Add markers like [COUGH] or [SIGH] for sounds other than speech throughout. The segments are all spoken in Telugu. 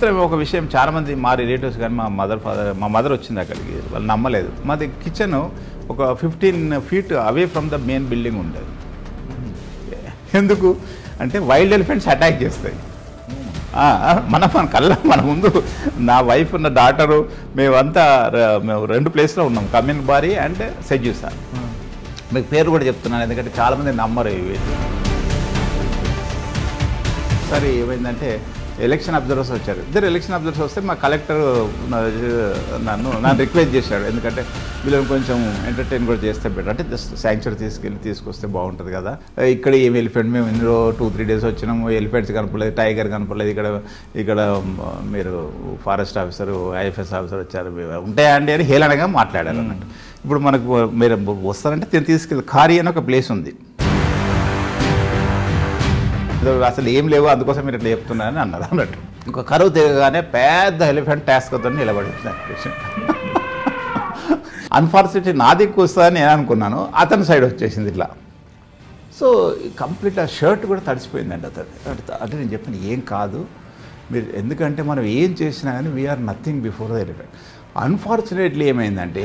విచిత్రం ఒక విషయం చాలామంది మా రిలేటివ్స్ కానీ మా మదర్ ఫాదర్ మా మదర్ వచ్చింది అక్కడికి వాళ్ళు నమ్మలేదు మాది కిచెన్ ఒక fifteen feet away from the main building ఉండేది ఎందుకు అంటే వైల్డ్ ఎలిఫెంట్స్ అటాక్ చేస్తాయి మన మన కళ్ళ మన ముందు నా వైఫ్ ఉన్న డాటరు మేమంతా మేము రెండు ప్లేస్లో ఉన్నాం కమిన్ బారీ అండ్ సార్ మీకు పేరు కూడా చెప్తున్నాను ఎందుకంటే చాలామంది నమ్మరు ఇవి సరే ఏమైందంటే ఎలక్షన్ అబ్జర్వర్స్ వచ్చారు ఇద్దరు ఎలక్షన్ అబ్జర్వర్స్ వస్తే మా కలెక్టర్ నన్ను నన్ను రిక్వెస్ట్ చేశాడు ఎందుకంటే వీళ్ళని కొంచెం ఎంటర్టైన్ కూడా చేస్తే బెటర్ అంటే జస్ట్ శాంక్చురీ తీసుకెళ్ళి తీసుకొస్తే బాగుంటుంది కదా ఇక్కడ ఏం ఎలిఫెంట్ మేము ఇందులో టూ త్రీ డేస్ వచ్చినాము ఎలిఫెంట్స్ కనపడలేదు టైగర్ కనపడలేదు ఇక్కడ ఇక్కడ మీరు ఫారెస్ట్ ఆఫీసర్ ఐఎఫ్ఎస్ ఆఫీసర్ వచ్చారు ఉంటాయా అండి అని హేళనగా మాట్లాడారు అన్నట్టు ఇప్పుడు మనకు మీరు వస్తారంటే తీసుకెళ్ళి ఖారీ అని ఒక ప్లేస్ ఉంది అసలు ఏం లేవు అందుకోసం మీరు ఇట్లా చెప్తున్నారని అన్నారు అన్నట్టు ఇంకా కరువు తిరగగానే పెద్ద ఎలిఫెంట్ టాస్క్తో నిలబడింది అన్ఫార్చునేట్ నా దిక్కు వస్తుందని నేను అనుకున్నాను అతని సైడ్ వచ్చేసింది ఇట్లా సో కంప్లీట్ ఆ షర్ట్ కూడా తడిసిపోయిందండి అతను అంటే నేను చెప్పిన ఏం కాదు మీరు ఎందుకంటే మనం ఏం చేసినా కానీ we are nothing before the elephant unfortunately ఏమైందంటే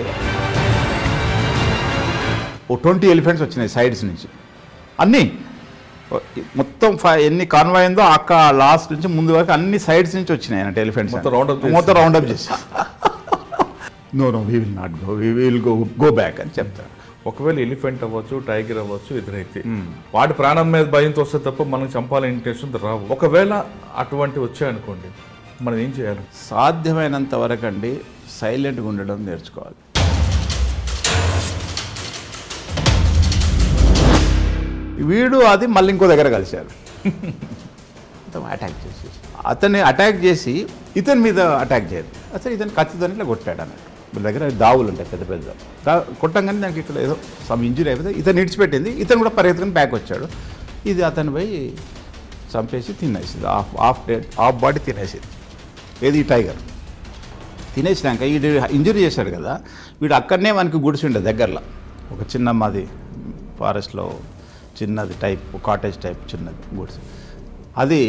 ఓ ట్వంటీ ఎలిఫెంట్స్ వచ్చినాయి సైడ్స్ నుంచి అన్నీ మొత్తం ఎన్ని కాన్వాయ్ ఉందో అక్క లాస్ట్ నుంచి ముందు వరకు అన్ని సైడ్స్ నుంచి వచ్చినాయి అంటే ఎలిఫెంట్స్ మొత్తం రౌండ్ అప్ చేసి no no we will not go we will go go back అని చెప్తారు ఒకవేళ ఎలిఫెంట్ అవ్వచ్చు టైగర్ అవ్వచ్చు ఎదురైతే hmm. వాటి ప్రాణం మీద భయంతో వస్తే తప్ప మనం చంపాలని ఇంటెన్షన్ రావు ఒకవేళ అటువంటి వచ్చాయనుకోండి మనం ఏం చేయాలి సాధ్యమైనంత వరకు అండి సైలెంట్గా ఉండడం నేర్చుకోవాలి వీడు అది మళ్ళీ ఇంకో దగ్గర కలిశారు అటాక్ చేసి అతన్ని అటాక్ చేసి ఇతని మీద అటాక్ చేయదు అసలు ఇతను కత్తితోని ఇట్లా కొట్టాడు అన్నట్టు వీళ్ళ దగ్గర దావులు ఉంటాయి పెద్ద పెద్ద కొట్టంగానే దానికి ఇక్కడ ఏదో సమ్ ఇంజురీ అయిపోతే ఇతను ఇడిచిపెట్టింది ఇతను కూడా పరిగెత్తుకుని బ్యాక్ వచ్చాడు ఇది అతను పోయి చంపేసి తినేసింది of half that half body తినేసింది ఏది టైగర్ తినేసినాక వీడు ఇంజురీ చేశాడు కదా వీడు అక్కడనే మనకి గుడిసి ఉండే దగ్గరలో ఒక చిన్న మాది ఫారెస్ట్లో చిన్నది టైప్ కాటేజ్ టైప్ చిన్నది గుడ్స్ అది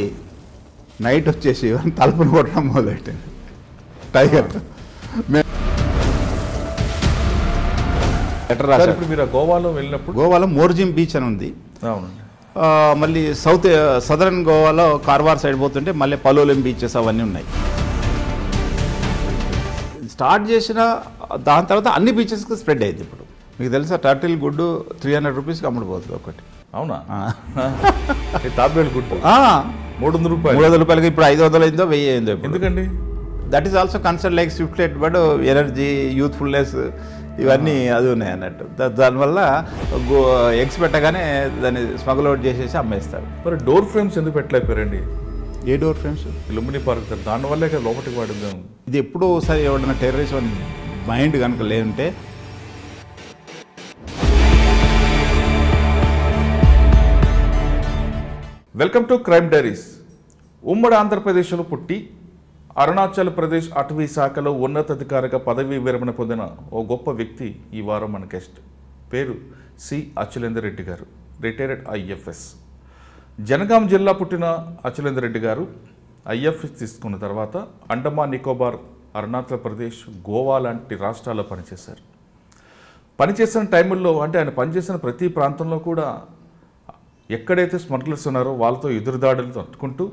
నైట్ వచ్చేసి తలుపును కొట్టడం మొదలెట్టింది టైగర్ మీరు గోవాలో వెళ్ళినప్పుడు గోవాలో మోర్జిమ్ బీచ్ అని ఉంది మళ్ళీ సౌత్ సదరన్ గోవాలో కార్వార్ సైడ్ పోతుంటే మళ్ళీ పలోలిం బీచెస్ అవన్నీ ఉన్నాయి స్టార్ట్ చేసిన దాని తర్వాత అన్ని బీచెస్కి స్ప్రెడ్ అయింది ఇప్పుడు మీకు తెలుసా టర్టిల్ గుడ్డు త్రీ హండ్రెడ్ రూపీస్కి అమ్ముడుపోతుంది ఒకటి అవునా తాపేళ్ళు గుట్టు మూడు వందల రూపాయలు మూడు వందల రూపాయలకి ఇప్పుడు ఐదు వందలు అయిందో వెయ్యి అయిందో ఎందుకండి that is also concern like swift light but energy youthfulness ఇవన్నీ అది ఉన్నాయి అన్నట్టు దానివల్ల ఎగ్స్ పెట్టగానే దాన్ని స్మగుల్ అవుట్ చేసేసి అమ్మేస్తారు మరి డోర్ ఫ్రేమ్స్ ఎందుకు పెట్టలేకపోయారండి ఏ డోర్ ఫ్రేమ్స్ లుంబిని పార్క్ దానివల్ల కదా లోపలికి వాడిందాం ఇది ఎప్పుడో ఒకసారి ఎవరైనా టెర్రరిస్ట్ మైండ్ కనుక లేదంటే వెల్కమ్ టు క్రైమ్ డైరీస్ ఉమ్మడి ఆంధ్రప్రదేశ్లో పుట్టి అరుణాచల్ ప్రదేశ్ అటవీ శాఖలో ఉన్నతాధికారిగా పదవీ విరమణ పొందిన ఓ గొప్ప వ్యక్తి ఈ వారం మన గెస్ట్ పేరు సి అచలేందర్ రెడ్డి గారు రిటైర్డ్ ఐఎఫ్ఎస్ జనగాం జిల్లా పుట్టిన అచలేందర్ రెడ్డి గారు ఐఎఫ్ఎస్ తీసుకున్న తర్వాత అండమాన్ నికోబార్ అరుణాచల్ ప్రదేశ్ గోవా లాంటి రాష్ట్రాల్లో పనిచేశారు పనిచేసిన టైముల్లో అంటే ఆయన పనిచేసిన ప్రతి ప్రాంతంలో కూడా ఎక్కడైతే స్మగ్లర్స్ ఉన్నారో వాళ్ళతో ఎదురు దాడులు తట్టుకుంటూ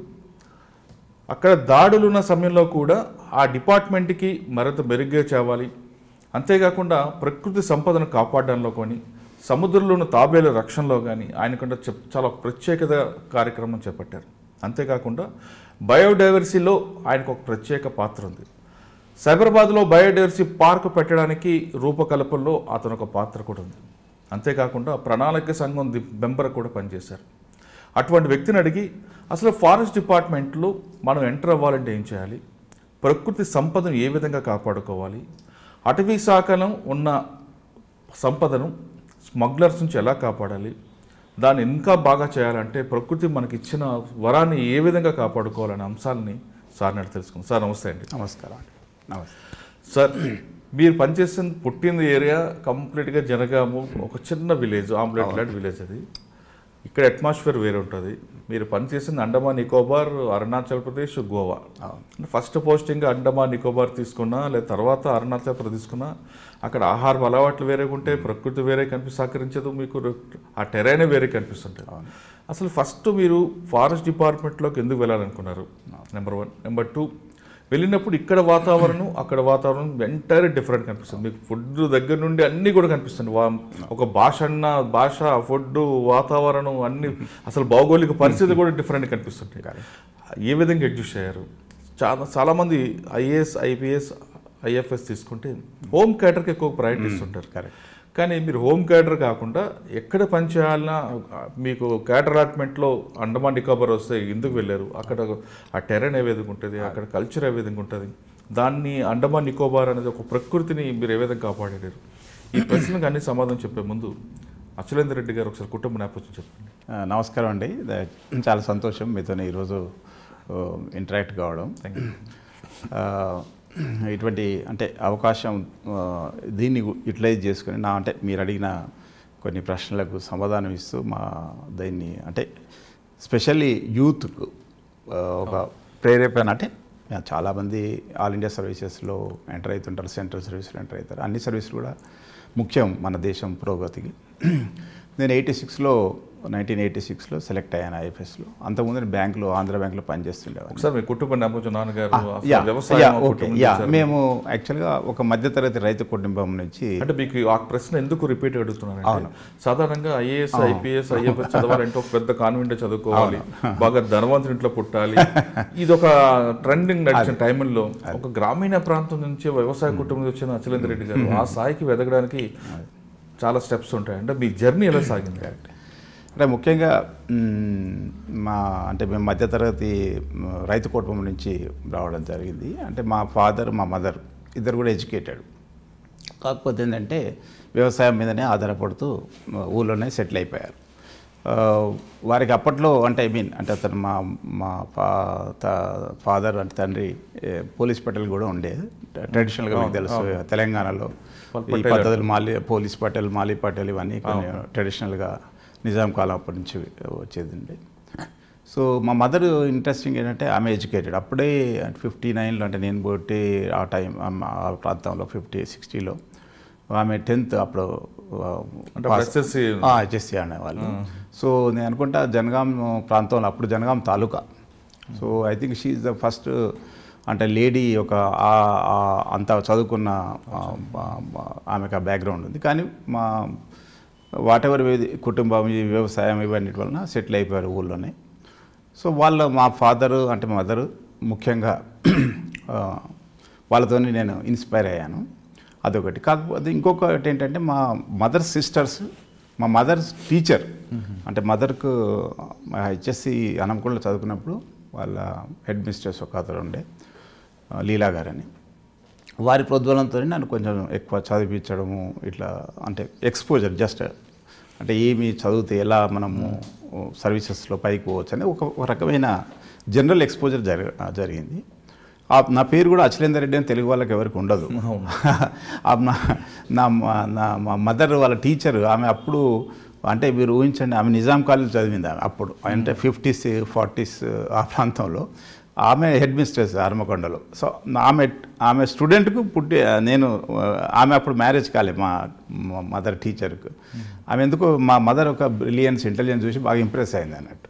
అక్కడ దాడులు ఉన్న సమయంలో కూడా ఆ డిపార్ట్మెంట్కి మరింత మెరుగ్గా చేవాలి అంతేకాకుండా ప్రకృతి సంపదను కాపాడడంలో కానీ సముద్రంలోని తాబేల రక్షణలో కానీ ఆయనకుండా చాలా ప్రత్యేకత కార్యక్రమం చేపట్టారు అంతేకాకుండా బయోడైవర్సీలో ఆయనకు ఒక ప్రత్యేక పాత్ర ఉంది సైబరాబాద్లో బయోడైవర్సీ పార్క్ పెట్టడానికి రూపకల్పనలో అతను ఒక పాత్ర కూడా ఉంది అంతేకాకుండా ప్రణాళిక సంఘం మెంబర్ కూడా పనిచేశారు అటువంటి వ్యక్తిని అడిగి అసలు ఫారెస్ట్ డిపార్ట్మెంట్లో మనం ఎంటర్ అవ్వాలంటే ఏం చేయాలి ప్రకృతి సంపదను ఏ విధంగా కాపాడుకోవాలి అటవీ శాఖలో ఉన్న సంపదను స్మగ్లర్స్ నుంచి ఎలా కాపాడాలి దాన్ని ఇంకా బాగా చేయాలంటే ప్రకృతి మనకి ఇచ్చిన వరాన్ని ఏ విధంగా కాపాడుకోవాలనే అంశాలని సార్ నేను తెలుసుకున్నాను సార్ నమస్తే అండి నమస్కారం అండి నమస్తే సార్ మీరు పనిచేసిన పుట్టిన ఏరియా కంప్లీట్గా జనగాము ఒక చిన్న విలేజ్ ఆమ్లెట్ లాంటి విలేజ్ అది ఇక్కడ అట్మాస్ఫియర్ వేరే ఉంటుంది మీరు పనిచేసింది అండమాన్ నికోబార్ అరుణాచల్ ప్రదేశ్ గోవా ఫస్ట్ పోస్టింగ్ అండమాన్ నికోబార్ తీసుకున్నా లేదా తర్వాత అరుణాచల్ ప్రదేశ్ తీసుకున్నా అక్కడ ఆహారం అలవాట్లు వేరే ఉంటే ప్రకృతి వేరే కనిపి సహకరించదు మీకు ఆ టెరైనే వేరే కనిపిస్తుంటే అసలు ఫస్ట్ మీరు ఫారెస్ట్ డిపార్ట్మెంట్లోకి ఎందుకు వెళ్ళాలనుకున్నారు నెంబర్ వన్ నెంబర్ టూ వెళ్ళినప్పుడు ఇక్కడ వాతావరణం అక్కడ వాతావరణం ఎంటైర్ డిఫరెంట్ కనిపిస్తుంది మీకు ఫుడ్ దగ్గర నుండి అన్నీ కూడా కనిపిస్తుంది ఒక భాష అన్న భాష ఫుడ్ వాతావరణం అన్ని అసలు భౌగోళిక పరిస్థితి కూడా డిఫరెంట్ కనిపిస్తుంటాయి కానీ ఏ విధంగా అడ్జస్ట్ అయ్యారు చాలా చాలామంది ఐఏఎస్ ఐపీఎస్ ఐఎఫ్ఎస్ తీసుకుంటే హోమ్ క్యాటర్కి ఎక్కువ ప్రయాణిస్తుంటారు ఇస్తుంటారు కరెక్ట్ కానీ మీరు హోమ్ క్యాటర్ కాకుండా ఎక్కడ పనిచేయాలన్నా మీకు క్యాటర్ అలాట్మెంట్లో అండమాన్ నికోబార్ వస్తే ఎందుకు వెళ్ళారు అక్కడ ఆ టెరన్ ఏ విధంగా ఉంటుంది అక్కడ కల్చర్ ఏ విధంగా ఉంటుంది దాన్ని అండమాన్ నికోబార్ అనేది ఒక ప్రకృతిని మీరు ఏ విధంగా కాపాడలేరు ఈ ప్రశ్నకు అన్ని సమాధానం చెప్పే ముందు అచ్యులేందర్ రెడ్డి గారు ఒకసారి కుటుంబ నేపథ్యం చెప్పండి నమస్కారం అండి చాలా సంతోషం మీతో ఈరోజు ఇంటరాక్ట్ కావడం ఇటువంటి అంటే అవకాశం దీన్ని యూటిలైజ్ చేసుకొని నా అంటే మీరు అడిగిన కొన్ని ప్రశ్నలకు సమాధానం ఇస్తూ మా దీన్ని అంటే స్పెషల్లీ యూత్కు ఒక ప్రేరేపణ అంటే చాలామంది ఆల్ ఇండియా సర్వీసెస్లో ఎంటర్ అవుతుంటారు సెంట్రల్ సర్వీసులు ఎంటర్ అవుతారు అన్ని సర్వీసులు కూడా ముఖ్యం మన దేశం పురోగతికి [CLEARS THROAT] నేను ఎయిటీ సిక్స్లో నైన్టీన్ ఎయిటీ సిక్స్లో సెలెక్ట్ అయ్యాను ఐఎఫ్ఎస్లో అంతకుముందు బ్యాంకులో ఆంధ్ర బ్యాంకులో పనిచేస్తుండేవాడిని సార్ మీ కుటుంబ నాన్నగారు మేము యాక్చువల్గా ఒక మధ్యతరగతి రైతు కుటుంబం నుంచి అంటే మీకు ఆ ప్రశ్న ఎందుకు రిపీట్ అడుగుతున్నాను అవును సాధారణంగా ఐఏఎస్ ఐపీఎస్ ఐఎఫ్ఎస్ చదవాలంటే ఒక పెద్ద కాన్వెంట్ చదువుకోవాలి బాగా ధనవంతుని ఇంట్లో పుట్టాలి [LAUGHS] ఇది ఒక ట్రెండింగ్ నడిచిన టైంలో ఒక గ్రామీణ ప్రాంతం నుంచి వ్యవసాయ కుటుంబం వచ్చిన అచలేంద్ర రెడ్డి గారు ఆ స్థాయికి వెదగడానికి చాలా స్టెప్స్ ఉంటాయి అంటే మీ జర్నీ ఎలా సాగింది అంటే ముఖ్యంగా మా అంటే మేము మధ్యతరగతి రైతు కుటుంబం నుంచి రావడం జరిగింది అంటే మా ఫాదర్ మా మదర్ ఇద్దరు కూడా ఎడ్యుకేటెడ్ కాకపోతే ఏంటంటే వ్యవసాయం మీదనే ఆధారపడుతూ ఊళ్ళోనే సెటిల్ అయిపోయారు వారికి అప్పట్లో అంటే ఐ మీన్ అంటే అతను మా మా ఫాదర్ అంటే తండ్రి పోలీస్ పటేల్ కూడా ఉండేది ట్రెడిషనల్గా మీకు తెలుసు తెలంగాణలో ఈ పద్ధతులు మాలి పోలీస్ పటేల్ మాలి పట్టలు ఇవన్నీ ట్రెడిషనల్గా నిజాం కాలం అప్పటి నుంచి వచ్చేదండి సో మా మదర్ ఇంట్రెస్టింగ్ ఏంటంటే ఆమె ఎడ్యుకేటెడ్ అప్పుడే ఫిఫ్టీ నైన్లో అంటే నేను పోటీ ఆ టైం ఆ ప్రాంతంలో ఫిఫ్టీ సిక్స్టీలో ఆమె టెన్త్ అప్పుడు హెచ్ఎస్సి అనేవాళ్ళు సో నేను అనుకుంటా జనగాం ప్రాంతంలో అప్పుడు Jangaon taluka so I think she is the first అంటే లేడీ ఒక అంత చదువుకున్న ఆమెకు ఆ బ్యాక్గ్రౌండ్ ఉంది కానీ మా వాట్ ఎవర్ కుటుంబం ఈ వ్యవసాయం ఇవన్నిటి వలన సెటిల్ అయిపోయారు ఊళ్ళోనే సో వాళ్ళ మా ఫాదరు అంటే మదరు ముఖ్యంగా వాళ్ళతోని నేను ఇన్స్పైర్ అయ్యాను అదొకటి కాకపోతే ఇంకొకటి ఏంటంటే మా మదర్ సిస్టర్స్ మా మదర్ టీచర్ అంటే మదర్కు హెచ్ఎస్సి అనంకుల్లో చదువుకున్నప్పుడు వాళ్ళ హెడ్ మిస్టర్స్ ఒక అతను ఉండే లీలా గారని వారి ప్రోద్బలంతో నన్ను కొంచెం ఎక్కువ చదివించడము ఇట్లా అంటే ఎక్స్పోజర్ జస్ట్ అంటే ఏమి చదివితే ఎలా మనము సర్వీసెస్లో పైకి పోవచ్చు అనేది ఒక రకమైన జనరల్ ఎక్స్పోజర్ జరి జరిగింది నా పేరు కూడా అచలేందర్ రెడ్డి అని తెలుగు వాళ్ళకి ఎవరికి ఉండదు నా [LAUGHS] నా మా మదర్ వాళ్ళ టీచర్ ఆమె అప్పుడు అంటే మీరు ఊహించండి ఆమె నిజాం కాలేజ్ చదివింది ఆమె అప్పుడు అంటే ఫిఫ్టీస్ ఫార్టీస్ ఆ ప్రాంతంలో ఆమె హెడ్ మిస్ట్రెస్ హర్మకొండలో సో ఆమె ఆమె స్టూడెంట్కు పుట్టి నేను ఆమె అప్పుడు మ్యారేజ్ కాలే మా మదర్ టీచర్కు ఆమె ఎందుకు మా మదర్ ఒక బ్రిలియన్స్ ఇంటెలిజెన్స్ చూసి బాగా ఇంప్రెస్ అయింది అన్నట్టు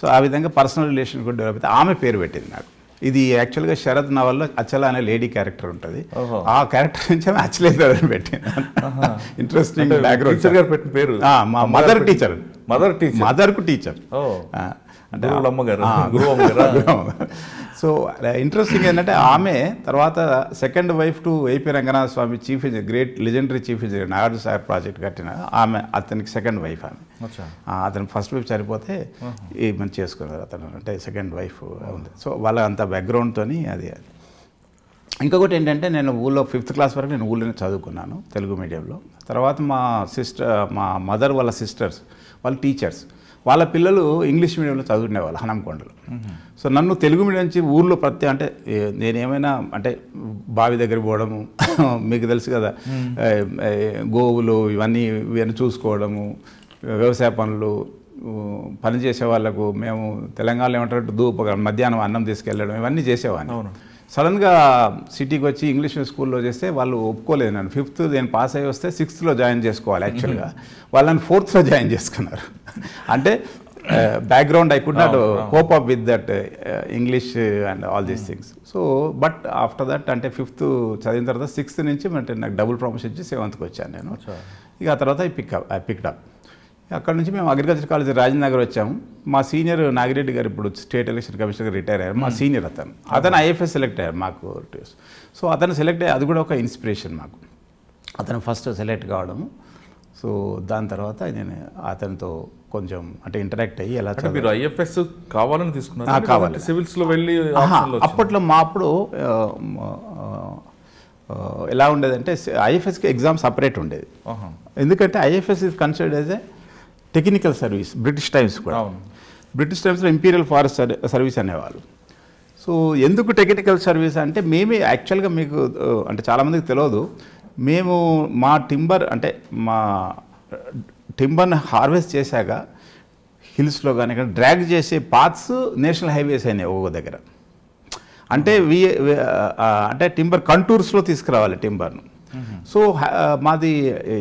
సో ఆ విధంగా పర్సనల్ రిలేషన్ కూడా డెవలప్ అయితే ఆమె పేరు పెట్టింది నాకు ఇది యాక్చువల్గా శరత్ నవల్లో అచ్చల అనే లేడీ క్యారెక్టర్ ఉంటుంది ఆ క్యారెక్టర్ నుంచి ఆమె అచ్చలేదు పెట్టింది ఇంట్రెస్టింగ్ బ్యాక్గ్రౌండ్ పెట్టిన పేరు మా మదర్ టీచర్ మదర్ టీచర్ మదర్కు టీచర్ అంటే [LAUGHS] [LAUGHS] సో ఇంట్రెస్టింగ్ ఏంటంటే ఆమె తర్వాత second wife to AP Ranganatha Swamy chief engineer great legendary chief engineer Nagarjuna Sagar project కట్టిన ఆమె అతనికి సెకండ్ వైఫ్ ఆమె అతను ఫస్ట్ వైఫ్ చనిపోతే ఈ మంచి చేసుకున్నారు అతను అంటే సెకండ్ వైఫ్ ఉంది సో వాళ్ళ అంత బ్యాక్గ్రౌండ్తో అది అది ఇంకొకటి ఏంటంటే నేను ఊళ్ళో ఫిఫ్త్ క్లాస్ వరకు నేను ఊళ్ళోనే చదువుకున్నాను తెలుగు మీడియంలో తర్వాత మా సిస్టర్ మా మదర్ వాళ్ళ సిస్టర్స్ వాళ్ళ టీచర్స్ వాళ్ళ పిల్లలు ఇంగ్లీష్ మీడియంలో చదువుకునేవాళ్ళు హనంకొండలు సో నన్ను తెలుగు మీడియం నుంచి ఊర్లో ప్రతి అంటే నేనేమైనా అంటే బావి దగ్గర పోవడము [LAUGHS] మీకు తెలుసు కదా గోవులు ఇవన్నీ ఇవన్నీ చూసుకోవడము వ్యవసాయ పనులు పనిచేసే వాళ్ళకు మేము తెలంగాణలో ఏమంటారు దూప మధ్యాహ్నం అన్నం తీసుకెళ్ళడం ఇవన్నీ చేసేవాడిని సడన్గా సిటీకి వచ్చి ఇంగ్లీష్ స్కూల్లో చేస్తే వాళ్ళు ఒప్పుకోలేదు నన్ను ఫిఫ్త్ నేను పాస్ అయ్యి వస్తే సిక్స్త్లో జాయిన్ చేసుకోవాలి యాక్చువల్గా hmm. వాళ్ళని ఫోర్త్లో జాయిన్ చేసుకున్నారు అంటే background I could not hope up with that English and all these things so but after that అంటే ఫిఫ్త్ చదివిన తర్వాత సిక్స్త్ నుంచి అంటే నాకు డబుల్ ప్రమోషన్ ఇచ్చి సెవెంత్కి వచ్చాను నేను ఇక ఆ తర్వాత I pick I picked up అక్కడ నుంచి మేము అగ్రికల్చర్ కాలేజ్ రాజనగర్ వచ్చాము మా సీనియర్ నాగిరెడ్డి గారు ఇప్పుడు స్టేట్ ఎలక్షన్ కమిషనర్గా రిటైర్ అయ్యారు మా సీనియర్ అతను అతను ఐఎఫ్ఎస్ సెలెక్ట్ అయ్యారు మాకు సో అతను సెలెక్ట్ అయ్యి అది కూడా ఒక ఇన్స్పిరేషన్ మాకు అతను ఫస్ట్ సెలెక్ట్ కావడము సో దాని తర్వాత నేను అతనితో కొంచెం అంటే ఇంటరాక్ట్ అయ్యి ఎలా మీరు ఐఎఫ్ఎస్ కావాలని తీసుకున్నారు కావాలి సివిల్స్లో వెళ్ళి అప్పట్లో మా అప్పుడు ఎలా ఉండేదంటే ఐఎఫ్ఎస్కి ఎగ్జామ్ సపరేట్ ఉండేది ఎందుకంటే IFS is considered as a technical service British times కూడా బ్రిటిష్ టైమ్స్లో ఇంపీరియల్ ఫారెస్ట్ సర్వీస్ అనేవాళ్ళు సో ఎందుకు టెక్నికల్ సర్వీస్ అంటే మేమే యాక్చువల్గా మీకు అంటే చాలామందికి తెలియదు మేము మా టింబర్ అంటే మా టింబర్ని హార్వెస్ట్ చేశాక హిల్స్లో కానీ కానీ డ్రాగ్ చేసే పాత్స్ నేషనల్ హైవేస్ అయినాయి ఒక్కొక్క దగ్గర అంటే వి అంటే టింబర్ కంటూర్స్లో తీసుకురావాలి టింబర్ను సో మాది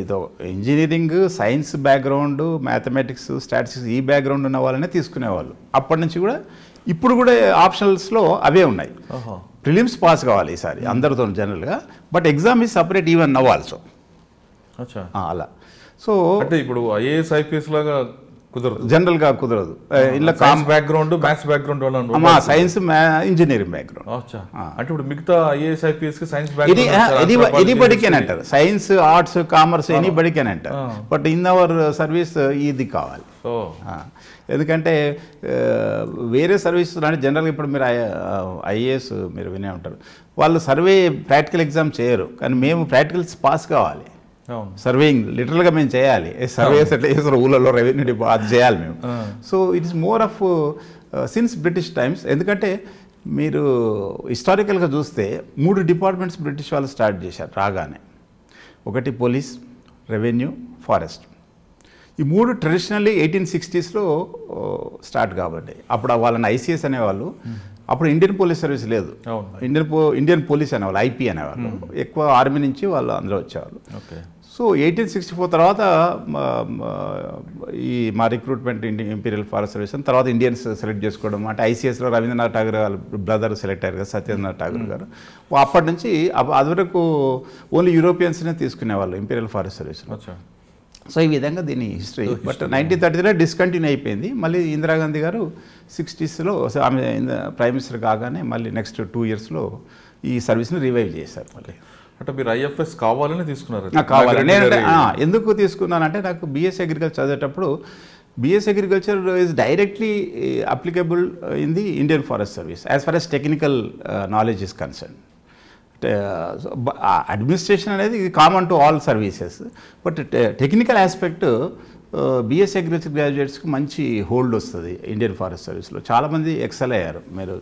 ఏదో engineering science background mathematics statistics ఈ బ్యాక్గ్రౌండ్ ఉన్న వాళ్ళనే తీసుకునేవాళ్ళు అప్పటి నుంచి కూడా ఇప్పుడు కూడా ఆప్షనల్స్లో అవే ఉన్నాయి ప్రిలిమ్స్ పాస్ కావాలి ఈసారి అందరితో జనరల్గా but exam is separate even అవ్వాల్సో అలా సో అంటే ఇప్పుడు ఐఏఎస్ ఐపీఎస్ లాగా కుదరదు జనరల్గా కుదరదు ఇలా కామ్ బ్యాక్గ్రౌండ్ మ్యాథ్స్ బ్యాక్గ్రౌండ్ వాళ్ళు సైన్స్ ఇంజనీరింగ్ బ్యాక్గ్రౌండ్ అంటే ఇప్పుడు మిగతా ఐఏఎస్ కి సైన్స్ బ్యాక్గ్రౌండ్ ఇది బడికేన్ అంటారు సైన్స్ ఆర్ట్స్ కామర్స్ ఎనీ బడికేన్ అంటారు బట్ ఇన్ అవర్ సర్వీస్ ఇది కావాలి ఎందుకంటే వేరే సర్వీసెస్ అంటే జనరల్గా ఇప్పుడు మీరు ఐఏఎస్ మీరు వినే ఉంటారు వాళ్ళు సర్వే ప్రాక్టికల్ ఎగ్జామ్ చేయరు కానీ మేము ప్రాక్టికల్స్ పాస్ కావాలి సర్వేయింగ్ లిటరల్గా మేము చేయాలి సర్వేస్ ఎట్లా చేస్తారు ఊళ్ళలో రెవెన్యూ డిపార్ట్ అది చేయాలి మేము so it is more of since British times ఎందుకంటే మీరు హిస్టారికల్గా చూస్తే మూడు డిపార్ట్మెంట్స్ బ్రిటిష్ వాళ్ళు స్టార్ట్ చేశారు రాగానే ఒకటి పోలీస్ రెవెన్యూ ఫారెస్ట్ ఈ మూడు ట్రెడిషనల్లీ ఎయిటీన్ సిక్స్టీస్లో స్టార్ట్ కాబట్టి అప్పుడు వాళ్ళని ఐసీఎస్ అనేవాళ్ళు అప్పుడు ఇండియన్ పోలీస్ సర్వీస్ లేదు ఇండియన్ పో ఇండియన్ పోలీస్ అనేవాళ్ళు ఐపీ అనేవాళ్ళు ఎక్కువ ఆర్మీ నుంచి వాళ్ళు అందులో వచ్చేవాళ్ళు సో ఎయిటీన్ సిక్స్టీ ఫోర్ తర్వాత ఈ మా రిక్రూట్మెంట్ ఇండి ఇంపీరియల్ ఫారెస్ట్ సర్వీస్ అని తర్వాత ఇండియన్స్ సెలెక్ట్ చేసుకోవడం అంటే ఐసీఎస్లో రవీంద్రనాథ్ ఠాగూర్ వాళ్ళ బ్రదర్ సెలెక్ట్ అయ్యారు కదా సత్యేంద్రనాథ్ ఠాగూర్ గారు అప్పటి నుంచి అది వరకు ఓన్లీ యూరోపియన్స్నే తీసుకునేవాళ్ళు ఇంపీరియల్ ఫారెస్ట్ సర్వీస్ సో ఈ విధంగా దీని హిస్టరీ బట్ నైన్టీన్ థర్టీలో డిస్కంటిన్యూ అయిపోయింది మళ్ళీ ఇందిరాగాంధీ గారు సిక్స్టీస్లో ఆమె ప్రైమ్ మినిస్టర్ కాగానే మళ్ళీ నెక్స్ట్ టూ ఇయర్స్లో ఈ సర్వీస్ని రివైవ్ చేశారు మళ్ళీ అంటే మీరు ఐఎఫ్ఎస్ కావాలని తీసుకున్నారు కావాలి నేను ఎందుకు తీసుకున్నానంటే నాకు బిఎస్ అగ్రికల్చర్ చదివేటప్పుడు BS agriculture is directly applicable in the Indian forest service as far as technical knowledge is concern administration అనేది ఇది common to all services but technical aspect BS agriculture గ్రాడ్యుయేట్స్కి మంచి హోల్డ్ వస్తుంది ఇండియన్ ఫారెస్ట్ సర్వీస్లో చాలామంది ఎక్సెల్ అయ్యారు మీరు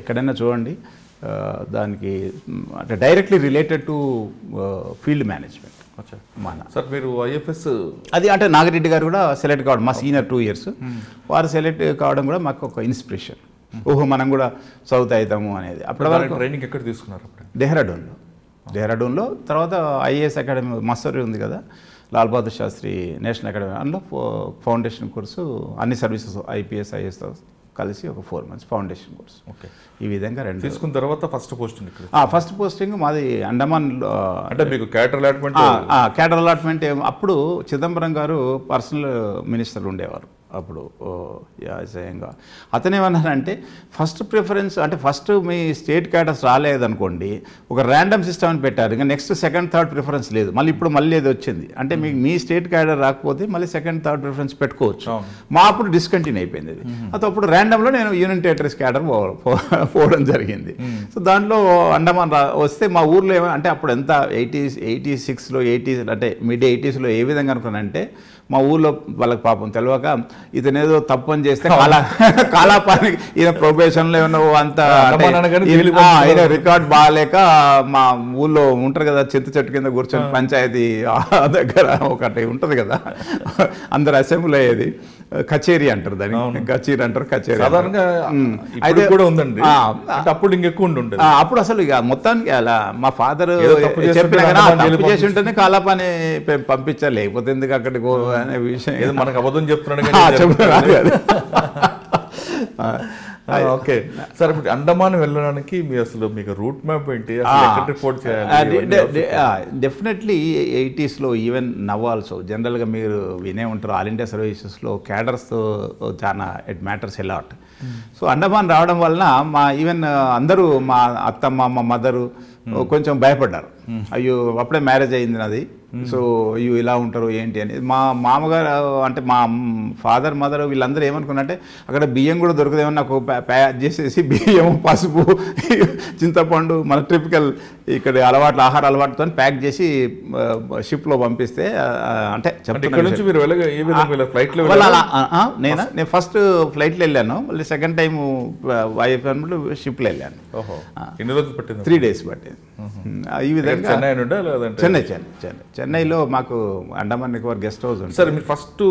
ఎక్కడైనా చూడండి దానికి అంటే directly related to field management మన సార్ మీరు ఐఎఫ్ఎస్ అది అంటే నాగిరెడ్డి గారు కూడా సెలెక్ట్ కావడం మా సీనియర్ టూ ఇయర్స్ వారు సెలెక్ట్ కావడం కూడా మాకు ఒక ఇన్స్పిరేషన్ ఓహో మనం కూడా సౌత్ అవుతాము అనేది అప్పటి వరకు ట్రైనింగ్ ఎక్కడ తీసుకున్నారు డెహ్రాడూన్లో డెహ్రాడూన్లో తర్వాత ఐఏఎస్ అకాడమీ మసూరి ఉంది కదా లాల్ బహదూర్ శాస్త్రి నేషనల్ అకాడమీ అందులో ఫౌండేషన్ కోర్సు అన్ని సర్వీసెస్ ఐపీఎస్ ఐఏఎస్ కలిసి ఒక four months foundation course okay ఈ విధంగా రెండు తీసుకున్న తర్వాత ఫస్ట్ పోస్టింగ్ ఫస్ట్ పోస్టింగ్ మాది అండమాన్ అంటే మీకు క్యాటర్ అలాట్మెంట్ క్యాటర్ అలాట్మెంట్ అప్పుడు చిదంబరం గారు పర్సనల్ మినిస్టర్లు ఉండేవారు అప్పుడు యాజయంగా అతను ఏమన్నారంటే ఫస్ట్ ప్రిఫరెన్స్ అంటే ఫస్ట్ మీ స్టేట్ క్యాడర్స్ రాలేదనుకోండి ఒక ర్యాండమ్ సిస్టమ్ అని పెట్టారు ఇంకా నెక్స్ట్ సెకండ్ థర్డ్ ప్రిఫరెన్స్ లేదు మళ్ళీ ఇప్పుడు మళ్ళీ ఏది వచ్చింది అంటే మీకు మీ స్టేట్ క్యాడర్ రాకపోతే మళ్ళీ సెకండ్ థర్డ్ ప్రిఫరెన్స్ పెట్టుకోవచ్చు మా అప్పుడు డిస్కంటిన్యూ అయిపోయింది అది అది అప్పుడు ర్యాండమ్లో నేను యూనియన్ టెరిటరీస్ క్యాడర్ పోవడం జరిగింది సో దాంట్లో అండమాన్ వస్తే మా ఊర్లో ఏమో అంటే అప్పుడు ఎంత ఎయిటీ ఎయిటీ సిక్స్లో ఎయిటీస్ అంటే మిడ్ ఎయిటీస్లో ఏ విధంగా అనుకున్నానంటే మా ఊర్లో వాళ్ళకి పాపం తెలియక ఇతనేదో తప్పని చేస్తే కాలా [LAUGHS] కాలాపానికి ఈయన ప్రొబేషన్లో ఏమన్నా అంత ఈయన రికార్డ్ బాగాలేక మా ఊళ్ళో ఉంటారు కదా చెత్త చెట్టు కింద కూర్చొని పంచాయతీ దగ్గర ఒకటి ఉంటుంది కదా [LAUGHS] అందరు అసెంబ్లీ అయ్యేది కచేరీ అంటారు దాన్ని కచేరీ అంటారు కచేరీ అయితే కూడా ఉందండి అప్పుడు ఇంకెక్కువ ఉండి అప్పుడు అసలు ఇక మొత్తానికి అలా మా ఫాదర్ చేసి ఉంటేనే కాలపాని పంపించాలి లేకపోతే ఎందుకు అక్కడికి అనే విషయం ఏదో మనకు అబద్ధం చెప్తున్నాడు [LAUGHS] ఓకే సార్ ఇప్పుడు అండమాన్ వెళ్ళడానికి మీ అసలు మీకు రూట్ మ్యాప్ ఏంటి రిపోర్ట్ చేయాలి డెఫినెట్లీ ఎయిటీస్లో ఈవెన్ నవ్ ఆల్సో జనరల్గా మీరు వినే ఉంటారు ఆల్ ఇండియా సర్వీసెస్లో క్యాడర్స్తో చాలా it matters a lot so Andaman రావడం వలన మా ఈవెన్ అందరూ మా అత్తమ్మ మా మదరు hmm. కొంచెం భయపడ్డారు అయ్యో అప్పుడే మ్యారేజ్ అయింది నాది సో అయ్యో ఇలా ఉంటారు ఏంటి అని మా మామగారు అంటే మా ఫాదర్ మదర్ వీళ్ళందరూ ఏమనుకున్నారంటే అక్కడ బియ్యం కూడా దొరకదేమో నాకు ప్యాక్ చేసేసి బియ్యం పసుపు చింతపండు మన ట్రిపికల్ ఇక్కడ అలవాట్లు ఆహార అలవాటుతో ప్యాక్ చేసి షిప్లో పంపిస్తే అంటే నేను నేను ఫస్ట్ ఫ్లైట్లో వెళ్ళాను మళ్ళీ సెకండ్ టైం వైఫ్ అనుకుంటే షిప్లో వెళ్ళాను ఎన్ని రోజులు త్రీ డేస్ పట్టింది ఈ విధంగా చెన్నై లేదంటే చెన్నై చెన్నై చెన్నై చెన్నైలో మాకు అండమాన్ నికోబార్ గెస్ట్ హౌస్ ఉంది సార్ మీరు ఫస్ట్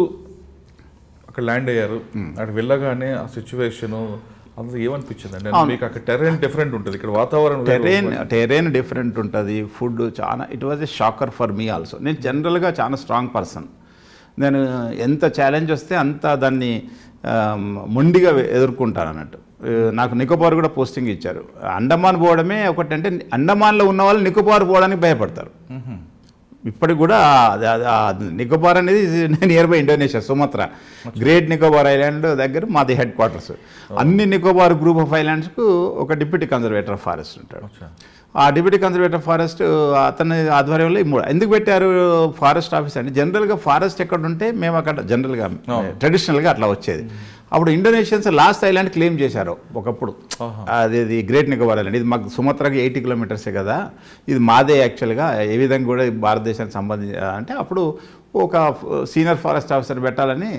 అక్కడ ల్యాండ్ అయ్యారు అక్కడ వెళ్ళగానే ఆ సిచ్యువేషన్ అందులో మీకు అక్కడ టెరైన్ డిఫరెంట్ ఉంటుంది ఇక్కడ వాతావరణం టెరెన్ టెరైన్ డిఫరెంట్ ఉంటుంది ఫుడ్ చాలా it was a shocker for me also నేను జనరల్గా చాలా స్ట్రాంగ్ పర్సన్ నేను ఎంత ఛాలెంజ్ వస్తే అంత దాన్ని మొండిగా ఎదుర్కొంటాను అన్నట్టు నాకు నికోబార్ కూడా పోస్టింగ్ ఇచ్చారు అండమాన్ పోవడమే ఒకటంటే అండమాన్లో ఉన్న వాళ్ళు నికోబార్ పోవడానికి భయపడతారు ఇప్పటికి కూడా నికోబార్ అనేది near by Indonesia Sumatra great Nicobar island దగ్గర మాది హెడ్ క్వార్టర్స్ అన్ని నికోబార్ గ్రూప్ ఆఫ్ ఐలాండ్స్కు ఒక డిప్యూటీ కన్జర్వేటర్ ఆఫ్ ఫారెస్ట్ ఉంటాడు ఆ డిప్యూటీ కన్జర్వేటర్ ఫారెస్ట్ అతని ఆధ్వర్యంలో ఈ మూడు ఎందుకు పెట్టారు ఫారెస్ట్ ఆఫీస్ అంటే జనరల్గా ఫారెస్ట్ ఎక్కడ ఉంటే మేము అక్కడ జనరల్గా ట్రెడిషనల్గా అట్లా వచ్చేది అప్పుడు ఇండోనేషియన్స్ లాస్ట్ ఐలాండ్ క్లెయిమ్ చేశారు ఒకప్పుడు అది గ్రేట్ నికోబార్ ఐలాండ్ ఇది మాకు సుమాత్రాకి ఎయిటీ కిలోమీటర్సే కదా ఇది మాదే యాక్చువల్గా ఏ విధంగా కూడా భారతదేశానికి సంబంధించి అంటే అప్పుడు ఒక సీనియర్ ఫారెస్ట్ ఆఫీసర్ పెట్టాలని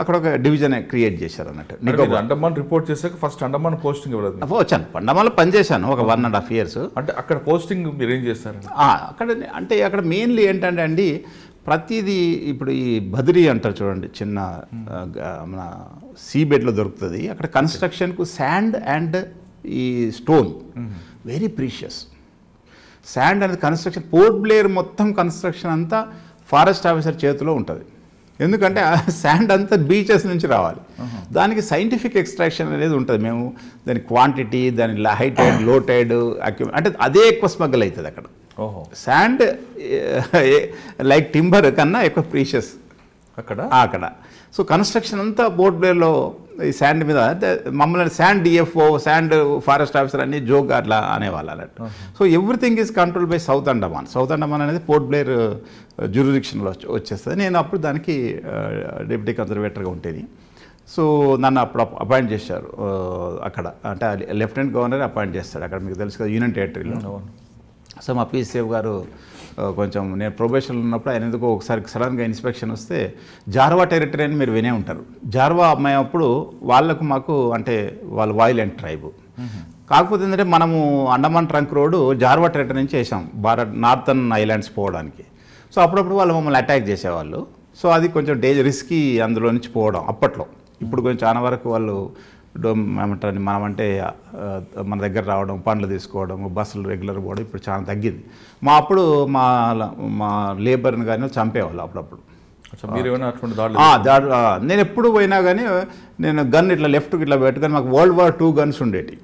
అక్కడ ఒక డివిజన్ క్రియేట్ చేశారు అన్నట్టు అండమాన్ రిపోర్ట్ చేశాక ఫస్ట్ అండమాన్ పోస్టింగ్ వచ్చాను అండమాన్లో పనిచేశాను ఒక వన్ అండ్ హాఫ్ ఇయర్స్ అంటే అక్కడ పోస్టింగ్ మీరు ఏం చేస్తారు అక్కడ అంటే అక్కడ మెయిన్లీ ఏంటంటే అండి ప్రతిదీ ఇప్పుడు ఈ బదిరీ అంటారు చూడండి చిన్న మన సీ బెడ్లో దొరుకుతుంది అక్కడ కన్స్ట్రక్షన్కు శాండ్ అండ్ ఈ స్టోన్ వెరీ ప్రీషియస్ శాండ్ అనేది కన్స్ట్రక్షన్ పోర్ట్ బ్లేయర్ మొత్తం కన్స్ట్రక్షన్ అంతా ఫారెస్ట్ ఆఫీసర్ చేతిలో ఉంటుంది ఎందుకంటే ఆ శాండ్ అంతా బీచెస్ నుంచి రావాలి దానికి సైంటిఫిక్ ఎక్స్ట్రాక్షన్ అనేది ఉంటుంది మేము దాని క్వాంటిటీ దాని హైటైడ్ లోటైడ్ టైడ్ అంటే అదే ఎక్కువ స్మగ్గల్ అవుతుంది అక్కడ శాండ్ లైక్ టింబర్ కన్నా ఎక్కువ ప్రీషియస్ అక్కడ అక్కడ సో కన్స్ట్రక్షన్ అంతా బోర్డ్ బ్లేర్లో ఈ శాండ్ మీద మమ్మల్ని sand DFO sand forest officer అన్ని జోక్ అట్లా అనేవాళ్ళు అన్నట్టు so everything is control by south Andaman south Andaman అనేది పోర్ట్ బ్లేర్ జ్యూరిక్షన్లో వచ్చేస్తుంది నేను అప్పుడు దానికి డిప్యూటీ కన్జర్వేటర్గా ఉంటేది సో నన్ను అప్పుడు అపాయింట్ చేశారు uh, అక్కడ అంటే లెఫ్టినెంట్ గవర్నర్ అపాయింట్ చేస్తాడు అక్కడ మీకు తెలుసు కదా యూనియన్ టెరిటరీలో సో మా పీసీఎఫ్ గారు కొంచెం నేను ప్రొబేషన్లో ఉన్నప్పుడు ఆయన ఎందుకు ఒకసారి సడన్గా ఇన్స్పెక్షన్ వస్తే జార్వా టెరిటరీ అని మీరు వినే ఉంటారు జార్వా అమ్మాయి అప్పుడు వాళ్ళకు మాకు అంటే వాళ్ళు వాయిలెంట్ ట్రైబు కాకపోతే ఏంటంటే మనము Andaman trunk road Jarawa territory నుంచి వేసాం భారత్ నార్థన్ ఐలాండ్స్ పోవడానికి సో అప్పుడప్పుడు వాళ్ళు మమ్మల్ని అటాక్ చేసేవాళ్ళు సో అది కొంచెం డేంజర్ రిస్కీ అందులో నుంచి పోవడం అప్పట్లో ఇప్పుడు కొంచెం చాలా వరకు వాళ్ళు డోమ్ ఏమంటారని మనం అంటే మన దగ్గర రావడం పండ్లు తీసుకోవడం బస్సులు రెగ్యులర్ పోవడం ఇప్పుడు చాలా తగ్గింది మా అప్పుడు మా మా లేబర్ని కానీ చంపేవాళ్ళు అప్పుడప్పుడు నేను ఎప్పుడు పోయినా కానీ నేను గన్ ఇట్లా లెఫ్ట్ ఇట్లా పెట్టుకొని మాకు వరల్డ్ వార్ టూ గన్స్ ఉండేవి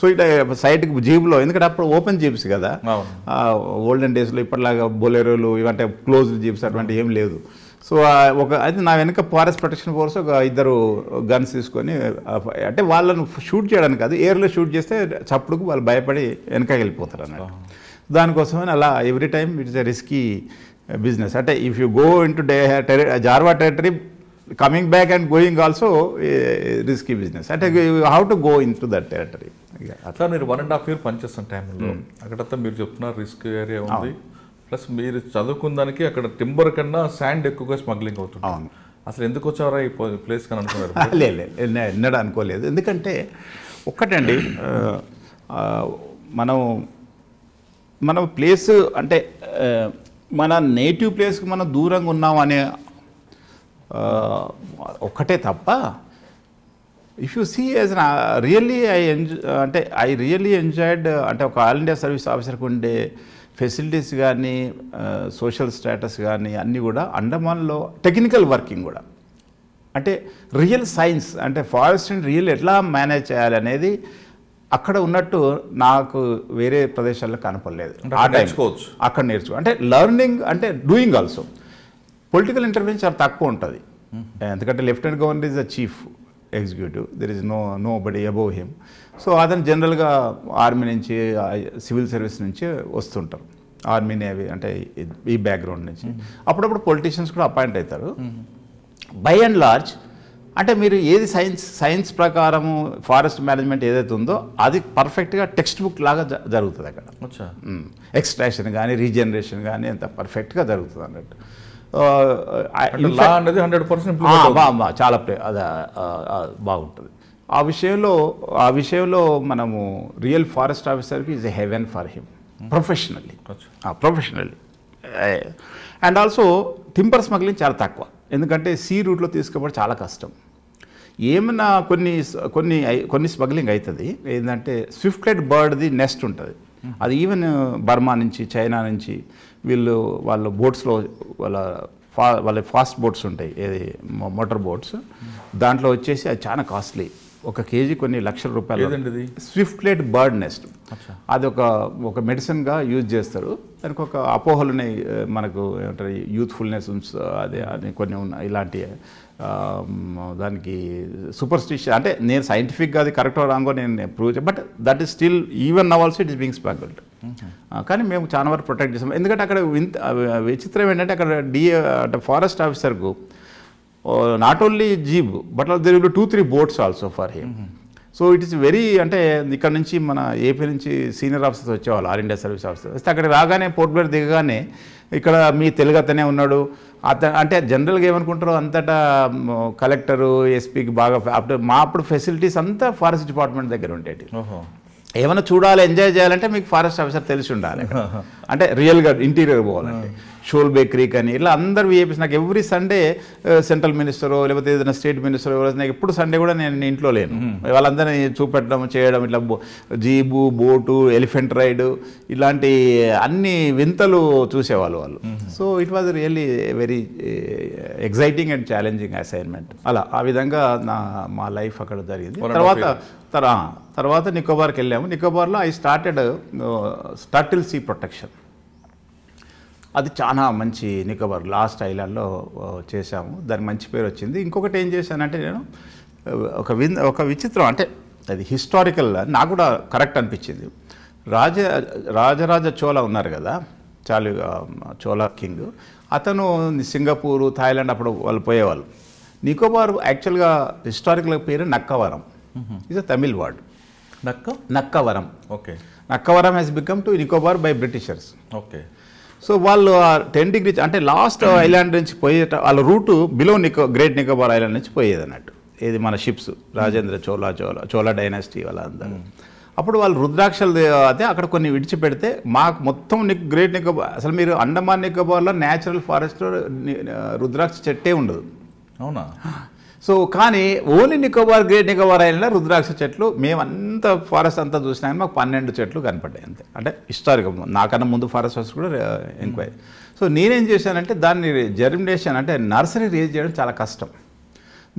సో ఇట్లా సైడ్కి జీబులో ఎందుకంటే అప్పుడు ఓపెన్ జీప్స్ కదా ఓల్డెన్ డేస్లో ఇప్పటిలాగా బొలెరోలు ఇవంటే క్లోజ్డ్ జీప్స్ అటువంటి ఏం లేదు సో ఒక అయితే నా వెనుక ఫారెస్ట్ ప్రొటెక్షన్ ఫోర్స్ ఒక ఇద్దరు గన్స్ తీసుకొని అంటే వాళ్ళను షూట్ చేయడానికి కాదు ఎయిర్లో షూట్ చేస్తే చప్పుడుకు వాళ్ళు భయపడి వెనక వెళ్ళిపోతారు అన్నట్టు దానికోసమని అలా every time it's a risky business అంటే if you go in to టెరి Jarawa territory coming back and going also risky business అంటే how to go in to that territory అట్లా మీరు వన్ అండ్ హాఫ్ ఇయర్ పనిచేస్తున్న టైంలో అక్కడంతా మీరు చెప్తున్నారు రిస్క్ ఏరియా ఉంది ప్లస్ మీరు చదువుకున్న దానికి అక్కడ టింబర్ కన్నా శాండ్ ఎక్కువగా స్మగ్లింగ్ అవుతుంది అవును అసలు ఎందుకు వచ్చారా ఈ ప్లేస్ కానీ అనుకున్నారు [LAUGHS] లేదు ఎన్నడూ అనుకోలేదు ఎందుకంటే ఒక్కటండి మనం మనం ప్లేస్ అంటే మన నేటివ్ ప్లేస్కి మనం దూరంగా ఉన్నాం అనే ఒక్కటే తప్ప if you see as really I enjoy అంటే ఐ రియల్లీ ఎంజాయ్డ్ అంటే ఒక ఆల్ ఇండియా సర్వీస్ ఆఫీసర్కి ఉండే ఫెసిలిటీస్ కానీ సోషల్ స్టేటస్ కానీ అన్నీ కూడా అండమాన్లో టెక్నికల్ వర్కింగ్ కూడా అంటే రియల్ సైన్స్ అంటే ఫారెస్ట్ని రియల్ ఎట్లా మేనేజ్ చేయాలి అనేది అక్కడ ఉన్నట్టు నాకు వేరే ప్రదేశాల్లో కనపడలేదు నేర్చుకోవచ్చు అక్కడ నేర్చుకో అంటే లర్నింగ్ అంటే డూయింగ్ ఆల్సో పొలిటికల్ ఇంటర్వెన్షన్ చాలా తక్కువ ఉంటుంది ఎందుకంటే lieutenant governor is a chief executive there is no nobody above him so అతను జనరల్గా ఆర్మీ నుంచి సివిల్ సర్వీస్ నుంచి వస్తుంటారు ఆర్మీ నేవీ అంటే ఈ బ్యాక్గ్రౌండ్ నుంచి అప్పుడప్పుడు పొలిటీషియన్స్ కూడా అపాయింట్ అవుతారు బై అండ్ లార్జ్ అంటే మీరు ఏది సైన్స్ సైన్స్ ప్రకారము ఫారెస్ట్ మేనేజ్మెంట్ ఏదైతే ఉందో అది పర్ఫెక్ట్గా టెక్స్ట్ బుక్ లాగా జరుగుతుంది అక్కడ ఎక్స్ట్రాక్షన్ కానీ రీజనరేషన్ కానీ అంత పర్ఫెక్ట్గా జరుగుతుంది అన్నట్టు చాలా బాగుంటుంది ఆ విషయంలో ఆ విషయంలో మనము రియల్ ఫారెస్ట్ ఆఫీసర్కి is a heaven for him professionally professionally and also timber smuggling చాలా తక్కువ ఎందుకంటే సీ రూట్లో తీసుకోవడం చాలా కష్టం ఏమైనా కొన్ని కొన్ని కొన్ని స్మగ్లింగ్ అవుతుంది ఏంటంటే స్విఫ్ట్లెడ్ బర్డ్ది నెస్ట్ ఉంటుంది అది ఈవెన్ బర్మా నుంచి చైనా నుంచి వీళ్ళు వాళ్ళ బోట్స్లో వాళ్ళ ఫా వాళ్ళ ఫాస్ట్ బోట్స్ ఉంటాయి ఏది మోటార్ బోట్స్ దాంట్లో వచ్చేసి అది చాలా కాస్ట్లీ ఒక కేజీ కొన్ని లక్షల రూపాయలు స్విఫ్ట్లెట్ బర్డ్ నెస్ట్ అది ఒక ఒక మెడిసిన్గా యూజ్ చేస్తారు దానికి ఒక అపోహలు ఉన్నాయి మనకు ఏమంటారు యూత్ఫుల్నెస్ అదే అని కొన్ని ఉన్నాయి ఇలాంటి దానికి సూపర్ స్టిషన్ అంటే నేను సైంటిఫిక్గా అది కరెక్ట్ రాంగో నేను ప్రూవ్ చే but that is still even now also it is being smuggled కానీ మేము చాలా వరకు ప్రొటెక్ట్ చేస్తాం ఎందుకంటే అక్కడ విచిత్రం ఏంటంటే అక్కడ డిఏ అంటే ఫారెస్ట్ ఆఫీసర్కు not only jeep but there will two three boats also for him so it is very అంటే ఇక్కడ నుంచి మన ఏపీ నుంచి సీనియర్ ఆఫీసర్స్ వచ్చేవాళ్ళు ఆల్ ఇండియా సర్వీస్ ఆఫీసర్ వస్తే అక్కడ రాగానే పోర్ట్ బ్లేర్ దిగగానే ఇక్కడ మీ తెలుగు అతనే ఉన్నాడు అత అంటే జనరల్గా ఏమనుకుంటారో అంతటా కలెక్టరు ఎస్పీకి బాగా అప్పుడు మా అప్పుడు ఫెసిలిటీస్ అంతా ఫారెస్ట్ డిపార్ట్మెంట్ దగ్గర ఉండేటి ఏమైనా చూడాలి ఎంజాయ్ చేయాలంటే మీకు ఫారెస్ట్ ఆఫీసర్ తెలిసి ఉండాలి [LAUGHS] అంటే రియల్గా ఇంటీరియర్ పోవాలంటే షోల్ బేకరీ కానీ ఇలా అందరు విఐపీస్ నాకు ఎవ్రీ సండే సెంట్రల్ మినిస్టర్ లేకపోతే ఏదైనా స్టేట్ మినిస్టర్ ఎవరైనా నాకు ఎప్పుడు సండే కూడా నేను ఇంట్లో లేను వాళ్ళందరినీ చూపెట్టడం చేయడం ఇట్లా జీబు బోటు ఎలిఫెంట్ రైడు ఇలాంటి అన్ని వింతలు చూసేవాళ్ళు వాళ్ళు so it was really very exciting and challenging assignment అలా ఆ విధంగా నా మా లైఫ్ అక్కడ జరిగింది తర్వాత తర్వాత నికోబార్కి వెళ్ళాము నికోబార్లో I started turtle sea protection అది చాలా మంచి నికవర్ లాస్ట్ ఐలాండ్లో చేశాము దాని మంచి పేరు వచ్చింది ఇంకొకటి ఏం చేశానంటే నేను ఒక విన్ ఒక విచిత్రం అంటే అది హిస్టారికల్ నాకు కూడా కరెక్ట్ అనిపించింది రాజ రాజరాజ చోళ ఉన్నారు కదా చాలు చోళ కింగ్ అతను సింగపూరు థాయిలాండ్ అప్పుడు వాళ్ళు పోయేవాళ్ళు నికోబార్ యాక్చువల్గా హిస్టారికల్ పేరు Nakkavaram is a Tamil word Nakka Nakkavaram okay Nakkavaram has become to Nicobar by Britishers okay so వాళ్ళు ఆ టెన్ డిగ్రీ అంటే లాస్ట్ ఐలాండ్ hmm. నుంచి పోయేట వాళ్ళ route below Nico great Nicobar island నుంచి పోయేది అన్నట్టు ఇది మన ships hmm. Rajendra Chola Chola Chola dynasty వాళ్ళందరూ hmm. అప్పుడు వాళ్ళు రుద్రాక్షలు అయితే అక్కడ కొన్ని విడిచిపెడితే మాకు మొత్తం నిక్ గ్రేట్ నికోబార్ అసలు మీరు అండమాన్ నికోబార్లో న్యాచురల్ ఫారెస్ట్లో రుద్రాక్ష చెట్టే ఉండదు అవునా సో కానీ ఓన్లీ నికోబార్ గ్రేట్ నికోబార్ ఐలాండ్లో రుద్రాక్ష చెట్లు మేమంతా ఫారెస్ట్ అంతా చూసినా కానీ మాకు పన్నెండు చెట్లు కనపడ్డాయి అంతే అంటే హిస్టారికల్ నాకన్నా ముందు ఫారెస్ట్ వస్తే కూడా ఎంక్వైరీ సో నేనేం చేశానంటే దాన్ని జర్మినేషన్ అంటే నర్సరీ రేజ్ చేయడం చాలా కష్టం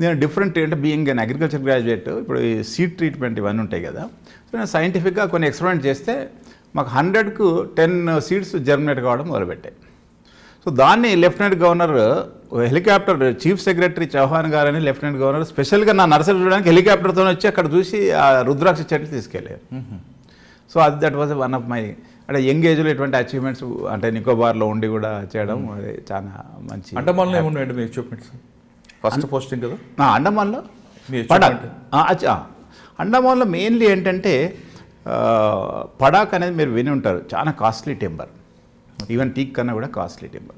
నేను డిఫరెంట్ అంటే బీయింగ్ అన్ అగ్రికల్చర్ గ్రాడ్యుయేట్ ఇప్పుడు ఈ సీడ్ ట్రీట్మెంట్ ఇవన్నీ ఉంటాయి కదా సో నేను సైంటిఫిక్గా కొన్ని ఎక్స్పెరిమెంట్ చేస్తే మాకు హండ్రెడ్కు టెన్ సీడ్స్ జర్మినేట్ కావడం మొదలుపెట్టాయి సో దాన్ని lieutenant governor helicopter chief secretary Chauhan గారని లెఫ్టినెంట్ గవర్నర్ స్పెషల్గా నా నర్సరీ చూడడానికి హెలికాప్టర్తో వచ్చి అక్కడ చూసి ఆ రుద్రాక్ష చెట్లు తీసుకెళ్ళారు సో అది that was one of my అంటే యంగ్ ఏజ్లో ఎటువంటి అచీవ్మెంట్స్ అంటే నికోబార్లో ఉండి కూడా చేయడం hmm. అది చాలా మంచి అండమాన్లో ఏమున్నాయండి మీ అచీవ్మెంట్స్ ఫస్ట్ పోస్టింగ్ కదా అండమాన్లో అండమాన్లో మెయిన్లీ ఏంటంటే పడాక్ అనేది మీరు విని ఉంటారు చాలా కాస్ట్లీ టెంబర్ ఈవెన్ టీక్ కన్నా కూడా కాస్ట్లీ టింబర్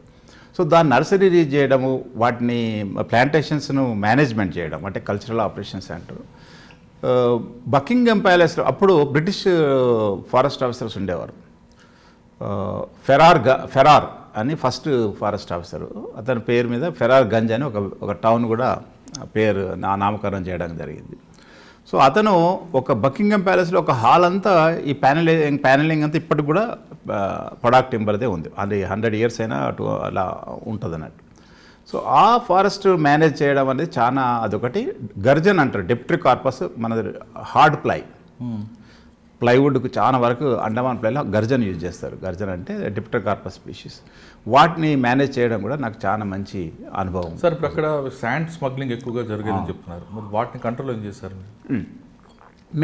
సో దాన్ని నర్సరీ రీజ్ చేయడము వాటిని ప్లాంటేషన్స్ను మేనేజ్మెంట్ చేయడం అంటే కల్చరల్ ఆపరేషన్స్ అంటారు బకింగ్హమ్ ప్యాలెస్లో అప్పుడు బ్రిటిష్ ఫారెస్ట్ ఆఫీసర్స్ ఉండేవారు ఫెరార్ గ ఫెరార్ అని ఫస్ట్ ఫారెస్ట్ ఆఫీసరు అతని పేరు మీద ఫెరార్ గంజ్ అని ఒక ఒక టౌన్ కూడా పేరు నా నామకరణం చేయడం జరిగింది సో అతను ఒక బకింగ్హమ్ ప్యాలెస్లో ఒక హాల్ అంతా ఈ ప్యానెల్ ప్యానెలింగ్ అంతా ఇప్పటికి కూడా పడాక్ టింబర్దే ఉంది అది హండ్రెడ్ ఇయర్స్ అయినా అటు అలా ఉంటుంది అన్నట్టు సో ఆ ఫారెస్ట్ మేనేజ్ చేయడం అనేది చాలా అదొకటి గర్జన్ అంటారు డిప్ట్రిక్ కార్పస్ మన హార్డ్ ప్లై ప్లైవుడ్కు చాలా వరకు అండమాన్ ప్లైలో గర్జన్ యూజ్ చేస్తారు గర్జన్ అంటే డిప్టర్ కార్పస్ స్పీషీస్ వాటిని మేనేజ్ చేయడం కూడా నాకు చాలా మంచి అనుభవం సార్ ఇప్పుడు అక్కడ శాండ్ స్మగ్లింగ్ ఎక్కువగా జరిగేదని చెప్తున్నారు వాటిని కంట్రోల్ ఏం చేస్తారు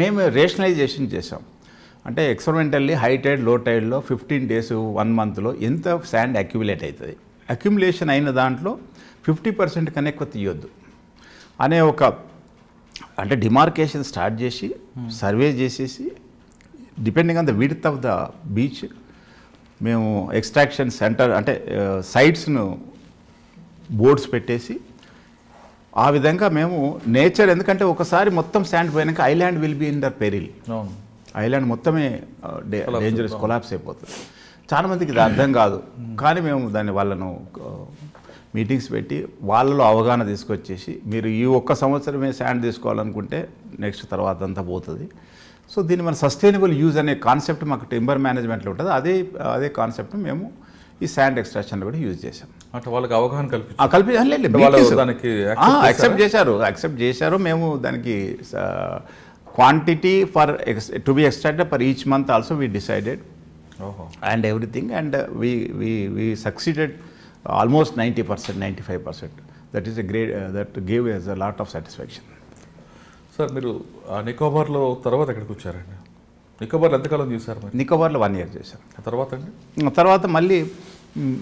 మేము రేషనలైజేషన్ చేసాం అంటే ఎక్స్పెరిమెంటల్లీ హై టైడ్ లో టైడ్లో ఫిఫ్టీన్ డేస్ వన్ మంత్లో ఎంత శాండ్ అక్యుములేట్ అవుతుంది అక్యుములేషన్ అయిన దాంట్లో ఫిఫ్టీ పర్సెంట్ కన్నా ఎక్కువ తీయొద్దు అనే ఒక అంటే డిమార్కేషన్ స్టార్ట్ చేసి hmm. సర్వే చేసేసి depending on the width of the beach మేము ఎక్స్ట్రాక్షన్ సెంటర్ అంటే సైట్స్ను బోర్డ్స్ పెట్టేసి ఆ విధంగా మేము నేచర్ ఎందుకంటే ఒకసారి మొత్తం శాండ్ పోయినాక island will be in dire peril island మొత్తమే డేంజరస్ కొలాప్స్ అయిపోతుంది చాలామందికి ఇది అర్థం కాదు కానీ మేము దాన్ని వాళ్ళను మీటింగ్స్ పెట్టి వాళ్ళలో అవగాహన తీసుకొచ్చేసి మీరు ఈ ఒక్క సంవత్సరమే శాండ్ తీసుకోవాలనుకుంటే నెక్స్ట్ తర్వాత అంతా పోతుంది సో దీన్ని మన సస్టైనబుల్ యూజ్ అనే కాన్సెప్ట్ మాకు టింబర్ మేనేజ్మెంట్లో ఉంటుంది అదే అదే కాన్సెప్ట్ మేము ఈ శాండ్ ఎక్స్ట్రాక్షన్ కూడా యూజ్ చేశాం అంటే వాళ్ళకి అవగాహన కల్పించాలి దానికి యాక్సెప్ట్ చేశారు యాక్సెప్ట్ చేశారు మేము దానికి quantity for to be extracted per each month also we decided oh. and everything and uh, we, we, we succeeded almost 90 percent 95 percent that is a great uh, that gave us a lot of satisfaction sir మీరు నికోబార్లో తర్వాత ఎక్కడికి వచ్చారండి నికోబార్లో ఎంతకాలం చేశారు నికోబార్లో వన్ ఇయర్ చేశారు తర్వాత అండి తర్వాత మళ్ళీ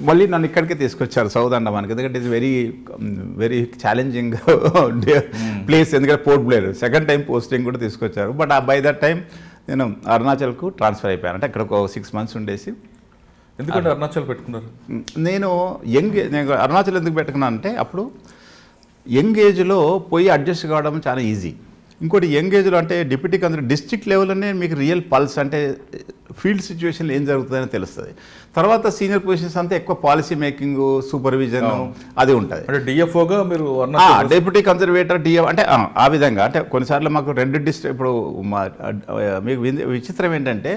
మళ్ళీ నన్ను ఇక్కడికే తీసుకొచ్చారు సౌత్ అండమానికి ఎందుకంటే it's very very challenging place ఎందుకంటే Port Blair second time posting కూడా తీసుకొచ్చారు బట్ ఆ బై దట్ టైం నేను అరుణాచల్కు ట్రాన్స్ఫర్ అయిపోయాను అంటే అక్కడ ఒక సిక్స్ మంత్స్ ఉండేసి ఎందుకంటే అరుణాచల్ పెట్టుకున్నారు hmm. నేను యంగ్ నేను అరుణాచల్ ఎందుకు పెట్టుకున్నాను అంటే అప్పుడు యంగ్ ఏజ్లో పోయి అడ్జస్ట్ కావడం చాలా ఈజీ ఇంకోటి ఏజ్లో అంటే డిప్యూటీ కమిషనర్ డిస్టిక్ లెవెల్లోనే మీకు రియల్ పల్స్ అంటే ఫీల్డ్ సిచ్యువేషన్లో ఏం జరుగుతుందని తెలుస్తుంది తర్వాత సీనియర్ పొజిషన్స్ అంతా ఎక్కువ పాలసీ మేకింగ్ సూపర్విజన్ అది ఉంటుంది అంటే డిఎఫ్ఓగా మీరు డిప్యూటీ కన్జర్వేటర్ డిఎఫ్ అంటే ఆ విధంగా అంటే కొన్నిసార్లు మాకు రెండు డిస్ట్రిక్ ఇప్పుడు మీకు విచిత్రం ఏంటంటే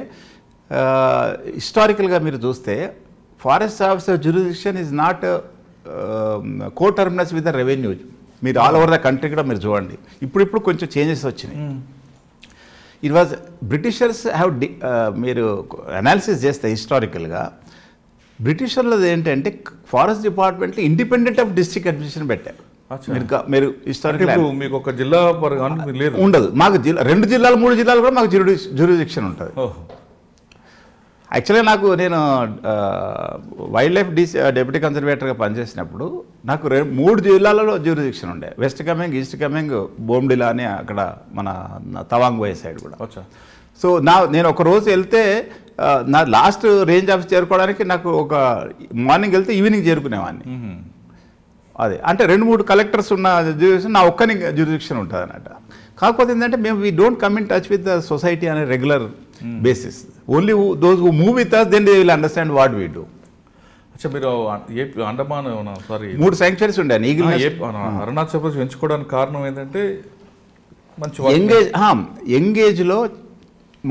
హిస్టారికల్గా మీరు చూస్తే forest officer jurisdiction is not coterminous with the revenue మీరు ఆల్ ఓవర్ ద కంట్రీ కూడా మీరు చూడండి uh, ఇప్పుడు ఇప్పుడు కొంచెం చేంజెస్ వచ్చినాయి ఇట్ వాజ్ బ్రిటిషర్స్ హ్యావ్ మీరు అనాలిసిస్ చేస్తే హిస్టారికల్గా బ్రిటిషర్లది ఏంటంటే ఫారెస్ట్ డిపార్ట్మెంట్లో ఇండిపెండెంట్ ఆఫ్ డిస్ట్రిక్ట్ అడ్మినిస్ట్రేషన్ పెట్టారు మీరు మీరు హిస్టారికల్ మీకు ఒక జిల్లా ఉండదు మాకు జిల్లా రెండు జిల్లాలు మూడు జిల్లాలు కూడా మాకు జ్యూరిడిక్షన్ ఉంటుంది యాక్చువల్గా నాకు నేను వైల్డ్ లైఫ్ డిసి డెప్యూటీ కన్జర్వేటర్గా పనిచేసినప్పుడు నాకు రెండు మూడు జిల్లాలలో జ్యూరిజిక్షన్ ఉండే వెస్ట్ కమింగ్ ఈస్ట్ కమింగ్ బోమ్డిలా అని అక్కడ మన తవాంగ్ పోయే సైడ్ కూడా సో నా నేను ఒక రోజు వెళ్తే నా లాస్ట్ రేంజ్ ఆఫీస్ చేరుకోవడానికి నాకు ఒక మార్నింగ్ వెళ్తే ఈవినింగ్ చేరుకునేవాడిని అదే అంటే రెండు మూడు కలెక్టర్స్ ఉన్న జ్యూరిజిక్షన్ నా ఒక్కని జ్యూరిజిక్షన్ ఉంటుంది అన్నట్టు కాకపోతే ఏంటంటే మేము we don't come in touch with the society అనే regular basis only those those who move then us, then they will understand what మీరు ఏపీ అండమాన్ సారీ మూడు శాంక్చురీస్ ఉండే ఈగిల్ అరుణాచల్ ప్రదేశ్ ఎంచుకోవడానికి కారణం ఏంటంటే మంచి ఎంగేజ్ ఎంగేజ్లో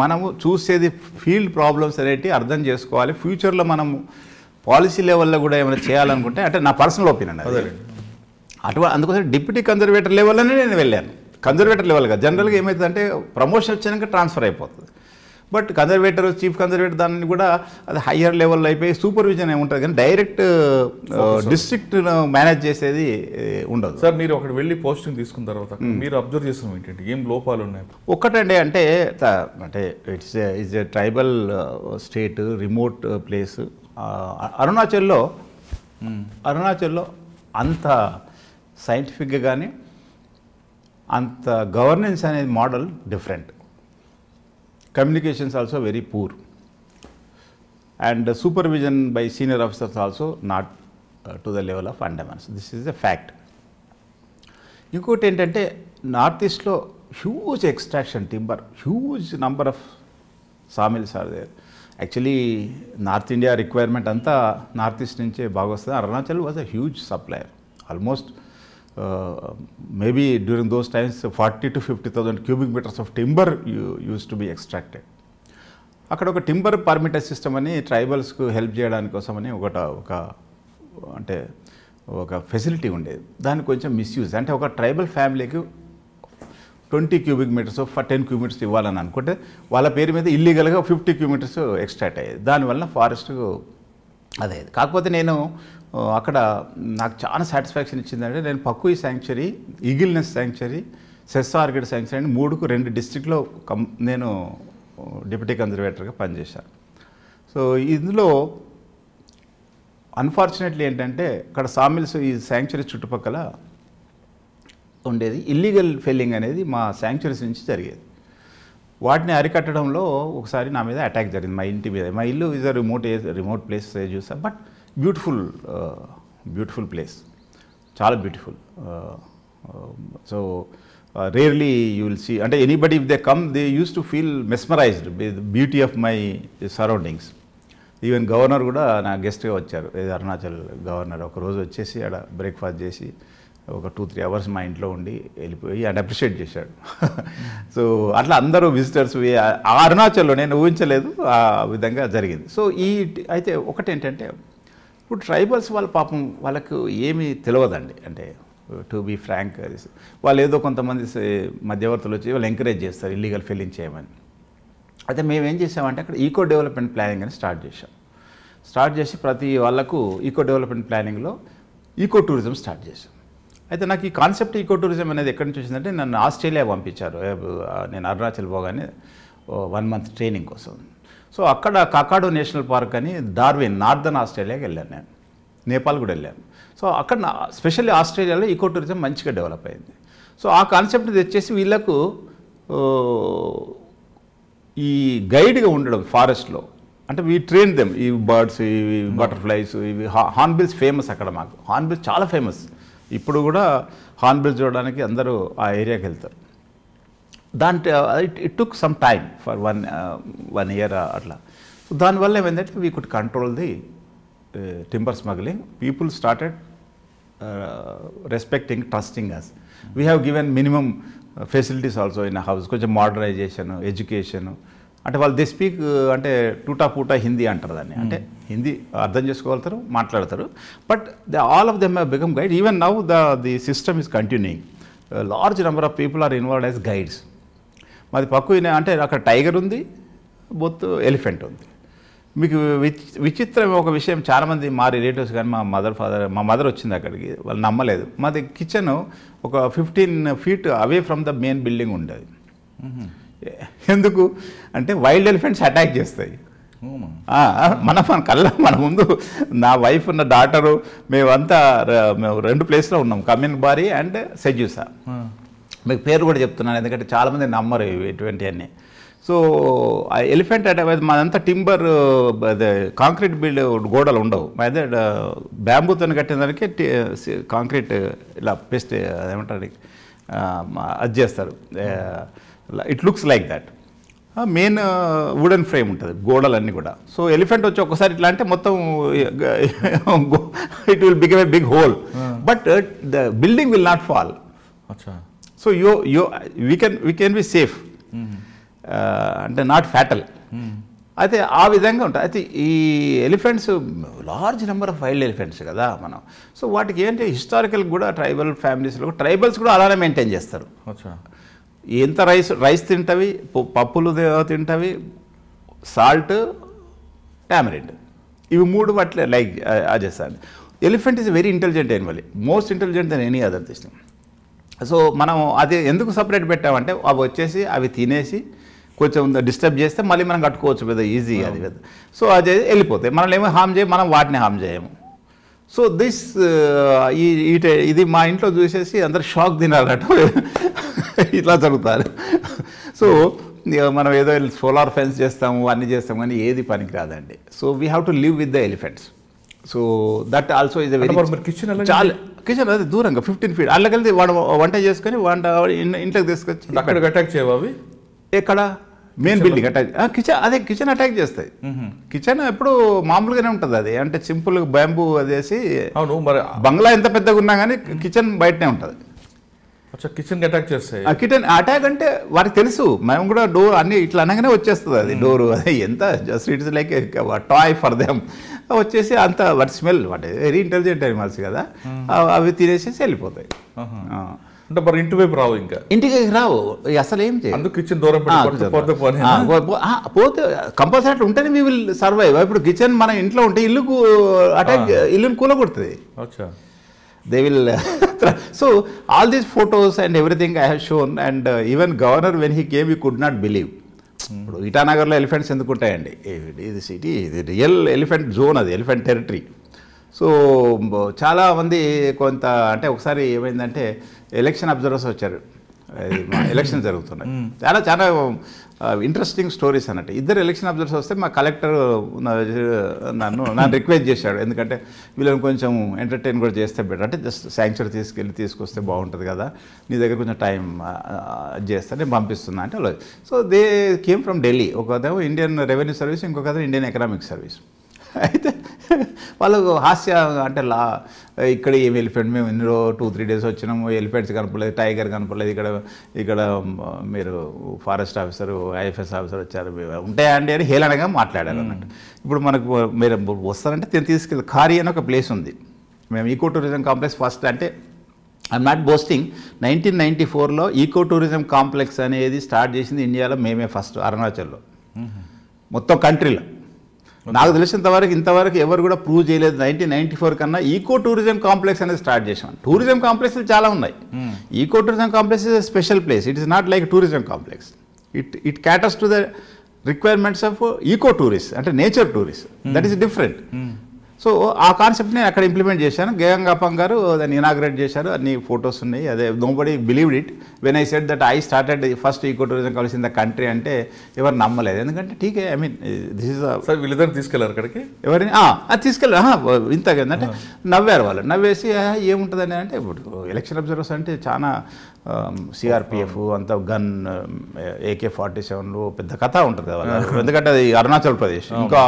మనము చూసేది ఫీల్డ్ ప్రాబ్లమ్స్ అనేటివి అర్థం చేసుకోవాలి ఫ్యూచర్లో మనము పాలసీ లెవెల్లో కూడా ఏమైనా చేయాలనుకుంటే అంటే నా పర్సనల్ ఒపీనియన్ అది అటువంటి అందుకోసం డిప్యూటీ కన్జర్వేటర్ లెవెల్లోనే నేను వెళ్ళాను కన్జర్వేటర్ లెవెల్గా జనరల్గా ఏమవుతుందంటే ప్రమోషన్ వచ్చాక ట్రాన్స్ఫర్ అయిపోతుంది బట్ కన్జర్వేటర్ చీఫ్ కన్జర్వేటర్ దాన్ని కూడా అది హయ్యర్ లెవెల్లో అయిపోయి సూపర్విజన్ ఏమి ఉంటుంది కానీ డైరెక్ట్ డిస్ట్రిక్ట్ మేనేజ్ చేసేది ఉండదు సార్ మీరు ఒకటి వెళ్ళి పోస్టింగ్ తీసుకున్న తర్వాత hmm. మీరు అబ్జర్వ్ చేస్తున్నాం ఏంటంటే ఏం లోపాలు ఉన్నాయి ఒకటండి అంటే అంటే it's it's a tribal state remote place అరుణాచల్లో hmm. అరుణాచల్లో అంత సైంటిఫిక్గా కానీ అంత గవర్నెన్స్ అనేది model different communications also very poor and supervision by senior officers also not uh, to the level of this This is fact fact. ఇంకోటి ఏంటంటే నార్త్ ఈస్ట్లో huge extraction timber huge number of sawmills are there actually north India requirement అంతా నార్త్ ఈస్ట్ నుంచే బాగా వస్తుంది Arunachal was a huge supplier almost maybe during those times forty to fifty thousand cubic metres of timber used to be extracted అక్కడ ఒక టింబర్ పర్మిట్ సిస్టమ్ అని ట్రైబల్స్కు హెల్ప్ చేయడానికి కోసమని ఒకట ఒక అంటే ఒక ఫెసిలిటీ ఉండేది దాన్ని కొంచెం మిస్యూజ్ అంటే ఒక ట్రైబల్ ఫ్యామిలీకి twenty cubic metres ten cu metres ఇవ్వాలని అనుకుంటే వాళ్ళ పేరు మీద ఇల్లీగల్గా ఫిఫ్టీ క్యూమీటర్స్ ఎక్స్ట్రాక్ట్ అయ్యేది దానివల్ల ఫారెస్ట్ అదే కాకపోతే నేను అక్కడ నాకు చాలా సాటిస్ఫాక్షన్ ఇచ్చిందంటే నేను Pakhui sanctuary Eaglenest sanctuary Sessa orchid sanctuary అని మూడుకు రెండు డిస్టిక్లో కం నేను డిప్యూటీ కన్జర్వేటర్గా పనిచేశాను సో ఇందులో అన్ఫార్చునేట్లీ ఏంటంటే అక్కడ సామిల్స్ ఈ శాంక్చురీ చుట్టుపక్కల ఉండేది ఇల్లీగల్ ఫెల్లింగ్ అనేది మా శాంక్చురీస్ నుంచి జరిగేది వాటిని అరికట్టడంలో ఒకసారి నా మీద అటాక్ జరిగింది మా ఇంటి మీద మా ఇల్లు is a remote age remote place చూసా బట్ బ్యూటిఫుల్ బ్యూటిఫుల్ ప్లేస్ చాలా beautiful so rarely you will see అంటే anybody if they come they use to feel mesmerised beauty of my surroundings even governor కూడా నా గెస్ట్గా వచ్చారు అరుణాచల్ గవర్నర్ ఒక రోజు వచ్చేసి ఆడ బ్రేక్ఫాస్ట్ చేసి ఒక టూ త్రీ అవర్స్ మా ఇంట్లో ఉండి వెళ్ళిపోయి అండ్ అప్రిషియేట్ చేశాడు [LAUGHS] సో అట్లా అందరూ విజిటర్స్ అరుణాచల్లో నేను ఊహించలేదు ఆ విధంగా జరిగింది సో ఈ అయితే ఒకటేంటంటే ఇప్పుడు ట్రైబల్స్ వాళ్ళ పాపం వాళ్ళకు ఏమీ తెలియదండి అంటే టు బీ ఫ్రాంక్ వాళ్ళు ఏదో కొంతమంది మధ్యవర్తులు వచ్చి వాళ్ళు ఎంకరేజ్ చేస్తారు ఇల్లీగల్ ఫిల్లింగ్ చేయమని అయితే మేము ఏం చేసామంటే అక్కడ ఈకో డెవలప్మెంట్ ప్లానింగ్ అని స్టార్ట్ చేసాం స్టార్ట్ చేసి ప్రతి వాళ్ళకు ఈకో డెవలప్మెంట్ ప్లానింగ్లో ఈకో టూరిజం స్టార్ట్ చేసాం అయితే నాకు ఈ కాన్సెప్ట్ ఈకో టూరిజం అనేది ఎక్కడి నుంచి వచ్చిందంటే నన్ను ఆస్ట్రేలియా పంపించారు నేను అరుణాచల్ పోగానే వన్ మంత్ ట్రైనింగ్ కోసం సో అక్కడ కాకాడో నేషనల్ పార్క్ అని డార్విన్ నార్దర్న్ ఆస్ట్రేలియాకి వెళ్ళాను నేను నేపాల్ కూడా వెళ్ళాను సో అక్కడ స్పెషల్లీ ఆస్ట్రేలియాలో ఈకో టూరిజం మంచిగా డెవలప్ అయింది సో ఆ కాన్సెప్ట్ తెచ్చేసి వీళ్ళకు ఈ గైడ్గా ఉండడం ఫారెస్ట్లో అంటే వీ ట్రైన్ దెమ్ ఈ బర్డ్స్ ఇవి బటర్ఫ్లైస్ ఇవి హార్న్బిల్స్ ఫేమస్ అక్కడ మాకు హార్న్బిల్స్ చాలా ఫేమస్ ఇప్పుడు కూడా హార్న్బిల్స్ చూడడానికి అందరూ ఆ ఏరియాకి వెళ్తారు దాంట్ it it took some time for one one year అట్లా సో దానివల్ల ఏమైందంటే we could control the timber smuggling people started respecting trusting us we have given minimum facilities also in house కొంచెం మోడర్నైజేషన్ ఎడ్యుకేషన్ అంటే వాళ్ళు ది స్పీక్ uh, అంటే టూటా పూటా హిందీ అంటారు దాన్ని అంటే hmm. హిందీ అర్థం చేసుకోగలుగుతారు మాట్లాడతారు but the all of them become guide even now the the system is continuing large number of people are involve as guides మాది పక్కు అంటే అక్కడ టైగర్ ఉంది బొత్తు ఎలిఫెంట్ ఉంది మీకు విచిత్రం ఒక విషయం చాలామంది మా రిలేటివ్స్ కానీ మా మదర్ ఫాదర్ మా మదర్ వచ్చింది అక్కడికి వాళ్ళు నమ్మలేదు మాది కిచెన్ ఒక fifteen feet away from the main building ఉండేది ఎందుకు అంటే వైల్డ్ ఎలిఫెంట్స్ అటాక్ చేస్తాయి మన మన కళ్ళ మన ముందు నా వైఫ్ ఉన్న డాటరు మేమంతా మేము రెండు ప్లేస్లో ఉన్నాం కమ్యూన్ బారి అండ్ సెజ్యూసా మీకు పేరు కూడా చెప్తున్నాను ఎందుకంటే చాలామంది నమ్మరు ఇటువంటివన్నీ సో ఆ ఎలిఫెంట్ అంటే మాదంతా టింబర్ అదే కాంక్రీట్ బిల్డ్ గోడలు ఉండవు అదే బ్యాంబూతో కట్టిన దానికి కాంక్రీట్ ఇలా పేస్ట్ ఏమంటారు అది చేస్తారు it looks like that main wooden frame ఉంటుంది గోడలన్నీ కూడా సో ఎలిఫెంట్ వచ్చి ఒకసారి ఇట్లా అంటే మొత్తం it will big a big hole but the building will not fall so you you we can we can be safe అంటే నాట్ ఫ్యాటల్ అయితే ఆ విధంగా ఉంటుంది అయితే ఈ elephants large number of wild elephants కదా మనం సో వాటికి ఏంటి హిస్టారికల్ కూడా ట్రైబల్ ఫ్యామిలీస్లో ట్రైబల్స్ కూడా అలానే మెయింటైన్ చేస్తారు ఎంత రైస్ రైస్ తింటవి పప్పులు తింటవి సాల్ట్ టామరిన్ ఇవి మూడు వాటిలో లైక్ చేస్తాను elephant is very intelligent animal most intelligent then any other this thing so మనం అది ఎందుకు సపరేట్ పెట్టామంటే అవి వచ్చేసి అవి తినేసి కొంచెం డిస్టర్బ్ చేస్తే మళ్ళీ మనం కట్టుకోవచ్చు పెద్ద ఈజీ అది పెద్ద సో అది వెళ్ళిపోతాయి మనల్ని ఏమో హామ్ చేయం మనం వాటిని హామ్ చేయము సో దిస్ uh, ఈ ఇది మా ఇంట్లో చూసేసి అందరు షాక్ తినాలట [LAUGHS] ఇట్లా జరుగుతారు సో మనం ఏదో సోలార్ ఫెన్స్ చేస్తాము అన్నీ చేస్తాము కానీ ఏది పనికిరాదండి so we have to live with the elephants so that also is kitchen చాలా కిచెన్ అదే దూరంగా ఫిఫ్టీన్ ఫీట్ కలిసి వాడు వంట చేసుకొని వంట ఇంట్లోకి తీసుకొచ్చి అక్కడ అటాక్ చేయవు ఎక్కడ మెయిన్ బిల్డింగ్ అటాక్ కిచెన్ అదే కిచెన్ అటాక్ చేస్తాయి కిచెన్ ఎప్పుడు మామూలుగానే ఉంటుంది అది అంటే సింపుల్ బ్యాంబూ అదేసి అవును మరి బంగ్లా ఎంత పెద్దగా ఉన్నా కానీ కిచెన్ బయటనే ఉంటుంది కిచెన్ అటాక్ చేస్తాయి ఆ కిచెన్ అటాక్ అంటే వారికి తెలుసు మేము కూడా డోర్ అన్ని ఇట్లా అనగానే వచ్చేస్తుంది అది డోరు hmm. అది ఎంత just it's like toy for them వచ్చేసి అంత వాటి స్మెల్ వాటి వెరీ ఇంటెలిజెంట్ అనిమల్స్ కదా hmm. అవి తినేసేసి వెళ్ళిపోతాయి అంటే మరి ఇంటి వైపు రావు ఇంకా ఇంటికి రావు అసలు ఏం చేయాలి కిచెన్ దూరం పోతే కంపల్సరీ అట్లా ఉంటేనే మీ విల్ సర్వైవ్ ఇప్పుడు కిచెన్ మన ఇంట్లో ఉంటే ఇల్లు అటాక్ ఇల్లుని కూలగొడుతుంది they will Chitra. So all these photos and everything I have shown and uh, even governor when he came he could not ఇప్పుడు ఇటానగర్లో ఎలిఫెంట్స్ ఎందుకు ఉంటాయండి ఇది సిటీ ఇది రియల్ ఎలిఫెంట్ జోన్ అది ఎలిఫెంట్ టెరిటరీ సో చాలామంది కొంత అంటే ఒకసారి ఏమైందంటే ఎలక్షన్ అబ్జర్వర్స్ వచ్చారు ఎలక్షన్ జరుగుతున్నాయి చాలా చాలా ఇంట్రెస్టింగ్ స్టోరీస్ అన్నట్టు ఇద్దరు ఎలక్షన్ అబ్జర్వర్స్ వస్తే మా కలెక్టర్ నన్ను నన్ను రిక్వెస్ట్ చేశాడు ఎందుకంటే వీళ్ళని కొంచెం ఎంటర్టైన్ కూడా చేస్తే బెటర్ అంటే జస్ట్ శాంక్చురీ తీసుకెళ్ళి తీసుకొస్తే బాగుంటుంది కదా నీ దగ్గర కొంచెం టైం చేస్తే నేను పంపిస్తున్నా అంటే అలా so they came from Delhi ఒక ఇండియన్ రెవెన్యూ సర్వీస్ ఇంకొక ఇండియన్ ఎకనామిక్ సర్వీస్ అయితే వాళ్ళు హాస్య అంటే లా ఇక్కడ ఏమి ఎలిఫెంట్ మేము ఎన్నో టూ త్రీ డేస్ వచ్చినాము ఎలిఫెంట్స్ కనపడలేదు టైగర్ కనపడలేదు ఇక్కడ ఇక్కడ మీరు ఫారెస్ట్ ఆఫీసర్ ఐఎఫ్ఎస్ ఆఫీసర్ వచ్చారు ఉంటాయా అండి అని హేళనగా మాట్లాడారు అన్నట్టు ఇప్పుడు మనకు మీరు వస్తారంటే తిని తీసుకెళ్ళి ఖారీ అని ఒక ప్లేస్ ఉంది మేము ఈకో టూరిజం కాంప్లెక్స్ ఫస్ట్ అంటే I'm not boasting nineteen ninety ఫోర్లో ఈకో టూరిజం కాంప్లెక్స్ అనేది స్టార్ట్ చేసింది ఇండియాలో మేమే ఫస్ట్ అరుణాచల్లో మొత్తం కంట్రీలో నాకు తెలిసినంత వరకు ఇంతవరకు ఎవరు కూడా ప్రూవ్ చేయలేదు నైన్టీన్ నైన్టీ ఫోర్ కన్నా ఈకో టూరిజం కాంప్లెక్స్ అనేది స్టార్ట్ చేసాం టూరిజం కాంప్లెక్స్ చాలా ఉన్నాయి eco tourism complex is special place it is not like tourism complex it it caters to the requirements of eco tourist అంటే nature tourist that is different so ఆ కాన్సెప్ట్ నేను అక్కడ ఇంప్లిమెంట్ చేశాను గేయంగాపం గారు దాన్ని ఇనాగ్రేట్ చేశారు అన్ని ఫొటోస్ ఉన్నాయి అదే nobody believed it when I set that I started first eco tourism కలిసి ఇన్ ద కంట్రీ అంటే ఎవరు నమ్మలేదు ఎందుకంటే TK I mean this is వీళ్ళిద్దరు తీసుకెళ్ళారు అక్కడికి ఎవరిని తీసుకెళ్ళారు ఇంత ఏంటంటే నవ్వారు వాళ్ళు నవ్వేసి ఏముంటుందని అంటే ఇప్పుడు ఎలక్షన్ అబ్జర్వర్స్ అంటే చాలా సిఆర్పిఎఫ్ అంత గన్ ఏకే ఫార్టీ సెవెన్లు పెద్ద కథ ఉంటుంది కదా ఎందుకంటే అది అరుణాచల్ ప్రదేశ్ ఇంకా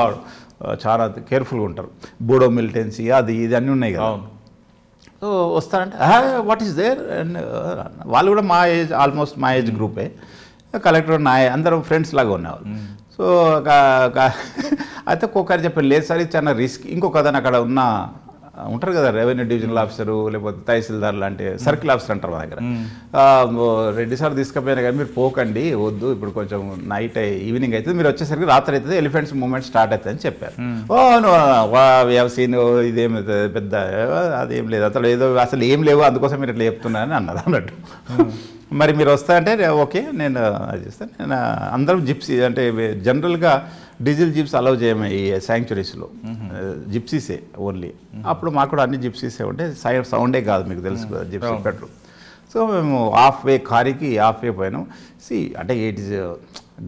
చాలా కేర్ఫుల్గా ఉంటారు బోడో మిలిటెన్సీ అది ఇది అన్నీ ఉన్నాయి కదా సో వస్తారంటే వాట్ ఈస్ దేర్ అండ్ వాళ్ళు కూడా మా ఏజ్ ఆల్మోస్ట్ మా ఏజ్ hmm. గ్రూపే కలెక్టర్ నా అందరం ఫ్రెండ్స్ లాగా ఉన్నేవాళ్ళు hmm. సో [LAUGHS] అయితే ఒక్కొక్కరు చెప్పారు లేదు సార్ ఇది చాలా రిస్క్ ఇంకొక అతను అక్కడ ఉన్న ఉంటారు కదా రెవెన్యూ డివిజనల్ ఆఫీసరు లేకపోతే తహసీల్దార్ లాంటి సర్కిల్ hmm. ఆఫీసర్ అంటారు మా దగ్గర hmm. రెడ్డి సార్ తీసుకుపోయినా కానీ మీరు పోకండి వద్దు ఇప్పుడు కొంచెం నైట్ ఈవినింగ్ అయితే మీరు వచ్చేసరికి రాత్రి అవుతుంది ఎలిఫెంట్స్ మూమెంట్ స్టార్ట్ అవుతుంది అని చెప్పారు hmm. ఓ సీన్ ఇదేం పెద్ద అదేం లేదు అసలు ఏదో అసలు ఏం లేవు అందుకోసం మీరు ఇట్లా చెప్తున్నారని అన్నది అన్నట్టు మరి మీరు వస్తా అంటే ఓకే నేను అది చేస్తాను నేను అందరం జిప్సీ అంటే జనరల్గా డీజిల్ జిప్స్ అలౌ చేయమే ఈ శాంక్చురీస్లో జిప్సీసే ఓన్లీ అప్పుడు మాకు కూడా అన్ని జిప్సీసే ఉంటే సౌండే కాదు మీకు తెలుసు కదా జిప్సీ పెట్రోల్ సో మేము హాఫ్ వే కారీకి హాఫ్ వే పోయినాం సి అంటే ఇట్ ఇస్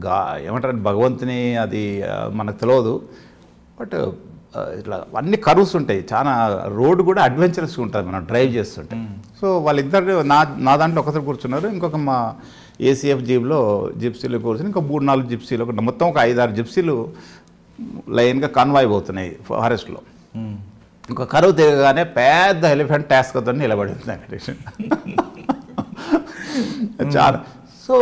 గా ఏమంటారు భగవంతుని అది మనకు తెలియదు బట్ ఇట్లా అన్ని కరువుస్ ఉంటాయి చాలా రోడ్ కూడా అడ్వెంచరస్గా ఉంటుంది మనం డ్రైవ్ చేస్తుంటే సో వాళ్ళిద్దరు నా నా దాంట్లో ఒకసారి కూర్చున్నారు ఇంకొక మా ఏసీఎఫ్ జీబ్లో జిప్సీలు కూర్చొని ఇంకా మూడు నాలుగు జిప్సీలు మొత్తం ఒక ఐదారు జిప్సీలు లైన్గా కన్వాయ్ అవుతున్నాయి ఫారెస్ట్లో hmm. ఇంకా కరువు తిరగగానే పెద్ద ఎలిఫెంట్ టాస్క్తో నిలబడి ఉంది hmm. చాలా సో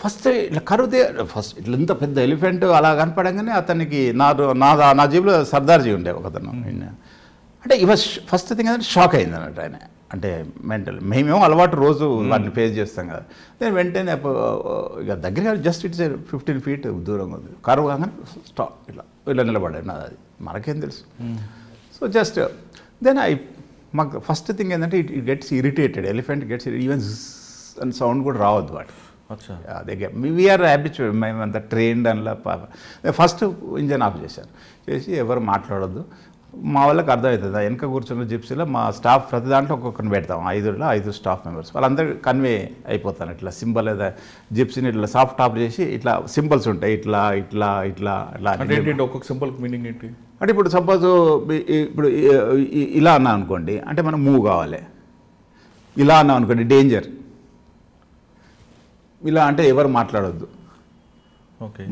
ఫస్ట్ ఇట్లా కరువు ఫస్ట్ ఇట్లా ఇంత పెద్ద ఎలిఫెంట్ అలా కనపడంగానే అతనికి నా నా నా జీబులో సర్దార్జీ ఉండే ఒకతను hmm. అంటే ఇవ ఫస్ట్ థింగ్ ఏంటంటే షాక్ అయింది అన్నట్టు ఆయన అంటే మెంటల్ మేమేమో అలవాటు రోజు వాటిని ఫేస్ చేస్తాం కదా నేను వెంటనే ఇక దగ్గర జస్ట్ ఇట్స్ ఫిఫ్టీన్ ఫీట్ దూరం ఉంది కరువు కాగానే స్టాప్ ఇలా ఇలా నిలబడాను అది మనకేం తెలుసు సో జస్ట్ దెన్ ఐ మాకు ఫస్ట్ థింగ్ ఏంటంటే it gets irritated elephant gets even and sound కూడా రావద్దు వాటి అదే వీఆర్ హ్యాబిచువల్ మేము అంత trained and first engine off చేశాను చేసి ఎవరు మాట్లాడొద్దు మా వాళ్ళకి అర్థమవుతుంది వెనక కూర్చున్న జిప్సీలో మా స్టాఫ్ ప్రతి దాంట్లో ఒక్కొక్కరిని పెడతాం ఐదులో ఐదు స్టాఫ్ మెంబర్స్ వాళ్ళందరూ కన్వే అయిపోతాను ఇట్లా సింబల్ లేదా జిప్సీని ఇట్లా సాఫ్ట్ టాప్ చేసి ఇట్లా సింబల్స్ ఉంటాయి ఇట్లా ఇట్లా ఇట్లా ఇట్లా ఒక్కొక్క సింబల్ మీనింగ్ ఏంటి అంటే ఇప్పుడు సపోజ్ ఇప్పుడు ఇలా అన్నా అనుకోండి అంటే మనం మూవ్ కావాలి ఇలా అన్నాం అనుకోండి డేంజర్ ఇలా అంటే ఎవరు మాట్లాడొద్దు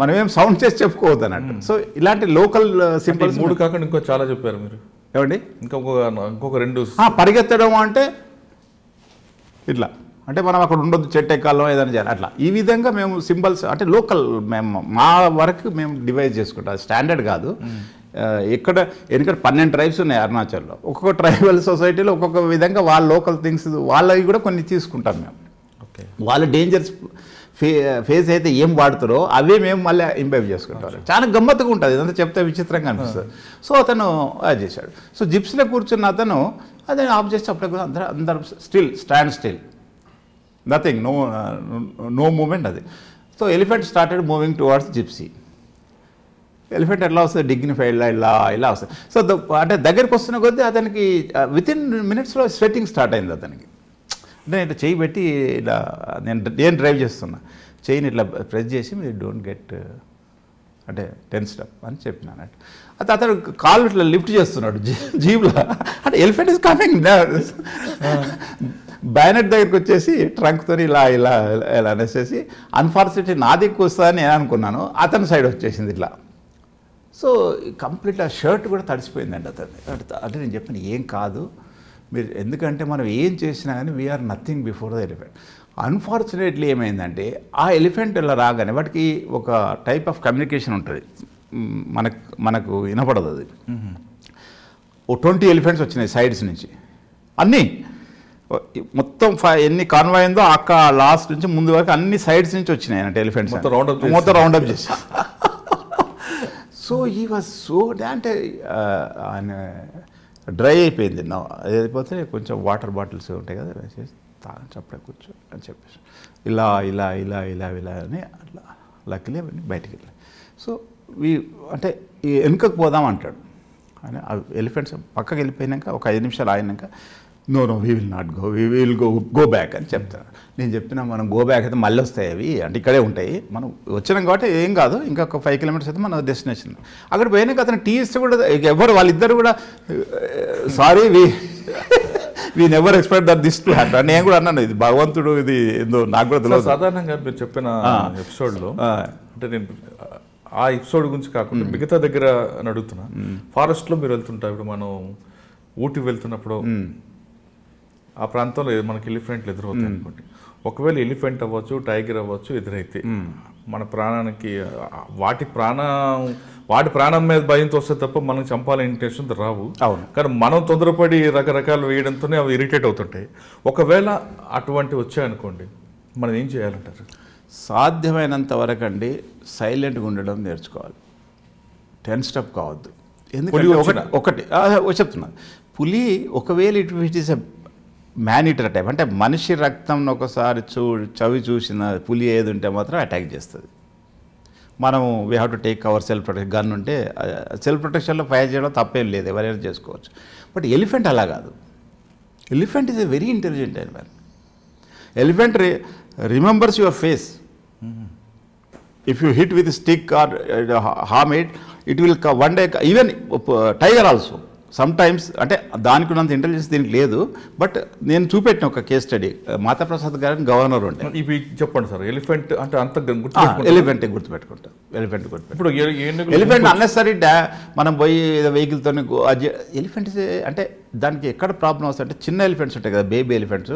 మనం ఏం సౌండ్ చేసి చెప్పుకోవద్దు అన్నట్టు సో hmm. ఇలాంటి లోకల్ సింపుల్ uh, మూడు కాకుండా ఇంకో చాలా చెప్పారు మీరు ఏమండి ఇంకొక ఇంకొక రెండు పరిగెత్తడం అంటే ఇట్లా అంటే మనం అక్కడ ఉండొద్దు చెట్టు ఎక్కాలో ఏదైనా చేయాలి అట్లా ఈ విధంగా మేము సింబల్స్ అంటే లోకల్ మేము మా వరకు మేము డివైజ్ చేసుకుంటాం స్టాండర్డ్ కాదు hmm. ఎక్కడ ఎందుకంటే పన్నెండు ట్రైబ్స్ ఉన్నాయి అరుణాచల్లో ఒక్కొక్క ట్రైబల్ సొసైటీలో ఒక్కొక్క విధంగా వాళ్ళ లోకల్ థింగ్స్ వాళ్ళవి కూడా కొన్ని తీసుకుంటాం మేము ఓకే వాళ్ళ డేంజర్స్ ఫే ఫేస్ అయితే ఏం వాడతారో అవే మేము మళ్ళీ ఇంపైవ్ చేసుకుంటారు చాలా గమ్మత్తుగా ఉంటుంది ఇదంతా చెప్తే విచిత్రంగా అనిపిస్తుంది సో అతను అది చేశాడు సో జిప్స్లో కూర్చున్న అతను అదే ఆఫ్ చేసి కూడా అందరూ అందరు still stand still nothing no no movement అది so elephant started moving towards gypsy elephant ఎలా వస్తుంది డిగ్నిఫైడ్లా ఇలా ఇలా వస్తుంది సో అంటే దగ్గరికి వస్తున్న కొద్దీ అతనికి వితిన్ మినిట్స్లో స్వెట్టింగ్ స్టార్ట్ అయింది అతనికి అంటే ఇట్లా చేయి పెట్టి ఇలా నేను నేను డ్రైవ్ చేస్తున్నా చేయిని ఇట్లా ప్రెస్ చేసి మీరు డోంట్ గెట్ అంటే టెన్ స్టప్ అని చెప్పినాను అయితే అతడు కాళ్ళు ఇట్లా లిఫ్ట్ చేస్తున్నాడు జీబ్లో అంటే ఎలిఫెంట్ ఇస్ కమింగ్ బ్యానెట్ దగ్గరికి వచ్చేసి ట్రంక్తో ఇలా ఇలా ఇలా అనేసేసి అన్ఫార్చునేట్లీ నా దిక్కు వస్తుందని నేను అనుకున్నాను అతని సైడ్ వచ్చేసింది ఇట్లా సో కంప్లీట్ ఆ షర్ట్ కూడా తడిసిపోయిందండి అతను అంటే నేను చెప్పిన ఏం కాదు మీరు ఎందుకంటే మనం ఏం చేసినా కానీ we are nothing before the elephant unfortunately ఏమైందంటే ఆ ఎలిఫెంట్ ఇలా రాగానే వాటికి ఒక టైప్ ఆఫ్ కమ్యూనికేషన్ ఉంటుంది మనకు మనకు వినపడదు అది ఓ ట్వంటీ ఎలిఫెంట్స్ వచ్చినాయి సైడ్స్ నుంచి అన్నీ మొత్తం ఎన్ని కాన్వాయ్ ఉందో అక్క లాస్ట్ నుంచి ముందు వరకు అన్ని సైడ్స్ నుంచి వచ్చినాయి [LAUGHS] అంటే ఎలిఫెంట్స్ మొత్తం రౌండ్ అప్ చేసి సో ఈ వాజ్ సో అంటే ఆయన డ్రై అయిపోయింది అయిపోతే కొంచెం వాటర్ బాటిల్స్ ఉంటాయి కదా వేసేసి తాగని చప్పుడు కూర్చో అని చెప్పేసి ఇలా ఇలా ఇలా ఇలా ఇలా అని అట్లా లక్కలీ అవన్నీ బయటికి వెళ్ళాయి సో వీ అంటే వెనుకకు పోదాం అంటాడు అని ఎలిఫెంట్స్ పక్కకి వెళ్ళిపోయినాక ఒక ఐదు నిమిషాలు ఆగినాక no no we will not go we will go go back అని చెప్తాను నేను చెప్పిన మనం గో బ్యాక్ అయితే మళ్ళీ వస్తాయి అవి అంటే ఇక్కడే ఉంటాయి మనం వచ్చినాం కాబట్టి ఏం కాదు ఇంకా ఒక ఫైవ్ కిలోమీటర్స్ అయితే మన డెస్టినేషన్ అక్కడ పోయినాక అతను టీస్ కూడా ఎవరు వాళ్ళిద్దరు కూడా sorry we we never expect that this to happen నేను కూడా అన్నాను ఇది భగవంతుడు ఇది ఏందో నాకు కూడా తెలుసు సాధారణంగా మీరు చెప్పిన ఎపిసోడ్లో అంటే నేను ఆ ఎపిసోడ్ గురించి కాకుండా మిగతా దగ్గర అని అడుగుతున్నా ఫారెస్ట్లో మీరు వెళ్తుంటారు ఇప్పుడు మనం ఊటీ వెళ్తున్నప్పుడు ఆ ప్రాంతంలో మనకి ఎలిఫెంట్లు ఎదురవుతాయి అనుకోండి ఒకవేళ ఎలిఫెంట్ అవ్వచ్చు టైగర్ అవ్వచ్చు ఎదురైతే మన ప్రాణానికి వాటి ప్రాణ వాటి ప్రాణం మీద భయంతో వస్తే తప్ప మనం చంపాలనే ఇంటెన్షన్ రావు అవును కానీ మనం తొందరపడి రకరకాలు వేయడంతోనే అవి ఇరిటేట్ అవుతుంటాయి ఒకవేళ అటువంటి వచ్చాయనుకోండి మనం ఏం చేయాలంటారు సాధ్యమైనంత వరకు అండి సైలెంట్గా ఉండడం నేర్చుకోవాలి టెన్ స్టెప్ కావద్దు ఎందుకంటే ఒకటి చెప్తున్నాను పులి ఒకవేళ it it is a man eater type అంటే మనిషి రక్తం ఒకసారి చూ చవి చూసిన పులి ఏది ఉంటే మాత్రం అటాక్ చేస్తుంది మనం we have to take our self protection gun ఉంటే సెల్ఫ్ ప్రొటెక్షన్లో ఫైర్ చేయడం తప్పేం లేదు ఎవరైనా చేసుకోవచ్చు బట్ ఎలిఫెంట్ అలా కాదు elephant is a very intelligent animal elephant remembers your face if you hit with stick or harm it it will one day even tiger also sometimes అంటే దానికి ఉన్నంత ఇంటెలిజెన్స్ దీనికి లేదు బట్ నేను చూపెట్టిన ఒక కేస్ స్టడీ మాతాప్రసాద్ గారిని గవర్నర్ ఉంటే ఇవి చెప్పండి సార్ ఎలిఫెంట్ అంటే అంత ఎలిఫెంట్ గుర్తుపెట్టుకుంటా ఎలిఫెంట్ ఇప్పుడు ఎలిఫెంట్ అన్నెసరీ డా మనం పోయి వెహికల్తో ఎలిఫెంట్ అంటే దానికి ఎక్కడ ప్రాబ్లం వస్తుంది అంటే చిన్న ఎలిఫెంట్స్ ఉంటాయి కదా బేబీ ఎలిఫెంట్స్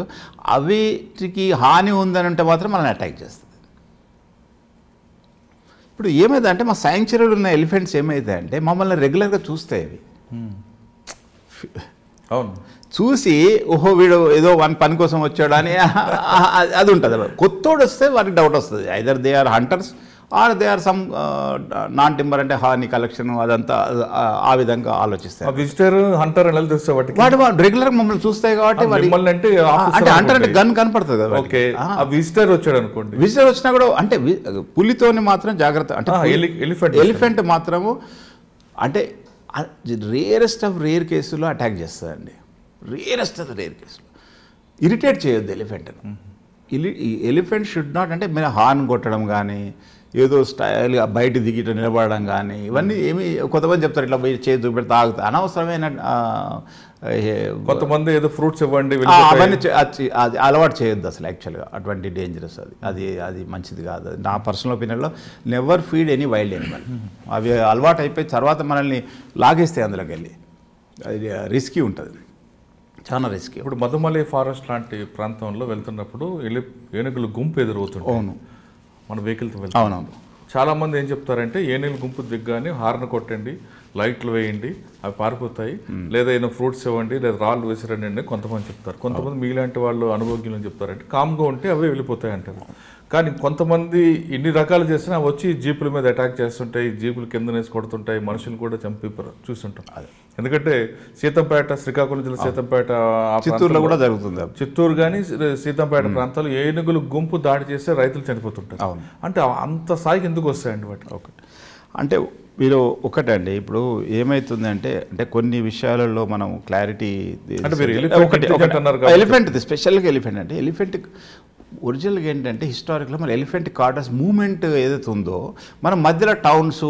అవిటికి హాని ఉందని అంటే మాత్రం మనం అటాక్ చేస్తాం ఇప్పుడు ఏమైందంటే మా సాంక్చురీలో ఉన్న ఎలిఫెంట్స్ అంటే మమ్మల్ని రెగ్యులర్గా చూస్తాయి అవి hmm. అవును చూసి ఓహో వీడు ఏదో వన్ పని కోసం వచ్చాడు అని అది ఉంటుంది కొత్తోడు వస్తే వారికి డౌట్ వస్తుంది either they are hunters or they are some non timber అంటే హాని కలెక్షన్ అదంతా ఆ విధంగా ఆలోచిస్తారు విజిటర్ హంటర్ ఎలా వాటి రెగ్యులర్ మమ్మల్ని చూస్తాయి కాబట్టి అంటే అంటే హంటర్ అంటే గన్ కనపడుతుంది కదా ఓకే విజిటర్ వచ్చాడు అనుకోండి విజిటర్ వచ్చినా కూడా అంటే పులితోని మాత్రం జాగ్రత్త అంటే ఎలిఫెంట్ ఎలిఫెంట్ మాత్రము అంటే రేరెస్ట్ ఆఫ్ రేర్ కేసులో అటాక్ చేస్తుందండి రేరెస్ట్ ఆఫ్ రేర్ కేసులో ఇరిటేట్ చేయొద్దు ఎలిఫెంట్ను ఎలిఫెంట్ షుడ్ నాట్ అంటే మీరు హార్న్ కొట్టడం కానీ ఏదో స్టైల్గా బయట దిగి నిలబడడం కానీ ఇవన్నీ ఏమి కొంతమంది చెప్తారు ఇట్లా చేయి చూపెడితే తాగుతా అనవసరమైన కొంతమంది ఏదో ఫ్రూట్స్ ఇవ్వండి అవన్నీ అది అలవాటు చేయొద్దు అసలు యాక్చువల్గా అటువంటి డేంజరస్ అది అది అది మంచిది కాదు నా పర్సనల్ ఒపీనియన్లో never feed any wild animal అవి అలవాటు అయిపోయి తర్వాత మనల్ని లాగేస్తే అందులోకి వెళ్ళి అది రిస్కీ ఉంటుంది చాలా రిస్క్ ఇప్పుడు మధుమలై ఫారెస్ట్ లాంటి ప్రాంతంలో వెళ్తున్నప్పుడు వెళ్ళి ఏనుగులు గుంపు ఎదురవుతుంది అవును మన వెహికల్తో వెళ్తాం అవునవును చాలామంది ఏం చెప్తారంటే ఏనుగుల గుంపు దిగ్గానే హార్న్ కొట్టండి లైట్లు వేయండి అవి పారిపోతాయి లేదా ఏదైనా ఫ్రూట్స్ ఇవ్వండి లేదా రాళ్ళు వేసిరండి అని కొంతమంది చెప్తారు కొంతమంది మీలాంటి వాళ్ళు అనుభోగ్యులు చెప్తారంటే కామ్గా ఉంటే అవే వెళ్ళిపోతాయి అంటారు కానీ కొంతమంది ఇన్ని రకాలు చేసినా వచ్చి జీపుల మీద అటాక్ చేస్తుంటాయి జీపులు కిందనేసి కొడుతుంటాయి మనుషులు కూడా చంపి చూస్తుంటాం ఎందుకంటే సీతంపేట శ్రీకాకుళం జిల్లా సీతంపేట చిత్తూరులో కూడా జరుగుతుంది చిత్తూరు కానీ సీతంపేట ప్రాంతాలు ఏనుగులు గుంపు దాడి చేస్తే రైతులు చనిపోతుంటారు అంటే అంత స్థాయికి ఎందుకు వస్తాయండి వాటి ఒకటి అంటే మీరు ఒకటండి ఇప్పుడు ఏమైతుందంటే అంటే కొన్ని విషయాలలో మనం క్లారిటీ ఎలిఫెంట్ స్పెషల్గా ఎలిఫెంట్ అంటే ఎలిఫెంట్ ఒరిజినల్గా ఏంటంటే హిస్టారికల్లో మన ఎలిఫెంట్ కార్డర్స్ మూమెంట్ ఏదైతే ఉందో మన మధ్యలో టౌన్స్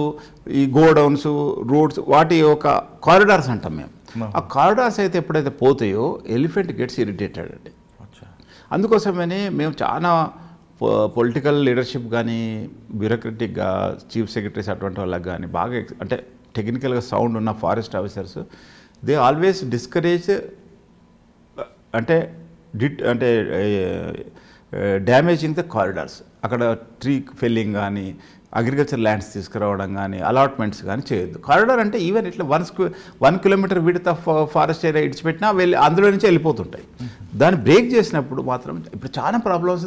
ఈ గోడౌన్స్ రోడ్స్ వాటి యొక్క కారిడార్స్ అంటాం మేము ఆ కారిడార్స్ అయితే ఎప్పుడైతే పోతాయో ఎలిఫెంట్ గెట్స్ ఇరిటేటెడ్ అండి అందుకోసమని మేము చాలా పొలిటికల్ లీడర్షిప్ కానీ బ్యూరోక్రటిక్గా చీఫ్ సెక్రటరీస్ అటువంటి వాళ్ళకి కానీ బాగా అంటే టెక్నికల్గా సౌండ్ ఉన్న forest officers they always discourage అంటే డిట్ అంటే డ్యామేజింగ్ ద కారిడార్స్ అక్కడ ట్రీ ఫెల్లింగ్ కానీ అగ్రికల్చర్ ల్యాండ్స్ తీసుకురావడం కానీ అలాట్మెంట్స్ కానీ చేయొద్దు కారిడార్ అంటే ఈవెన్ ఇట్లా వన్ వన్ కిలోమీటర్ విడత ఫారెస్ట్ ఏరియా ఇడిచిపెట్టినా వెళ్ళి అందులో నుంచి వెళ్ళిపోతుంటాయి దాన్ని బ్రేక్ చేసినప్పుడు మాత్రం ఇప్పుడు చాలా ప్రాబ్లమ్స్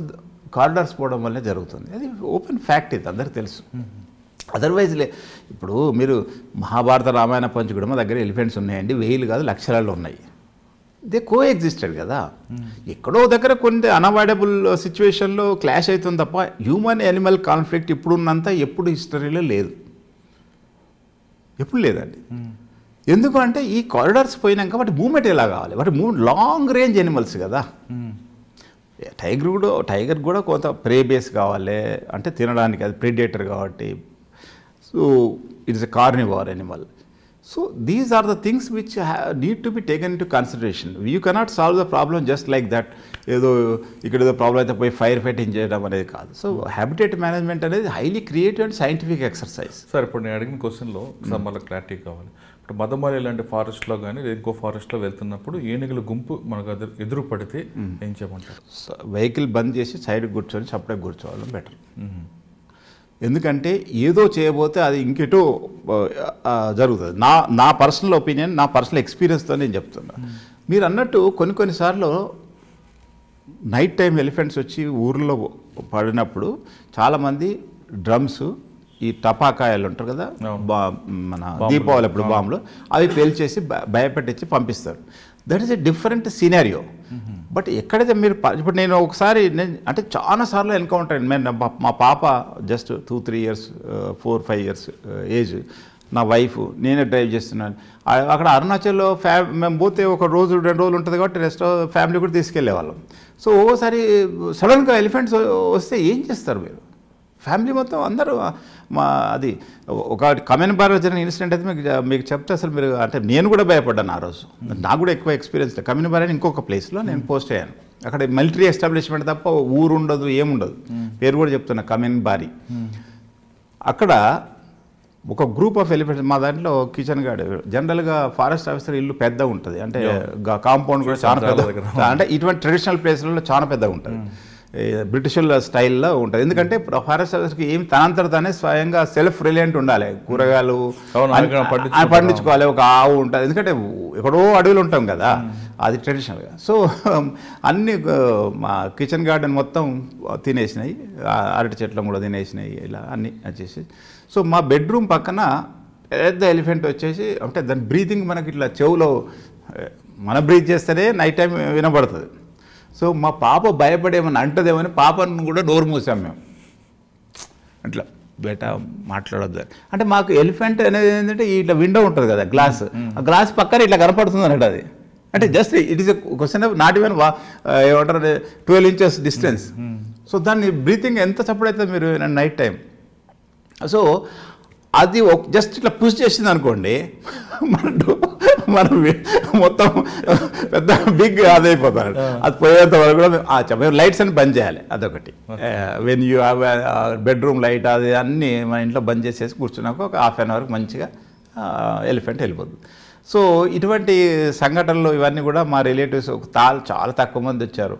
కార్డర్స్ పోవడం వల్లే జరుగుతుంది అది ఓపెన్ ఫ్యాక్ట్ ఇది అందరికీ తెలుసు అదర్వైజ్ లే ఇప్పుడు మీరు మహాభారత రామాయణ పంచకుడు మా దగ్గర ఎలిఫెంట్స్ ఉన్నాయండి వెయ్యిలు కాదు లక్షలలో ఉన్నాయి దే కో ఎగ్జిస్టెడ్ కదా ఎక్కడో దగ్గర కొన్ని అనవాయిడబుల్ సిచ్యువేషన్లో క్లాష్ అవుతుంది తప్ప హ్యూమన్ యానిమల్ కాన్ఫ్లిక్ట్ ఇప్పుడున్నంత ఎప్పుడు హిస్టరీలో లేదు ఎప్పుడు లేదండి ఎందుకంటే ఈ కారిడార్స్ పోయినాక వాటి మూమెంట్ ఎలా కావాలి వాటి మూమెంట్ లాంగ్ రేంజ్ యానిమల్స్ కదా టైగర్ కూడా టైగర్ కూడా కొంత ప్రే బేస్ కావాలి అంటే తినడానికి అది ప్రిడేటర్ కాబట్టి so it's a carnivore animal so these are the things which need to be taken to consideration you cannot solve the problem just like that ఏదో ఇక్కడ ఏదో ప్రాబ్లం అయితే పోయి ఫైర్ ఫైటింగ్ చేయడం అనేది కాదు సో హ్యాబిటేట్ మేనేజ్మెంట్ అనేది highly creative and scientific exercise sir ఇప్పుడు నేను అడిగిన క్వశ్చన్లో మళ్ళీ క్లారిటీ కావాలి మదమాలి లాంటి ఫారెస్ట్లో కానీ ఇంకో ఫారెస్ట్లో వెళ్తున్నప్పుడు ఏనుగుల గుంపు మనకు ఎదురు పడితే ఏం చేయమంటారు వెహికల్ బంద్ చేసి సైడ్ కూర్చొని సపరేట్ కూర్చోవడం బెటర్ ఎందుకంటే ఏదో చేయబోతే అది ఇంకెటో జరుగుతుంది నా నా పర్సనల్ ఒపీనియన్ నా పర్సనల్ ఎక్స్పీరియన్స్తో నేను చెప్తున్నా మీరు అన్నట్టు కొన్ని కొన్నిసార్లు నైట్ టైం ఎలిఫెంట్స్ వచ్చి ఊర్లో పడినప్పుడు చాలామంది డ్రమ్స్ ఈ టపాకాయలు ఉంటారు కదా బా మన దీపావళి అప్పుడు బాంబులు అవి పేల్చేసి భయపెట్టించి పంపిస్తారు that is a different scenario but ఎక్కడైతే మీరు ఇప్పుడు నేను ఒకసారి నేను అంటే చాలా సార్లు ఎన్కౌంటర్ అయింది నేను మా పాప just two three years four five years age నా వైఫ్ నేనే డ్రైవ్ చేస్తున్నాను అక్కడ అరుణాచల్లో ఫ్యా మేము పోతే ఒక రోజు రెండు రోజులు ఉంటుంది కాబట్టి రెస్ట్ ఫ్యామిలీ కూడా తీసుకెళ్లే వాళ్ళం సో ఓసారి సడన్గా uh, ఎలిఫెంట్స్ వస్తే ఏం చేస్తారు మీరు ఫ్యామిలీ మొత్తం అందరూ మా అది ఒక కమెన్ జరిగిన ఇన్సిడెంట్ అయితే మీకు మీకు చెప్తే అసలు మీరు అంటే నేను కూడా భయపడ్డాను ఆ రోజు నాకు కూడా ఎక్కువ ఎక్స్పీరియన్స్ లేదు కమెన్ బార్ అని ఇంకొక ప్లేస్లో నేను పోస్ట్ అయ్యాను అక్కడ మిలిటరీ ఎస్టాబ్లిష్మెంట్ తప్ప ఊరు ఉండదు ఏముండదు పేరు కూడా చెప్తున్నా కమెన్ బారి అక్కడ ఒక గ్రూప్ ఆఫ్ ఎలిఫెంట్స్ మా దాంట్లో కిచెన్ గార్డ్ జనరల్గా ఫారెస్ట్ ఆఫీసర్ ఇల్లు పెద్ద ఉంటుంది అంటే కాంపౌండ్ కూడా చాలా పెద్ద అంటే ఇటువంటి ట్రెడిషనల్ ప్లేస్లలో చాలా పెద్దగా ఉంటుంది బ్రిటిషుల స్టైల్లో ఉంటుంది ఎందుకంటే ఫారెస్ట్ సర్వీస్కి ఏం తనంతట తానే స్వయంగా సెల్ఫ్ రిలయంట్ ఉండాలి కూరగాయలు పండించుకోవాలి ఒక ఆవు ఉంటుంది ఎందుకంటే ఎక్కడో అడవులు ఉంటాం కదా అది ట్రెడిషనల్గా సో అన్ని మా కిచెన్ గార్డెన్ మొత్తం తినేసినాయి అరటి చెట్లను కూడా తినేసినాయి ఇలా అన్నీ వచ్చేసి సో మా బెడ్రూమ్ పక్కన పెద్ద ఎలిఫెంట్ వచ్చేసి అంటే దాని బ్రీతింగ్ మనకి ఇట్లా చెవులో మన బ్రీత్ చేస్తేనే నైట్ టైం వినబడుతుంది సో మా పాప భయపడేమని అంటదేమని పాపను కూడా డోర్ మూసాం మేము అట్లా బేట మాట్లాడొద్దు అంటే మాకు ఎలిఫెంట్ అనేది ఏంటంటే ఇట్లా విండో ఉంటుంది కదా గ్లాస్ ఆ గ్లాస్ పక్కన ఇట్లా కనపడుతుంది అన్నట్టు అది అంటే just it a question of not even ఏమంటారు ట్వెల్వ్ ఇంచెస్ డిస్టెన్స్ సో దాన్ని బ్రీతింగ్ ఎంత అవుతుంది మీరు నైట్ టైం సో అది జస్ట్ ఇట్లా పుష్ చేసింది అనుకోండి మన డోర్ మనం మొత్తం పెద్ద బిగ్ అదైపోతాడు అది పోయేంత వరకు కూడా మేము లైట్స్ అని బంద్ చేయాలి అదొకటి వెన్ యూ బెడ్రూమ్ లైట్ అది అన్నీ మన ఇంట్లో బంద్ చేసేసి కూర్చున్నాక ఒక హాఫ్ అన్ అవర్కి మంచిగా ఎలిఫెంట్ వెళ్ళిపోతుంది సో ఇటువంటి సంఘటనలు ఇవన్నీ కూడా మా రిలేటివ్స్ తాల్ చాలా తక్కువ మంది వచ్చారు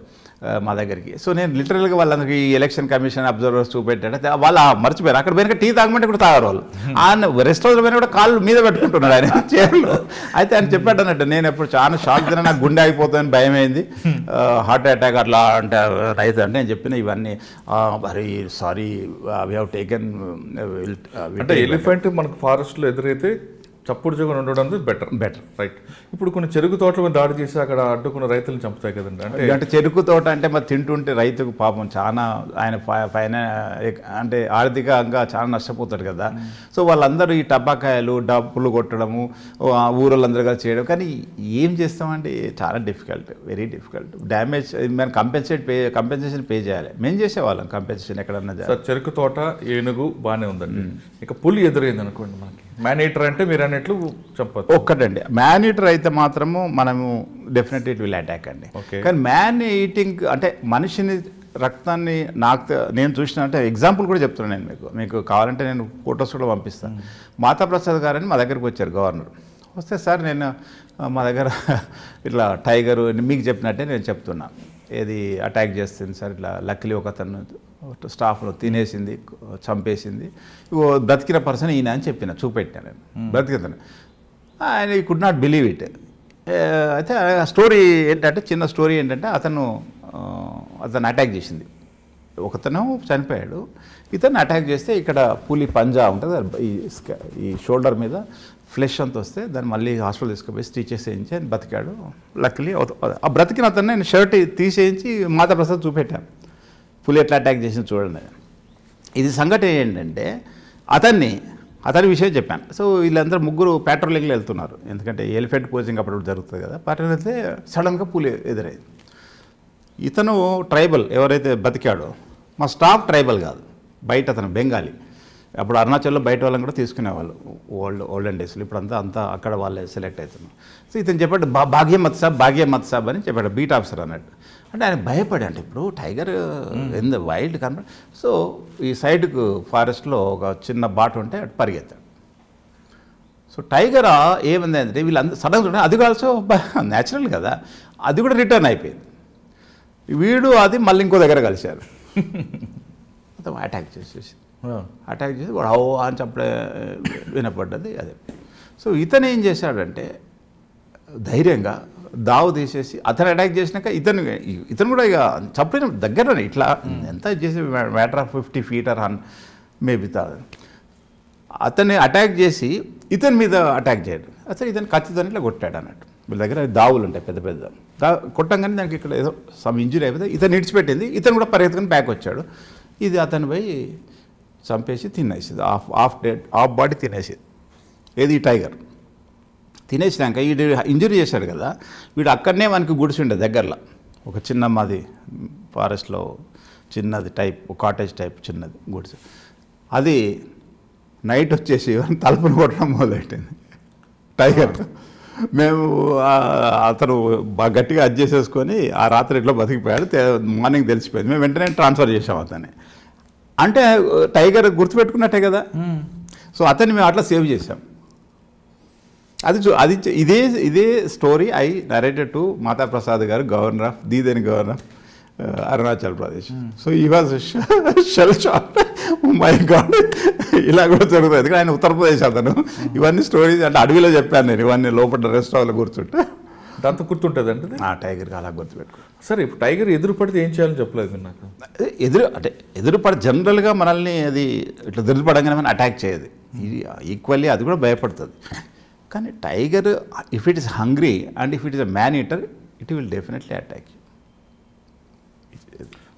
మా దగ్గరికి సో నేను లిటరల్గా వాళ్ళందరికి ఈ ఎలక్షన్ కమిషన్ అబ్జర్వర్స్ చూపెట్టాడు వాళ్ళు మర్చిపోయారు అక్కడ పోయినాక టీ తాగమంటే కూడా తాగారు వాళ్ళు ఆయన రెస్టారెంట్ పోయినా కూడా కాళ్ళు మీద పెట్టుకుంటున్నాడు ఆయన [LAUGHS] చైర్లో అయితే ఆయన చెప్పాడు అన్నట్టు నేను ఎప్పుడు చాలా షాక్ తిన నాకు గుండె ఆగిపోతుందని భయం అయింది హార్ట్ అటాక్ అట్లా అంటే రైతు అంటే నేను చెప్పిన ఇవన్నీ మరి సారీ వీ హావ్ టేకెన్ అంటే ఎలిఫెంట్ మనకు ఫారెస్ట్లో ఎదురైతే చప్పుడు చెగున ఉండడం బెటర్ బెటర్ రైట్ ఇప్పుడు కొన్ని చెరుకు తోటలు దాడి చేసి అక్కడ అడ్డుకున్న రైతులను చంపుతాయి కదండి అంటే అంటే చెరుకు తోట అంటే మరి తింటుంటే రైతుకు పాపం చాలా ఆయన పైన అంటే ఆర్థికంగా చాలా నష్టపోతాడు కదా hmm. సో వాళ్ళందరూ ఈ టబ్బాకాయలు డబ్బులు కొట్టడము ఊరోళ్ళందరూ కలిసి చేయడం కానీ ఏం చేస్తామంటే చాలా డిఫికల్ట్ వెరీ డిఫికల్ట్ డ్యామేజ్ మనం కంపెన్సేట్ పే కంపెన్సేషన్ పే చేయాలి మేము చేసేవాళ్ళం కంపెన్సేషన్ ఎక్కడన్నా చెరుకు తోట ఏనుగు బాగానే ఉందండి hmm. ఇక పులి ఎదురైంది అనుకోండి మనకి మేనేటర్ అంటే మీరు అన్నట్లు చెప్పచ్చు ఒక్కటండి మేనేటర్ అయితే మాత్రము మనము డెఫినెట్లీ ఇట్ విల్ అటాక్ అండి కానీ మ్యాన్ ఈటింగ్ అంటే మనిషిని రక్తాన్ని నాకు నేను చూసిన అంటే ఎగ్జాంపుల్ కూడా చెప్తున్నాను నేను మీకు మీకు కావాలంటే నేను ఫొటోస్ కూడా పంపిస్తాను hmm. మాతాప్రసాద్ గారని మా దగ్గరికి వచ్చారు గవర్నర్ వస్తే సార్ నేను మా దగ్గర [LAUGHS] ఇట్లా టైగరు మీకు చెప్పినట్టే నేను చెప్తున్నా ఏది అటాక్ చేస్తుంది సార్ ఇట్లా లక్లీ ఒక తను స్టాఫ్ను తినేసింది చంపేసింది బ్రతికిన పర్సన్ ఈయన అని చెప్పిన చూపెట్టాను నేను బ్రతికితను ఆయన he could not believe it అయితే స్టోరీ ఏంటంటే చిన్న స్టోరీ ఏంటంటే అతను అతను అటాక్ చేసింది ఒకతను చనిపోయాడు ఇతను అటాక్ చేస్తే ఇక్కడ పులి పంజా ఉంటుంది ఈ ఈ షోల్డర్ మీద ఫ్లెష్ అంత వస్తే దాన్ని మళ్ళీ హాస్పిటల్ తీసుకుపోయి స్టిచెస్ వేయించి ఆయన బతికాడు లక్లీ ఆ బ్రతికిన అతను నేను షర్ట్ తీసేయించి మాతా ప్రసాద్ చూపెట్టాను పులి ఎట్లా అటాక్ చేసిన చూడండి ఇది సంఘటన ఏంటంటే అతన్ని అతని విషయం చెప్పాను సో వీళ్ళందరూ ముగ్గురు ప్యాట్రోలింగ్లో వెళ్తున్నారు ఎందుకంటే ఎలిఫెంట్ పోజింగ్ అప్పుడు జరుగుతుంది కదా ప్యాట్రోల్ వెళ్తే సడన్గా పులి ఎదురైంది ఇతను ట్రైబల్ ఎవరైతే బతికాడో మా స్టాఫ్ ట్రైబల్ కాదు బయట అతను బెంగాలీ అప్పుడు అరుణాచల్లో బయట వాళ్ళని కూడా తీసుకునేవాళ్ళు ఓల్డ్ ఓల్డెన్ డేస్లో ఇప్పుడు అంతా అంతా అక్కడ వాళ్ళే సెలెక్ట్ అవుతున్నారు సో ఇతను చెప్పాడు భాగ్యమత్ సాబ్ భాగ్యమత్ సాబ్ అని చెప్పాడు బీట్ ఆఫీసర్ అన్నట్టు అంటే ఆయన భయపడి అంటే ఇప్పుడు టైగర్ ఎంత వైల్డ్ కనపడ సో ఈ సైడ్కు ఫారెస్ట్లో ఒక చిన్న బాట ఉంటే అటు పరిగెత్తాడు సో టైగర్ ఏమంది అంటే వీళ్ళందరూ సడన్గా అది కాల్సో న్యాచురల్ కదా అది కూడా రిటర్న్ అయిపోయింది వీడు అది మళ్ళీ ఇంకో దగ్గర కలిశారు [LAUGHS] మొత్తం అటాక్ చేసేసి అటాక్ చేసి వాడు అని చెప్పడే వినపడ్డది అదే సో ఇతను ఏం చేశాడంటే ధైర్యంగా దావు తీసేసి అతను అటాక్ చేసినాక ఇతను ఇతను కూడా ఇక చప్పిన దగ్గర ఇట్లా ఎంత చేసి matter of fifty feet or హన్ మేబీ అతన్ని అటాక్ చేసి ఇతని మీద అటాక్ చేయడు అసలు ఇతను కత్తితో ఇట్లా కొట్టాడు అన్నట్టు వీళ్ళ దగ్గర దావులు ఉంటాయి పెద్ద పెద్ద కొట్టంగానే దానికి ఇక్కడ ఏదో సమ్ ఇంజురీ అయిపోతే ఇతను ఇడిచిపెట్టింది ఇతను కూడా పరిగెత్తుకుని బ్యాక్ వచ్చాడు ఇది అతను పోయి చంపేసి తినేసింది of of dead of body తినేసింది ఏది టైగర్ తినేసినాక వీడు ఇంజరీ చేశాడు కదా వీడు అక్కడనే మనకి గుడిసిండే దగ్గరలో ఒక చిన్న మాది ఫారెస్ట్లో చిన్నది టైప్ కాటేజ్ టైప్ చిన్నది గుడిసె అది నైట్ వచ్చేసి [LAUGHS] తలుపును కొట్టడం మొదలెట్టింది టైగర్ మేము అతను బాగా గట్టిగా అది చేసేసుకొని ఆ రాత్రి ఇట్లా బతికిపోయాడు మార్నింగ్ తెలిసిపోయింది మేము వెంటనే ట్రాన్స్ఫర్ చేసాం అతన్ని అంటే టైగర్ గుర్తుపెట్టుకున్నట్టే కదా సో అతన్ని మేము అట్లా సేవ్ చేసాం అది చూ అది ఇదే ఇదే story I narrated to Mata Prasad గారు గవర్నర్ ఆఫ్ దీదేన్ governor of Arunachal Pradesh so he was shell shot my god ఇలా కూడా జరుగుతుంది ఎందుకంటే ఆయన ఉత్తరప్రదేశ్ అతను hmm. ఇవన్నీ స్టోరీస్ అంటే అడవిలో చెప్పాను నేను ఇవన్నీ లోపల రెస్టారెంట్లో కూర్చుంటే దాంతో గుర్తుంటుంది అంటే టైగర్ అలా గుర్తుపెట్టుకో సరే ఇప్పుడు టైగర్ ఎదురు పడితే ఏం చేయాలని చెప్పలేదు నాకు ఎదురు అంటే ఎదురు పడ జనరల్గా మనల్ని అది ఇట్లా మనం అటాక్ చేయదు hmm. ఈక్వల్లీ అది కూడా భయపడుతుంది కానీ tiger if it is hungry and if it is a man eater it will definitely attack you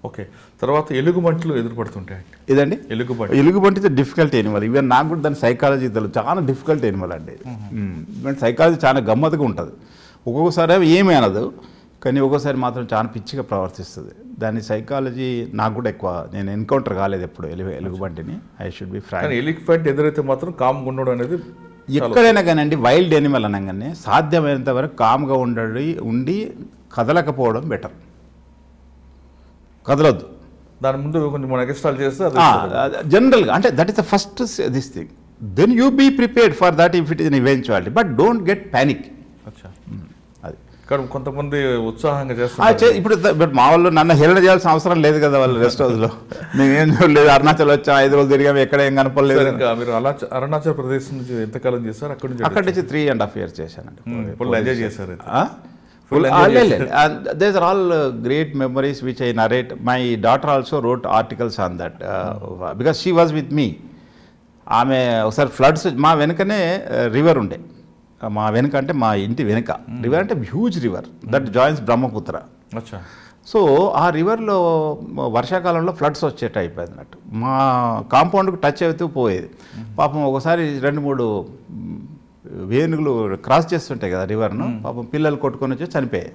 okay తర్వాత బంట్లు ఎదురుపడుతుంటాయి ఇదండి ఎలుగు ఎలుగుబంటి ఇస్ డిఫికల్ట్ ఎనిమల్ ఇవన్నీ నాకు కూడా దాని సైకాలజీ తెలు చాలా డిఫికల్ట్ ఎనిమల్ అండి సైకాలజీ చాలా గమ్మత్తుగా ఉంటుంది ఒక్కొక్కసారి ఏమి ఏమీ అనదు కానీ ఒక్కోసారి మాత్రం చాలా పిచ్చిగా ప్రవర్తిస్తుంది దాని సైకాలజీ నాకు కూడా ఎక్కువ నేను ఎన్కౌంటర్ కాలేదు ఎప్పుడు ఎలుగు ఎలుగుబంటిని ఐ షుడ్ బి ఫ్రాంక్ బంట్ ఎదురైతే మాత్రం కామ్ ఉండడం అనేది ఎక్కడైనా కానివ్వండి వైల్డ్ ఎనిమల్ అనగానే సాధ్యమైనంత వరకు కామ్గా ఉండి ఉండి కదలకపోవడం బెటర్ కదలొద్దు దాని ముందు కొంచెం మనం ఎక్స్ట్రాల్ చేస్తే జనరల్గా అంటే that is the first this thing then you be prepared for that if it is in but don't get panic ఇక్కడ కొంతమంది ఉత్సాహంగా చేస్తారు ఇప్పుడు బట్ మా వాళ్ళు నన్ను హేళన చేయాల్సిన అవసరం లేదు కదా వాళ్ళు రెస్ట్ హౌస్లో మేమేం చూడలేదు అరుణాచల్ వచ్చా ఐదు రోజులు తిరిగా ఎక్కడ ఏం కనపడలేదు మీరు అలా అరుణాచల్ ప్రదేశ్ నుంచి ఎంతకాలం చేశారు అక్కడ నుంచి అక్కడ నుంచి త్రీ అండ్ హాఫ్ ఇయర్స్ చేశానండి ఫుల్ hmm, ఎంజాయ్ చేశారు these are all great memories which I narrate my daughter also wrote articles on that because she was with me ఆమె ఒకసారి ఫ్లడ్స్ మా వెనుకనే రివర్ uh, ఉండే మా వెనుక అంటే మా ఇంటి వెనుక రివర్ అంటే huge river that joins Brahmaputra so ఆ రివర్లో వర్షాకాలంలో ఫ్లడ్స్ వచ్చేట అయిపోయింది అన్నట్టు మా కాంపౌండ్కి టచ్ అవుతూ పోయేది పాపం ఒకసారి రెండు మూడు వేనుగులు క్రాస్ చేస్తుంటాయి కదా రివర్ను పాపం పిల్లలు కొట్టుకొని వచ్చి చనిపోయాయి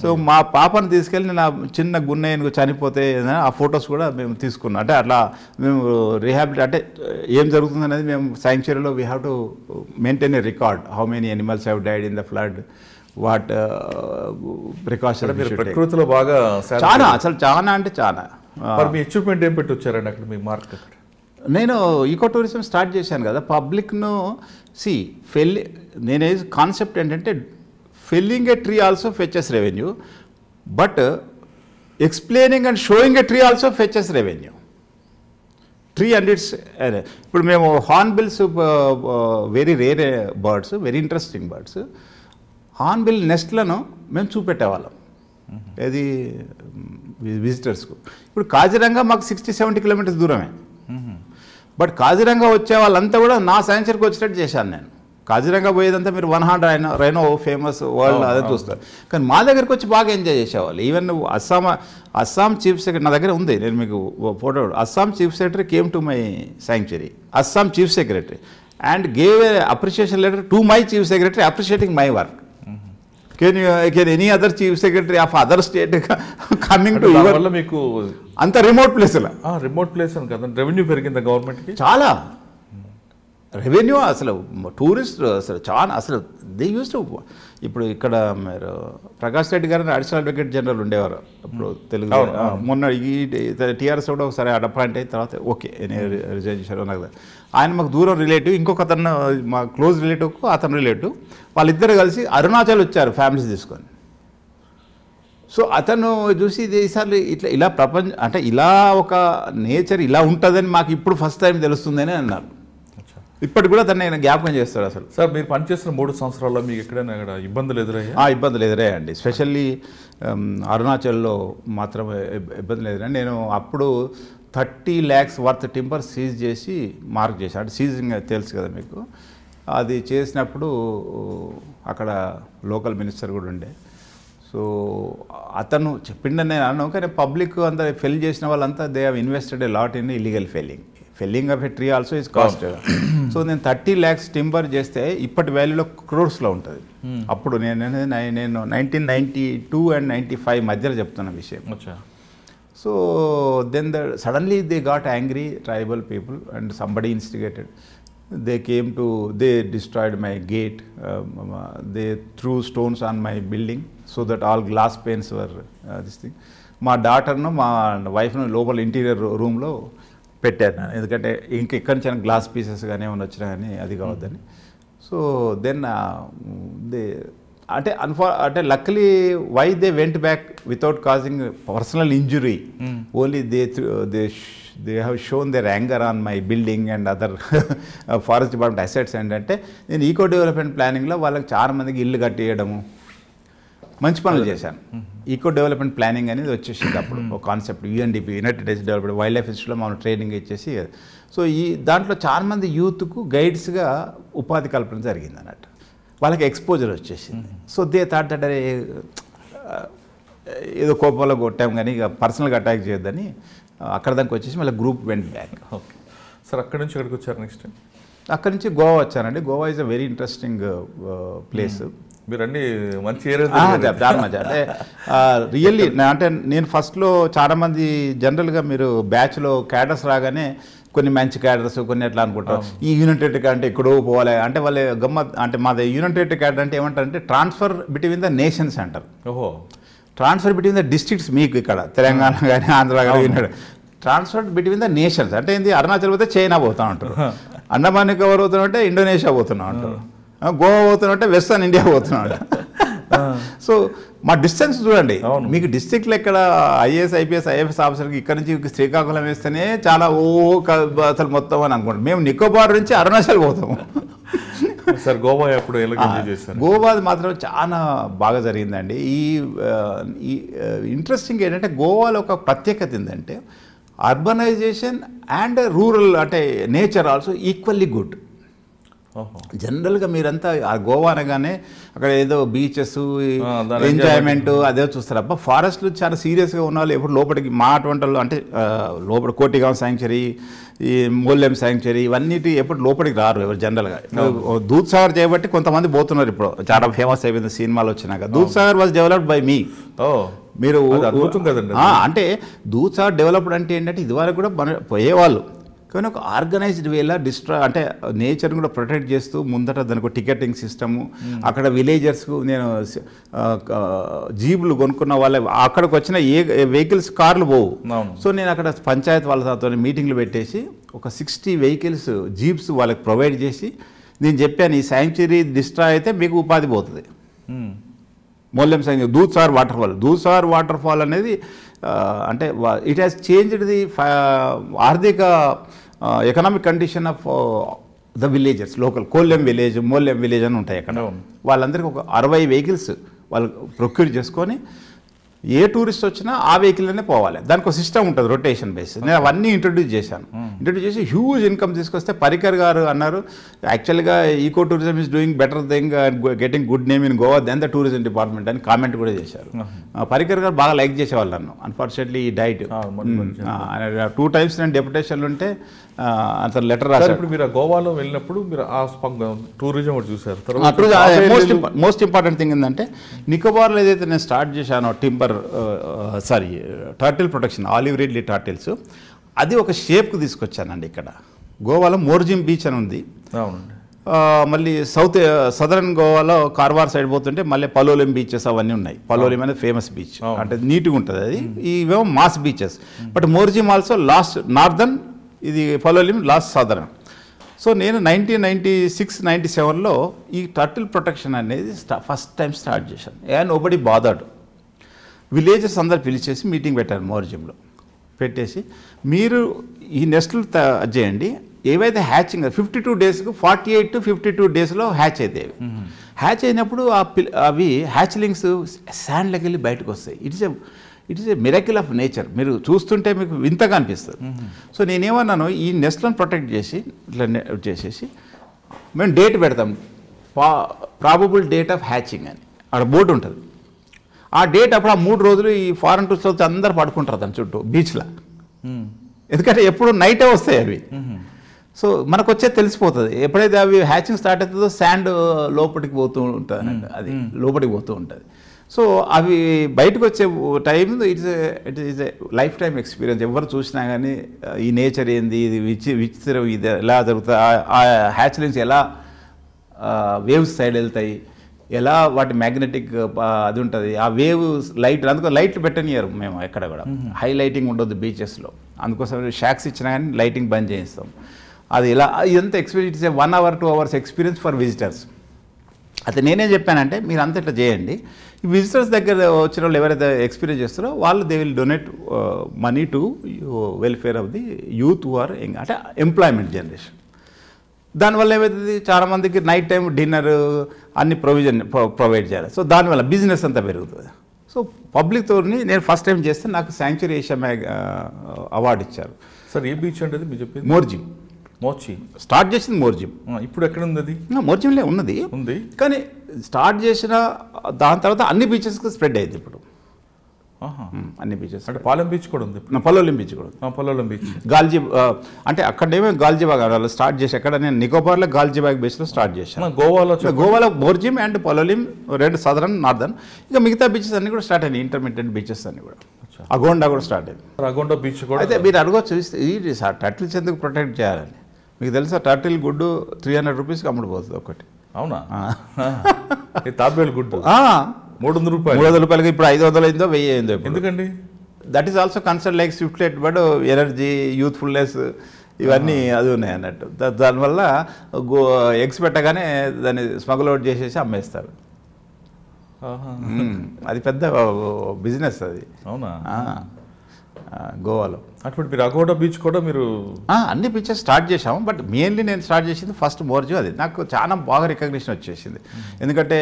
సో మా పాపను తీసుకెళ్ళి నేను ఆ చిన్న గున్నయ్యను చనిపోతే ఏదైనా ఆ ఫొటోస్ కూడా మేము తీసుకున్నాం అంటే అట్లా మేము రిహాబిలిటీ అంటే ఏం జరుగుతుంది అనేది మేము సాంక్చురీలో we have to maintain a record how many animals have died in the flood what precaution ప్రకృతిలో బాగా చాలా అసలు చాలా అంటే చాలా మరి మీ ఎక్విప్మెంట్ ఏం పెట్టి వచ్చారండి అక్కడ మీ మార్క్ అక్కడ నేను ఈకో టూరిజం స్టార్ట్ చేశాను కదా పబ్లిక్ను సి ఫెల్ నేనే కాన్సెప్ట్ ఏంటంటే felling a tree also fetches revenue but explaining and showing a tree also fetches revenue tree and it's ఇప్పుడు మేము hornbills very rare birds very interesting birds hornbill నెస్ట్లను మేము చూపెట్టేవాళ్ళం అది విజిటర్స్కు ఇప్పుడు కాజిరంగా మాకు సిక్స్టీ సెవెంటీ కిలోమీటర్స్ దూరమే బట్ కాజిరంగా వచ్చే వాళ్ళంతా కూడా నా సైన్సర్కి వచ్చేటట్టు చేశాను నేను కాజీరంగా పోయేదంతా మీరు one hundred rhino rhino famous world అదే చూస్తారు కానీ మా దగ్గరకు వచ్చి బాగా ఎంజాయ్ చేసేవాళ్ళు ఈవెన్ నువ్వు అస్సాం అస్సాం చీఫ్ సెక్రటరీ నా దగ్గర ఉంది నేను మీకు photo Assam chief secretary came to my sanctuary Assam chief secretary and gave a appreciation letter to my chief secretary appreciating my work can you can any other chief secretary of other state coming to మీకు అంత రిమోట్ అలా రిమోట్ ప్లేస్ అని కదా రెవెన్యూ పెరిగింది గవర్నమెంట్కి చాలా రెవెన్యూ అసలు టూరిస్ట్ అసలు చాలా అసలు దే యూస్ టు ఇప్పుడు ఇక్కడ మీరు ప్రకాష్ రెడ్డి గారు అడిషనల్ అడ్వకేట్ జనరల్ ఉండేవారు ఇప్పుడు తెలుగు మొన్న ఈ టీఆర్ఎస్ కూడా ఒకసారి అడపాయింట్ అపాయింట్ అయిన తర్వాత ఓకే నేను రిజైన్ చేశారు నాకు ఆయన మాకు దూరం రిలేటివ్ ఇంకొక అతను మా క్లోజ్ రిలేటివ్కు అతను రిలేటివ్ వాళ్ళిద్దరు కలిసి అరుణాచల్ వచ్చారు ఫ్యామిలీస్ తీసుకొని సో అతను చూసి ఈసారి ఇట్లా ఇలా ప్రపంచం అంటే ఇలా ఒక నేచర్ ఇలా ఉంటుందని మాకు ఇప్పుడు ఫస్ట్ టైం తెలుస్తుందని అన్నారు ఇప్పటి కూడా దాన్ని నేను జ్ఞాపకం చేస్తాడు అసలు సార్ మీరు పనిచేసిన మూడు సంవత్సరాల్లో మీకు ఎక్కడైనా ఇబ్బందులు ఎదురయ్యా ఇబ్బందులు ఎదురయ్యండి స్పెషల్లీ um, అరుణాచల్లో మాత్రం ఇబ్బందులు ఎదురయ్యా నేను అప్పుడు thirty lakhs worth timber seize చేసి మార్క్ చేశాను అంటే సీజింగ్ తెలుసు కదా మీకు అది చేసినప్పుడు అక్కడ లోకల్ మినిస్టర్ కూడా ఉండే సో అతను చెప్పిండే నేను అన్నాను కానీ పబ్లిక్ అంతా ఫెయిల్ చేసిన వాళ్ళంతా they have invested a lot in illegal failing felling of a tree also is cost so నేను థర్టీ ల్యాక్స్ టింబర్ చేస్తే ఇప్పటి వ్యాల్యూలో క్రోర్స్లో ఉంటుంది అప్పుడు నేను నేను nineteen ninety two and ninety five మధ్యలో చెప్తున్న విషయం so then the suddenly they got angry tribal people and somebody instigated they came to they destroyed my gate they threw stones on my building so that all glass pains were this thing మా డాటర్ను మా వైఫ్ను లోపల ఇంటీరియర్ రూమ్లో పెట్టాను ఎందుకంటే ఇంక ఇక్కడ నుంచి గ్లాస్ పీసెస్ కానీ ఏమైనా వచ్చినా కానీ అది కావద్దని సో దెన్ దే uh, అంటే అన్ఫా అంటే luckily why they went back without causing personal injury only they they they have shown they anger on my building and other forest department assets ఏంటంటే నేను ఈకో డెవలప్మెంట్ ప్లానింగ్లో వాళ్ళకి చాలా మందికి ఇల్లు కట్టేయడము మంచి పనులు చేశాను ఈకో డెవలప్మెంట్ ప్లానింగ్ అనేది వచ్చేసింది అప్పుడు ఒక concept UNDP united nation development wild life ఇన్స్టిట్యూట్లో మనం ట్రైనింగ్ ఇచ్చేసి సో ఈ దాంట్లో చాలామంది యూత్కు గైడ్స్గా ఉపాధి కల్పన జరిగింది అన్నట్టు వాళ్ళకి ఎక్స్పోజర్ వచ్చేసింది సో దే థాట్ దట్ అరే ఏదో కోపంలో కొట్టాం కానీ ఇక పర్సనల్గా అటాక్ చేయొద్దని అక్కడ దానికి వచ్చేసి మళ్ళీ group went back okay sir అక్కడ నుంచి ఎక్కడికి వచ్చారు నెక్స్ట్ అక్కడి నుంచి గోవా వచ్చానండి Goa is a very interesting place మీరు మంచి అంటే రియల్లీ అంటే నేను ఫస్ట్లో చాలామంది జనరల్గా మీరు బ్యాచ్లో క్యాడర్స్ రాగానే కొన్ని మంచి క్యాడర్స్ కొన్ని ఎట్లా అనుకుంటారు ఈ యునైటెడ్ అంటే ఎక్కడో పోవాలి అంటే వాళ్ళ గమ్మత్ అంటే మాది యునైటెడ్ క్యాడర్ అంటే ఏమంటారంటే transfer between the nations center ఓహో ట్రాన్స్ఫర్ బిట్వీన్ ద డిస్ట్రిక్ట్స్ మీకు ఇక్కడ తెలంగాణ కానీ ఆంధ్ర కానీ united transfer between the nations అంటే ఏంది అరుణాచల్ పోతే చైనా పోతా ఉంటారు అండమాన్ ఎవరు పోతున్నా అంటే ఇండోనేషియా పోతున్నా ఉంటారు గోవా అంటే వెస్టర్న్ ఇండియా పోతున్నాడు సో మా డిస్టెన్స్ చూడండి మీకు డిస్టిక్లు ఎక్కడ ఐఏఎస్ ఐపీఎస్ ఐఎఫ్ఎస్ ఆఫీసర్కి ఇక్కడ నుంచి శ్రీకాకుళం వేస్తేనే చాలా ఓ అసలు మొత్తం అని అనుకుంటాం మేము నికోబార్ నుంచి అరుణాచల్ పోతాము సార్ గోవా ఎప్పుడు గోవా మాత్రం చాలా బాగా జరిగిందండి ఈ ఇంట్రెస్టింగ్ ఏంటంటే గోవాలో ఒక ప్రత్యేకత ఏంటంటే అర్బనైజేషన్ అండ్ రూరల్ అంటే నేచర్ ఆల్సో ఈక్వల్లీ గుడ్ జనరల్గా మీరంతా ఆ గోవా అనగానే అక్కడ ఏదో బీచెస్ ఎంజాయ్మెంట్ అదే చూస్తారు అబ్బా ఫారెస్ట్లు చాలా సీరియస్గా ఉన్న వాళ్ళు ఎప్పుడు లోపలికి మా అటువంటిలో అంటే లోపల కోటిగాం శాంక్చరీ ఈ మూల్యం శాంక్చరీ ఇవన్నిటి ఎప్పుడు లోపలికి రారు ఎవరు జనరల్గా దూద్ సాగర్ చేయబట్టి కొంతమంది పోతున్నారు ఇప్పుడు చాలా ఫేమస్ అయిపోయింది సినిమాలు వచ్చినాక Dudh Sagar was developed by me మీరు అంటే దూద్ డెవలప్డ్ అంటే ఏంటంటే ఇది వరకు కూడా మన పోయేవాళ్ళు కానీ ఒక ఆర్గనైజ్డ్ వేలా డిస్ట్రా అంటే నేచర్ని కూడా ప్రొటెక్ట్ చేస్తూ ముందట దానికి ఒక టికెటింగ్ సిస్టము అక్కడ విలేజర్స్కు నేను జీబులు కొనుక్కున్న వాళ్ళ అక్కడికి వచ్చిన ఏ వెహికల్స్ కార్లు పోవు సో నేను అక్కడ పంచాయత్ వాళ్ళతో మీటింగ్లు పెట్టేసి ఒక సిక్స్టీ వెహికల్స్ జీప్స్ వాళ్ళకి ప్రొవైడ్ చేసి నేను చెప్పాను ఈ శాంక్చురీ డిస్ట్రా అయితే మీకు ఉపాధి పోతుంది మొల్లెం సంగీ Dudhsagar water fall waterfall water fall అనేది అంటే ఇట్ హ్యాస్ చేంజ్డ్ ది ఆర్థిక economic condition of the villages local Collem village Mollem village అని ఉంటాయి అక్కడ వాళ్ళందరికీ ఒక అరవై వెహికల్స్ వాళ్ళు ప్రొక్యూర్ చేసుకొని ఏ టూరిస్ట్ వచ్చినా ఆ వెహికల్లోనే పోవాలి దానికి ఒక సిస్టమ్ ఉంటుంది రొటేషన్ బేస్ నేను అవన్నీ ఇంట్రొడ్యూస్ చేశాను ఇంట్రొడ్యూస్ చేసి హ్యూజ్ ఇన్కమ్ తీసుకొస్తే పరికర్ గారు అన్నారు యాక్చువల్గా eco tourism is doing better thing getting good name in Goa then the tourism department అని కామెంట్ కూడా చేశారు పరికర్ గారు బాగా లైక్ చేసేవాళ్ళు నన్ను అన్ఫార్చునేట్లీ ఈ డైట్ టూ టైమ్స్ నేను డెప్యుటేషన్లు ఉంటే అతను లెటర్ రాశారు ఇప్పుడు మీరు గోవాలో వెళ్ళినప్పుడు మీరు ఆ టూరిజం ఒకటి చూసారు మోస్ట్ మోస్ట్ ఇంపార్టెంట్ థింగ్ ఏంటంటే నికోబార్లో ఏదైతే నేను స్టార్ట్ చేశానో timber sorry turtle protection olive ridley turtles అది ఒక షేప్కి తీసుకొచ్చానండి ఇక్కడ గోవాలో మోర్జిమ్ బీచ్ అని ఉంది మళ్ళీ సౌత్ సదరన్ గోవాలో కార్వార్ సైడ్ పోతుంటే మళ్ళీ పలోలిం బీచెస్ అవన్నీ ఉన్నాయి పలోలిం అనేది ఫేమస్ బీచ్ అంటే నీట్గా ఉంటుంది అది ఇవేమో mass beaches but Morjim also last northern ఇది పలోలిం లాస్ట్ సాధారణ సో నేను నైన్టీన్ నైంటీ సిక్స్ నైంటీ సెవెన్లో ఈ టర్టిల్ ప్రొటెక్షన్ అనేది ఫస్ట్ టైం స్టార్ట్ చేశాను అండ్ ఒకటి బాధాడు విలేజెస్ అందరు పిలిచేసి మీటింగ్ పెట్టారు మోర్జింలో పెట్టేసి మీరు ఈ నెస్ట్లు చేయండి ఏవైతే హ్యాచింగ్ ఫిఫ్టీ టూ డేస్కి forty eight to fifty two డేస్లో హ్యాచ్ అవుతాయి హ్యాచ్ అయినప్పుడు ఆ అవి హ్యాచ్లింగ్స్ శాండ్లోకి వెళ్ళి బయటకు వస్తాయి it's it is a miracle of nature మీరు చూస్తుంటే మీకు వింతగా అనిపిస్తుంది సో నేనేమన్నాను ఈ నెస్ట్లను ప్రొటెక్ట్ చేసి ఇట్లా చేసేసి మేము డేట్ పెడతాం పా ప్రాబబుల్ డేట్ ఆఫ్ హ్యాచింగ్ అని అక్కడ బోర్డు ఉంటుంది ఆ డేట్ అప్పుడు ఆ మూడు రోజులు ఈ ఫారెన్ టూర్స్ వచ్చి అందరు పడుకుంటారు దాని చుట్టూ బీచ్లో ఎందుకంటే ఎప్పుడు నైటే వస్తాయి అవి సో మనకు వచ్చే తెలిసిపోతుంది ఎప్పుడైతే అవి హ్యాచింగ్ స్టార్ట్ అవుతుందో శాండ్ లోపలికి పోతూ ఉంటుంది అది లోపలికి పోతూ ఉంటుంది సో అవి బయటకు వచ్చే time it's it is life time experience ఎవరు చూసినా కానీ ఈ నేచర్ ఏంది ఇది విచి విచిత్రం ఇది ఎలా జరుగుతుంది ఆ హ్యాచరింగ్స్ ఎలా వేవ్స్ సైడ్ వెళ్తాయి ఎలా వాటి మ్యాగ్నెటిక్ అది ఉంటుంది ఆ వేవ్ లైట్ అందుకో లైట్లు పెట్టనియరు మేము ఎక్కడ కూడా హై లైటింగ్ ఉండదు బీచెస్లో అందుకోసం షాక్స్ ఇచ్చినా కానీ లైటింగ్ బంద్ చేయిస్తాం అది ఇలా ఇదంతా experience one hour two hours experience for visitors అయితే నేనేం చెప్పానంటే మీరు అంత ఇట్లా చేయండి విజిటర్స్ దగ్గర వచ్చిన వాళ్ళు ఎవరైతే ఎక్స్పీరియన్స్ చేస్తారో వాళ్ళు they will donate money to welfare of the youth or అంటే ఎంప్లాయ్మెంట్ జనరేషన్ దానివల్ల ఏమవుతుంది చాలామందికి నైట్ టైం డిన్నర్ అన్ని ప్రొవిజన్ ప్రొవైడ్ చేయాలి సో దానివల్ల బిజినెస్ అంతా పెరుగుతుంది సో పబ్లిక్ తోని నేను ఫస్ట్ టైం చేస్తే నాకు శాంక్చురీ ఏషియా మ్యాగ్ అవార్డు ఇచ్చారు సార్ ఏ బీచ్ అంటే మీరు చెప్పి మోర్జీ మోర్చి స్టార్ట్ చేసింది మోర్జిమ్ ఇప్పుడు ఎక్కడ ఉంది మోర్జిమ్లే ఉన్నది ఉంది కానీ స్టార్ట్ చేసిన దాని తర్వాత అన్ని బీచెస్కి స్ప్రెడ్ అయింది ఇప్పుడు అన్ని బీచెస్ అంటే పాలెం బీచ్ కూడా ఉంది పొలోలం బీచ్ కూడా పొలోలం బీచ్ గాల్జీ అంటే అక్కడేమో గాల్జీబాగ్ అలా స్టార్ట్ చేసి అక్కడ నేను నికోబార్లో గాల్జీబాగ్ బీచ్లో స్టార్ట్ చేశాను గోవాలో గోవాలో బోర్జిమ్ అండ్ పొలోలిం రెండు సదరన్ నార్దర్న్ ఇంకా మిగతా బీచెస్ అన్ని కూడా స్టార్ట్ అయినాయి ఇంటర్మీడియట్ బీచెస్ అన్ని కూడా అగోండా కూడా స్టార్ట్ అయింది అగోండా బీచ్ కూడా అయితే మీరు అడగొచ్చు ఈ టర్టిల్స్ ఎందుకు ప్రొటెక్ట్ చేయాలని మీకు తెలుసా టర్టిల్ గుడ్డు త్రీ హండ్రెడ్ రూపీస్కి పోతుంది ఒకటి అవునా తాపేలు గుడ్డు మూడు వందల రూపాయలు మూడు వందల రూపాయలకి ఇప్పుడు ఐదు వందలు అయిందో వెయ్యి అయిందో ఎందుకండి that is also concern like swift light but energy youthfulness ఇవన్నీ అది ఉన్నాయి అన్నట్టు దానివల్ల గో ఎగ్స్ పెట్టగానే దాన్ని స్మగుల్ అవుట్ చేసేసి అమ్మేస్తారు అది పెద్ద బిజినెస్ అది అవునా గోవాలో అటువంటి మీరు అగోడా బీచ్ కూడా మీరు అన్ని బీచెస్ స్టార్ట్ చేశాము బట్ మెయిన్లీ నేను స్టార్ట్ చేసింది ఫస్ట్ మోర్జు అది నాకు చాలా బాగా రికగ్నిషన్ వచ్చేసింది ఎందుకంటే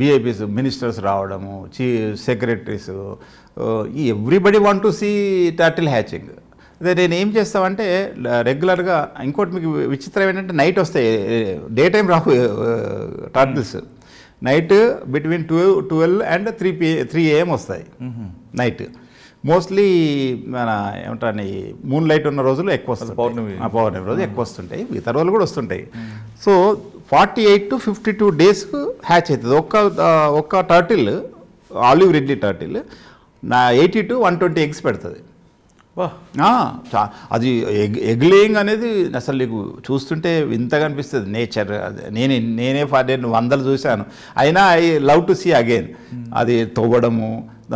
విఐపీస్ మినిస్టర్స్ రావడము chief secretaries everybody want to see turtle hatching అదే నేను ఏం చేస్తామంటే రెగ్యులర్గా ఇంకోటి మీకు విచిత్రం ఏంటంటే నైట్ వస్తాయి డే టైం రావు turtles night between twelve twelve and three P three AM వస్తాయి నైట్ మోస్ట్లీ మన ఏమంటారని మూన్ లైట్ ఉన్న రోజులు ఎక్కువ వస్తుంది పౌర్ణమి రోజు ఎక్కువ వస్తుంటాయి మిగతా రోజులు కూడా వస్తుంటాయి hmm. So forty eight to fifty two days hatch అవుతుంది ఒక్క ఒక్క టర్టిల్ ఆలివ్ రెడ్లీ టర్టిల్ నా eighty to one twenty eggs పెడుతుంది అది ఎగ్ ఎగ్లేయింగ్ అనేది అసలు నీకు చూస్తుంటే వింతగా అనిపిస్తుంది నేచర్ నేను నేనే నేను వందలు చూశాను అయినా I love to see again అది తవ్వడము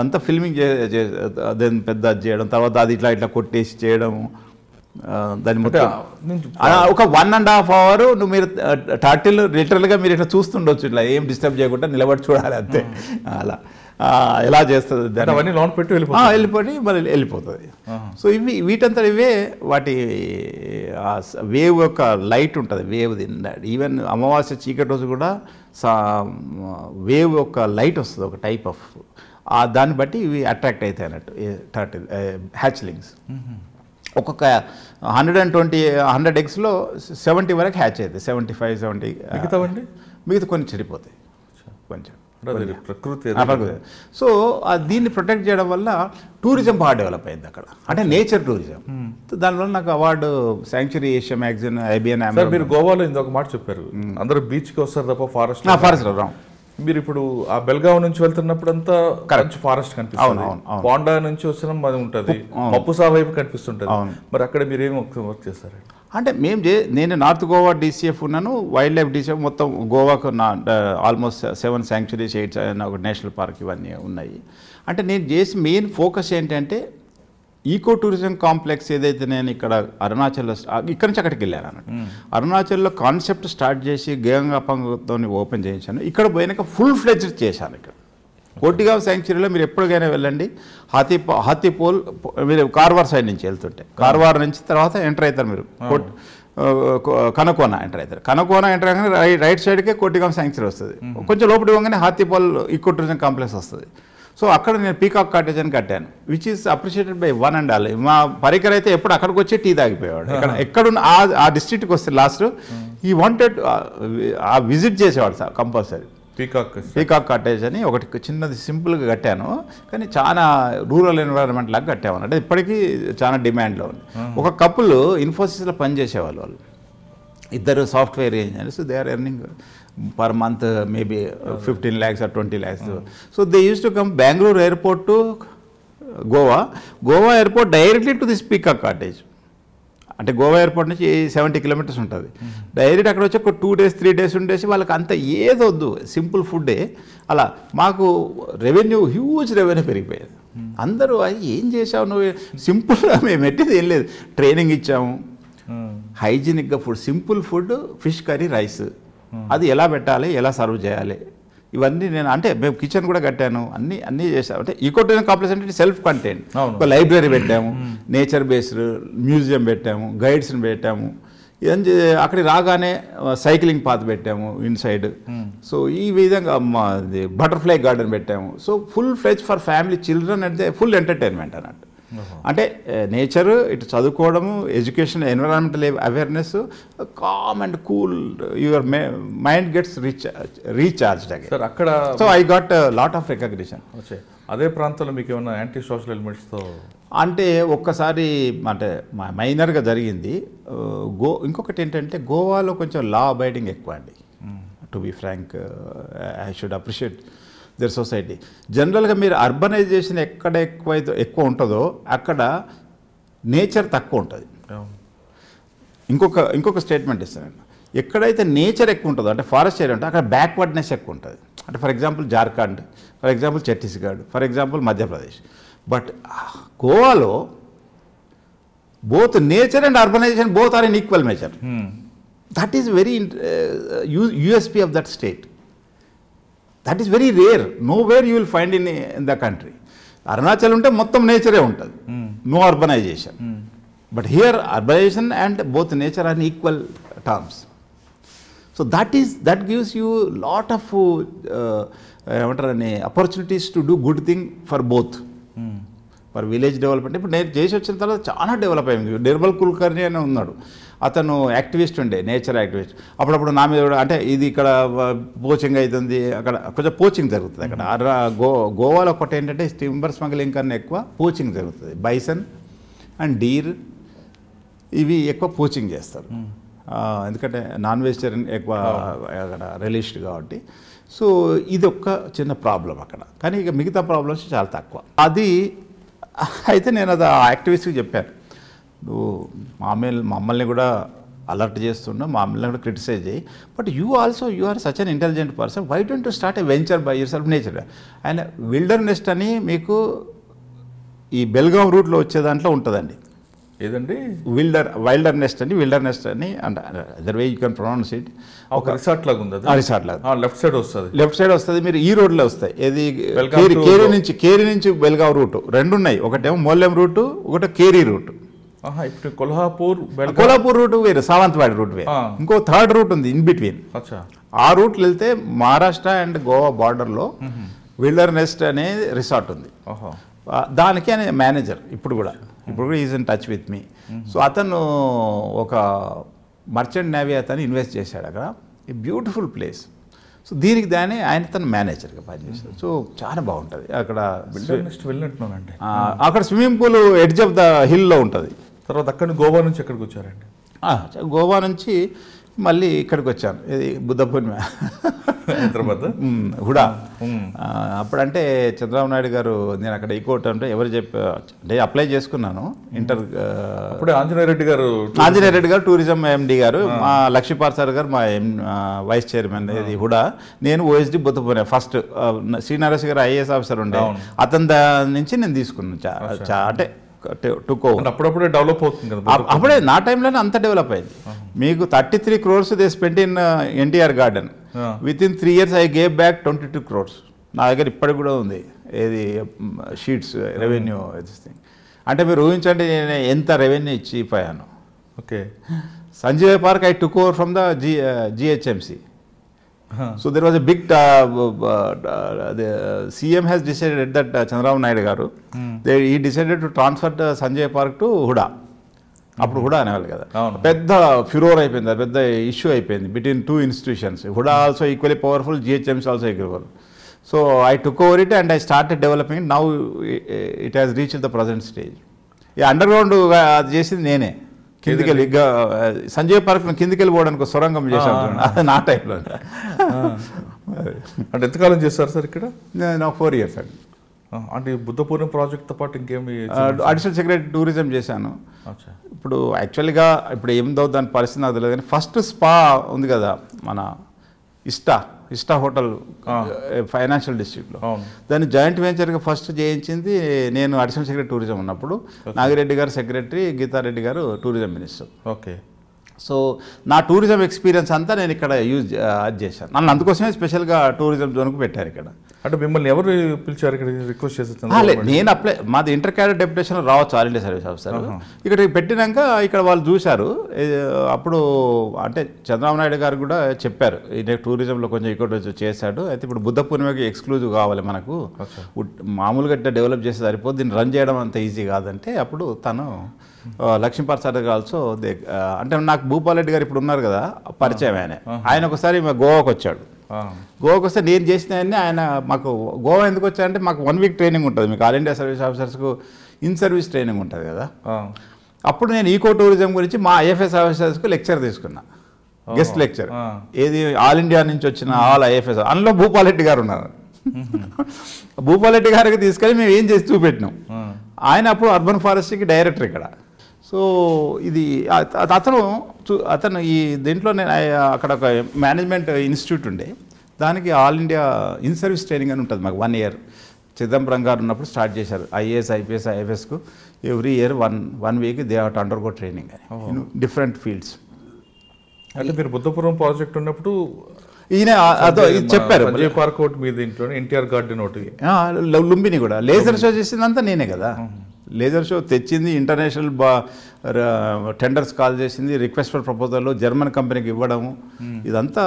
అంతా ఫిల్మింగ్ చే దాన్ని పెద్ద చేయడం తర్వాత అది ఇట్లా ఇట్లా కొట్టేసి చేయడం దాని ఒక వన్ అండ్ హాఫ్ అవర్ నువ్వు మీరు టాటిల్ లిటరల్గా మీరు ఇట్లా చూస్తుండొచ్చు ఇట్లా ఏం డిస్టర్బ్ చేయకుండా నిలబడి చూడాలి అంతే hmm. అలా ఎలా చేస్తుంది అవన్నీ లోన్ పెట్టి వెళ్ళిపోతుంది వెళ్ళిపోయి మళ్ళీ వెళ్ళిపోతుంది సో ఇవి వీటంతా ఇవే వాటి వేవ్ యొక్క లైట్ ఉంటుంది వేవ్ ఈవెన్ అమావాస్య చీకటి రోజు కూడా వేవ్ యొక్క లైట్ వస్తుంది ఒక టైప్ ఆఫ్ దాన్ని బట్టి ఇవి అట్రాక్ట్ అవుతాయి అన్నట్టు థర్టీ హ్యాచ్లింగ్స్ mm-hmm. ఒక్కొక్క హండ్రెడ్ అండ్ ట్వంటీ హండ్రెడ్ ఎగ్స్లో సెవెంటీ వరకు హ్యాచ్ అవుతాయి సెవెంటీ ఫైవ్ సెవెంటీ మిగతా మిగతా కొన్ని చెడిపోతాయి కొంచెం ప్రకృతి సో దీన్ని ప్రొటెక్ట్ చేయడం వల్ల టూరిజం బాగా డెవలప్ అయింది అక్కడ అంటే నేచర్ టూరిజం mm. దానివల్ల నాకు award sanctuary Asia magazine IBN మీరు గోవాలో ఇంకొక మాట చెప్పారు mm. అందరూ బీచ్కి వస్తారు తప్ప ఫారెస్ట్ ఫారెస్ట్ రావు మీరు ఇప్పుడు ఆ బెల్గావ్ నుంచి వెళ్తున్నప్పుడు అంతా కరెక్ట్ ఫారెస్ట్ కనిపిస్తుంది పాండా నుంచి వచ్చిన అది ఉంటుంది పప్పు సా వైపు కనిపిస్తుంటుంది మరి అక్కడ మీరు ఏం వర్క్ చేస్తారు అంటే మేము చే నేను నార్త్ గోవా డీసీఎఫ్ ఉన్నాను వైల్డ్ లైఫ్ డీసీఎఫ్ మొత్తం గోవాకు నా almost seven sanctuaries eight national park ఇవన్నీ ఉన్నాయి అంటే నేను చేసి మెయిన్ ఫోకస్ ఏంటంటే ఈకో టూరిజం కాంప్లెక్స్ ఏదైతే నేను ఇక్కడ అరుణాచల్లో ఇక్కడ నుంచి అక్కడికి వెళ్ళాను అన్నట్టు అరుణాచల్లో కాన్సెప్ట్ స్టార్ట్ చేసి గేంగాపంతో ఓపెన్ చేయించాను ఇక్కడ పోయినాక ఫుల్ ఫ్లెజ్ చేశాను ఇక్కడ కోటిగావ్ శాంక్చురీలో మీరు ఎప్పటికైనా వెళ్ళండి హాతీ హాతీపోల్ మీరు కార్వార్ సైడ్ నుంచి వెళ్తుంటే కార్వార్ నుంచి తర్వాత ఎంటర్ అవుతారు మీరు కనకోన ఎంటర్ అవుతారు కనకోన ఎంటర్ అవ్వగానే రైట్ సైడ్కే కోటిగాం శాంక్చురీ వస్తుంది కొంచెం లోపలి ఇవ్వగానే హాతీపోల్ ఈకో టూరిజం కాంప్లెక్స్ వస్తుంది సో అక్కడ నేను పీకాక్ కాటేజ్ అని కట్టాను which is appreciated by one and all మా పరికర్ అయితే ఎప్పుడు అక్కడికి వచ్చి టీ తాగిపోయేవాడు ఇక్కడ ఎక్కడున్న ఆ డిస్ట్రిక్ట్కి వస్తే లాస్ట్ ఈ వాంటెడ్ ఆ విజిట్ చేసేవాడు sir compulsory peacock peacock cottage అని ఒకటి చిన్నది సింపుల్గా కట్టాను కానీ చాలా రూరల్ ఎన్విరాన్మెంట్ లాగా కట్టేవాను అంటే ఇప్పటికీ చాలా డిమాండ్లో ఉంది ఒక కపుల్ ఇన్ఫోసిస్లో పనిచేసేవాళ్ళు వాళ్ళు ఇద్దరు software engineers they are earning per month maybe fifteen lakhs or twenty lakhs so they use to come Bengaluru airport to Goa Goa airport directly to this peacock cottage అంటే గోవా ఎయిర్పోర్ట్ నుంచి సెవెంటీ కిలోమీటర్స్ ఉంటుంది డైరెక్ట్ mm-hmm. అక్కడ వచ్చి ఒక టూ డేస్ త్రీ డేస్ ఉండేసి వాళ్ళకి అంత ఏదొద్దు సింపుల్ ఫుడ్డే అలా మాకు రెవెన్యూ హ్యూజ్ రెవెన్యూ పెరిగిపోయేది mm-hmm. అందరూ అది ఏం చేసావు నువ్వు సింపుల్గా మేము పెట్టేది ఏం లేదు ట్రైనింగ్ ఇచ్చాము హైజీనిక్గా food simple food fish curry rice Hmm. అది ఎలా పెట్టాలి ఎలా సర్వ్ చేయాలి ఇవన్నీ నేను అంటే మేము కిచెన్ కూడా కట్టాను అన్ని అన్నీ చేశాను అంటే ఈకో టూరిజం కాంప్లెక్స్ అంటే సెల్ఫ్ కంటెంట్ ఒక లైబ్రరీ పెట్టాము నేచర్ బేస్డ్ మ్యూజియం పెట్టాము గైడ్స్ని పెట్టాము ఇదని అక్కడికి రాగానే సైక్లింగ్ పాత్ పెట్టాము ఇన్సైడ్ సో hmm. ఈ విధంగా బటర్ఫ్లై గార్డెన్ పెట్టాము so full fledged for family children అంటే ఫుల్ ఎంటర్టైన్మెంట్ అన్నట్టు Uh-huh. అంటే నేచర్ ఇటు చదువుకోవడము ఎడ్యుకేషన్ లేవు awareness calm and cool your mind gets reach sir అక్కడ so I got lot of recognition అదే ప్రాంతంలో మీకు ఏమైనా యాంటీ సోషల్ ఎలిమెంట్స్తో అంటే ఒక్కసారి అంటే మైనర్గా జరిగింది గో ఇంకొకటి ఏంటంటే గోవాలో కొంచెం లా అబైడింగ్ ఎక్కువ అండి to be frank I should appreciate their society జనరల్గా మీరు అర్బనైజేషన్ ఎక్కడ ఎక్కువైతే ఎక్కువ ఉంటుందో అక్కడ నేచర్ తక్కువ ఉంటుంది ఇంకొక ఇంకొక స్టేట్మెంట్ ఇస్తాను ఎక్కడైతే నేచర్ ఎక్కువ ఉంటుందో అంటే ఫారెస్ట్ ఏరియా ఉంటుందో అక్కడ బ్యాక్వర్డ్నెస్ ఎక్కువ ఉంటుంది అంటే for example Jharkhand for example Chhattisgarh for example Madhya Pradesh but గోవాలో both nature and urbanisation both are in equal major that is very USP of that state that is very rare know where you will find in in the country Arunachal ఉంటే మొత్తం నేచరే ఉంటుంది no urbanisation but here urbanisation and both nature and equal terms so that is that gives you lot of ఏమంటారని opportunities to do good thing for both for village development ఇప్పుడు నేను చేసి వచ్చిన తర్వాత చాలా డెవలప్ అయింది నిర్మల్ కుల్కర్ణి అని ఉన్నాడు అతను యాక్టివిస్ట్ ఉండే నేచర్ యాక్టివిస్ట్ అప్పుడప్పుడు నా మీద అంటే ఇది ఇక్కడ పోచింగ్ అవుతుంది అక్కడ కొంచెం పోచింగ్ జరుగుతుంది అక్కడ గో గోవాలో ఒకటి ఏంటంటే స్టింబర్ స్మగ్లింగ్ కన్నా ఎక్కువ పోచింగ్ జరుగుతుంది బైసన్ అండ్ డీర్ ఇవి ఎక్కువ పోచింగ్ చేస్తారు ఎందుకంటే నాన్ వెజిటేరియన్ ఎక్కువ అక్కడ రిలీజ్డ్ కాబట్టి సో ఇది ఒక్క చిన్న ప్రాబ్లం అక్కడ కానీ ఇక మిగతా ప్రాబ్లమ్స్ చాలా తక్కువ అది అయితే నేను అది యాక్టివిస్ట్కి చెప్పాను నువ్వు మామూలు మమ్మల్ని కూడా అలర్ట్ చేస్తున్నావు మమ్మల్ని కూడా క్రిటిసైజ్ చేయి but you also you are such an intelligent person why don't to start a venture by yourself nature and Wildernest అని మీకు ఈ బెల్గాం రూట్లో వచ్చే దాంట్లో ఉంటుందండి ఏదండి విల్డర్ వైల్డర్ నెస్ట్ అని విల్డర్ నెస్ట్ అని అంటే other way you can pronounce it ఒక రిసార్ట్ లాగా ఉంది రిసార్ట్ లాగా లెఫ్ట్ సైడ్ వస్తుంది లెఫ్ట్ సైడ్ వస్తుంది మీరు ఈ రోడ్లో వస్తాయి ఏది కేరీ నుంచి కేరీ నుంచి బెల్గావ్ రూట్ రెండు ఉన్నాయి ఒకటేమో మోల్యం రూటు ఒకటి కేరీ రూట్ ఇప్పుడు కొల్హాపూర్ కొల్హాపూర్ రూట్ వేరు సావంతవాడి రూట్ వేరు ఇంకో థర్డ్ రూట్ ఉంది ఇన్ బిట్వీన్ ఆ రూట్ వెళ్తే మహారాష్ట్ర అండ్ గోవా బార్డర్లో విల్డర్ నెస్ట్ అనే రిసార్ట్ ఉంది దానికి అనే మేనేజర్ ఇప్పుడు కూడా ఇప్పుడు కూడా is in touch with me so అతను ఒక మర్చెంట్ నేవీ అతను ఇన్వెస్ట్ చేశాడు అక్కడ ఈ బ్యూటిఫుల్ ప్లేస్ సో దీనికి దాని ఆయన తను మేనేజర్గా పనిచేస్తాడు సో చాలా బాగుంటుంది అక్కడ అక్కడ swimming pool edge of the హిల్లో ఉంటుంది తర్వాత అక్కడ గోవా నుంచి ఎక్కడికి వచ్చారండి గోవా నుంచి మళ్ళీ ఇక్కడికి వచ్చాను ఇది బుద్ధ పూర్ణిమ హైదరాబాద్ హుడా అప్పుడంటే చంద్రబాబు నాయుడు గారు నేను అక్కడ ఈకోట్ అంటే ఎవరు చెప్పా అంటే అప్లై చేసుకున్నాను ఇంటర్ అప్పుడు ఆంజనేయ రెడ్డి గారు ఆంజనేయ రెడ్డి గారు టూరిజం ఎండి గారు మా లక్ష్మీపార్ సార్ గారు మా వైస్ చైర్మన్ ఇది హుడా నేను ఓఎస్డి బుద్ధ పూర్ణిమ ఫస్ట్ శ్రీనరేష్ గారు ఐఏఎస్ ఆఫీసర్ ఉండే అతని నుంచి నేను తీసుకున్నాను అంటే Uh, టుక్ అప్పుడప్పుడే డెవలప్ అవుతుంది అప్పుడే నా టైంలోనే అంత డెవలప్ అయింది మీకు thirty three crores they spend in uh, NTR garden with in three years I gave back twenty two crores నా దగ్గర ఇప్పటికి కూడా ఉంది ఏది sheets um, revenue uh, hmm. అంటే మీరు ఊహించండి నేను ఎంత రెవెన్యూ ఇచ్చిపోయాను okay [LAUGHS] Sanjay park I took over from the G GHMC so there was a big CM has decided that Chandrababu Naidu గారు దే ఈ decided to transfer Sanjay park to HUDA అప్పుడు హుడా hmm. అనేవాళ్ళు కదా పెద్ద ఫ్యూరోర్ అయిపోయింది పెద్ద ఇష్యూ అయిపోయింది between two institutions HUDA also equally powerful GHMC also equal so I took over it and I start developing now it has reach the present stage ఈ అండర్ గ్రౌండ్ అది చేసింది నేనే కిందికెళ్ళి ఇక సంజయ్ పర్ఫ్యూమ్ కిందికెళ్ళి పోవడానికి సొరంగం చేశాను అది నా టైంలో అంటే ఎంతకాలం చేస్తారు సార్ ఇక్కడ నాకు ఫోర్ ఇయర్స్ అండి అంటే బుద్ధపూర్ణం ప్రాజెక్ట్తో పాటు ఇంకేమి అడిషనల్ సెక్రటరీ టూరిజం చేశాను ఇప్పుడు యాక్చువల్గా ఇప్పుడు ఏం దాని పరిస్థితి అది లేదని కానీ ఫస్ట్ స్పా ఉంది కదా మన ఇష్ట ఇస్టా హోటల్ ఫైనాన్షియల్ డిస్ట్రిక్ట్లో దాన్ని జాయింట్ వెంచర్గా ఫస్ట్ చేయించింది నేను అడిషనల్ సెక్రటరీ టూరిజం ఉన్నప్పుడు నాగిరెడ్డి గారు సెక్రటరీ గీతారెడ్డి గారు టూరిజం మినిస్టర్ ఓకే సో నా టూరిజం ఎక్స్పీరియన్స్ అంతా నేను ఇక్కడ యూజ్ అది చేశాను నన్ను అందుకోసమే స్పెషల్గా టూరిజం జోన్కు పెట్టారు ఇక్కడ అంటే మిమ్మల్ని ఎవరు పిలిచారు ఇక్కడ రిక్వెస్ట్ చేస్తున్నారు నేను అప్లై మాది ఇంటర్ క్యాడర్ డెప్యుటేషన్ రావచ్చు ఆర్ఎల్ఏ సర్వీస్ ఆఫీసర్ ఇక్కడ పెట్టినాక ఇక్కడ వాళ్ళు చూశారు అప్పుడు అంటే చంద్రబాబు నాయుడు గారు కూడా చెప్పారు ఈయన టూరిజంలో కొంచెం ఇక్కడ చేశాడు అయితే ఇప్పుడు బుద్ధ పూర్ణిమకి ఎక్స్క్లూజివ్ కావాలి మనకు మామూలుగా డెవలప్ చేసే సరిపోదు దీన్ని రన్ చేయడం అంత ఈజీ కాదంటే అప్పుడు తను లక్ష్మీపాల్ సార్ ఆల్సో దే అంటే నాకు రెడ్డి గారు ఇప్పుడు ఉన్నారు కదా పరిచయం ఆయన ఆయన ఒకసారి గోవాకు వచ్చాడు గోవాకి వస్తే నేను చేసిన ఆయన మాకు గోవా ఎందుకు వచ్చాడంటే మాకు వన్ వీక్ ట్రైనింగ్ ఉంటుంది మీకు ఆల్ ఇండియా సర్వీస్ ఆఫీసర్స్కు ఇన్ సర్వీస్ ట్రైనింగ్ ఉంటుంది కదా అప్పుడు నేను ఈకో టూరిజం గురించి మా ఐఎఫ్ఎస్ ఆఫీసర్స్కు లెక్చర్ తీసుకున్నా గెస్ట్ లెక్చర్ ఏది ఆల్ ఇండియా నుంచి వచ్చిన ఆల్ ఐఎఫ్ఎస్ అందులో రెడ్డి గారు ఉన్నారు రెడ్డి గారికి తీసుకెళ్ళి మేము ఏం చేసి చూపెట్టినాం ఆయన అప్పుడు అర్బన్ ఫారెస్ట్కి డైరెక్టర్ ఇక్కడ సో ఇది అతను అతను ఈ దీంట్లో నేను అక్కడ ఒక మేనేజ్మెంట్ ఇన్స్టిట్యూట్ ఉండే దానికి all India in service training అని ఉంటుంది మాకు వన్ ఇయర్ చిదంబరం గారు ఉన్నప్పుడు స్టార్ట్ చేశారు ఐఏఎస్ ఐపీఎస్ ఐఎఫ్ఎస్కు every year one one week they had undergo training అని డిఫరెంట్ ఫీల్డ్స్ అంటే మీరు బుద్ధపురం ప్రాజెక్ట్ ఉన్నప్పుడు ఈయన అదో ఇది చెప్పారు పార్క్ ఒకటి మీద ఇంట్లో ఎన్టీఆర్ గార్డెన్ ఒకటి లుంబిని కూడా లేజర్ షో చేసిందంతా నేనే కదా లేజర్ షో తెచ్చింది ఇంటర్నేషనల్ బా టెండర్స్ కాల్ చేసింది రిక్వెస్ట్ ఫర్ ప్రపోజల్లో జర్మన్ కంపెనీకి ఇవ్వడం hmm. ఇదంతా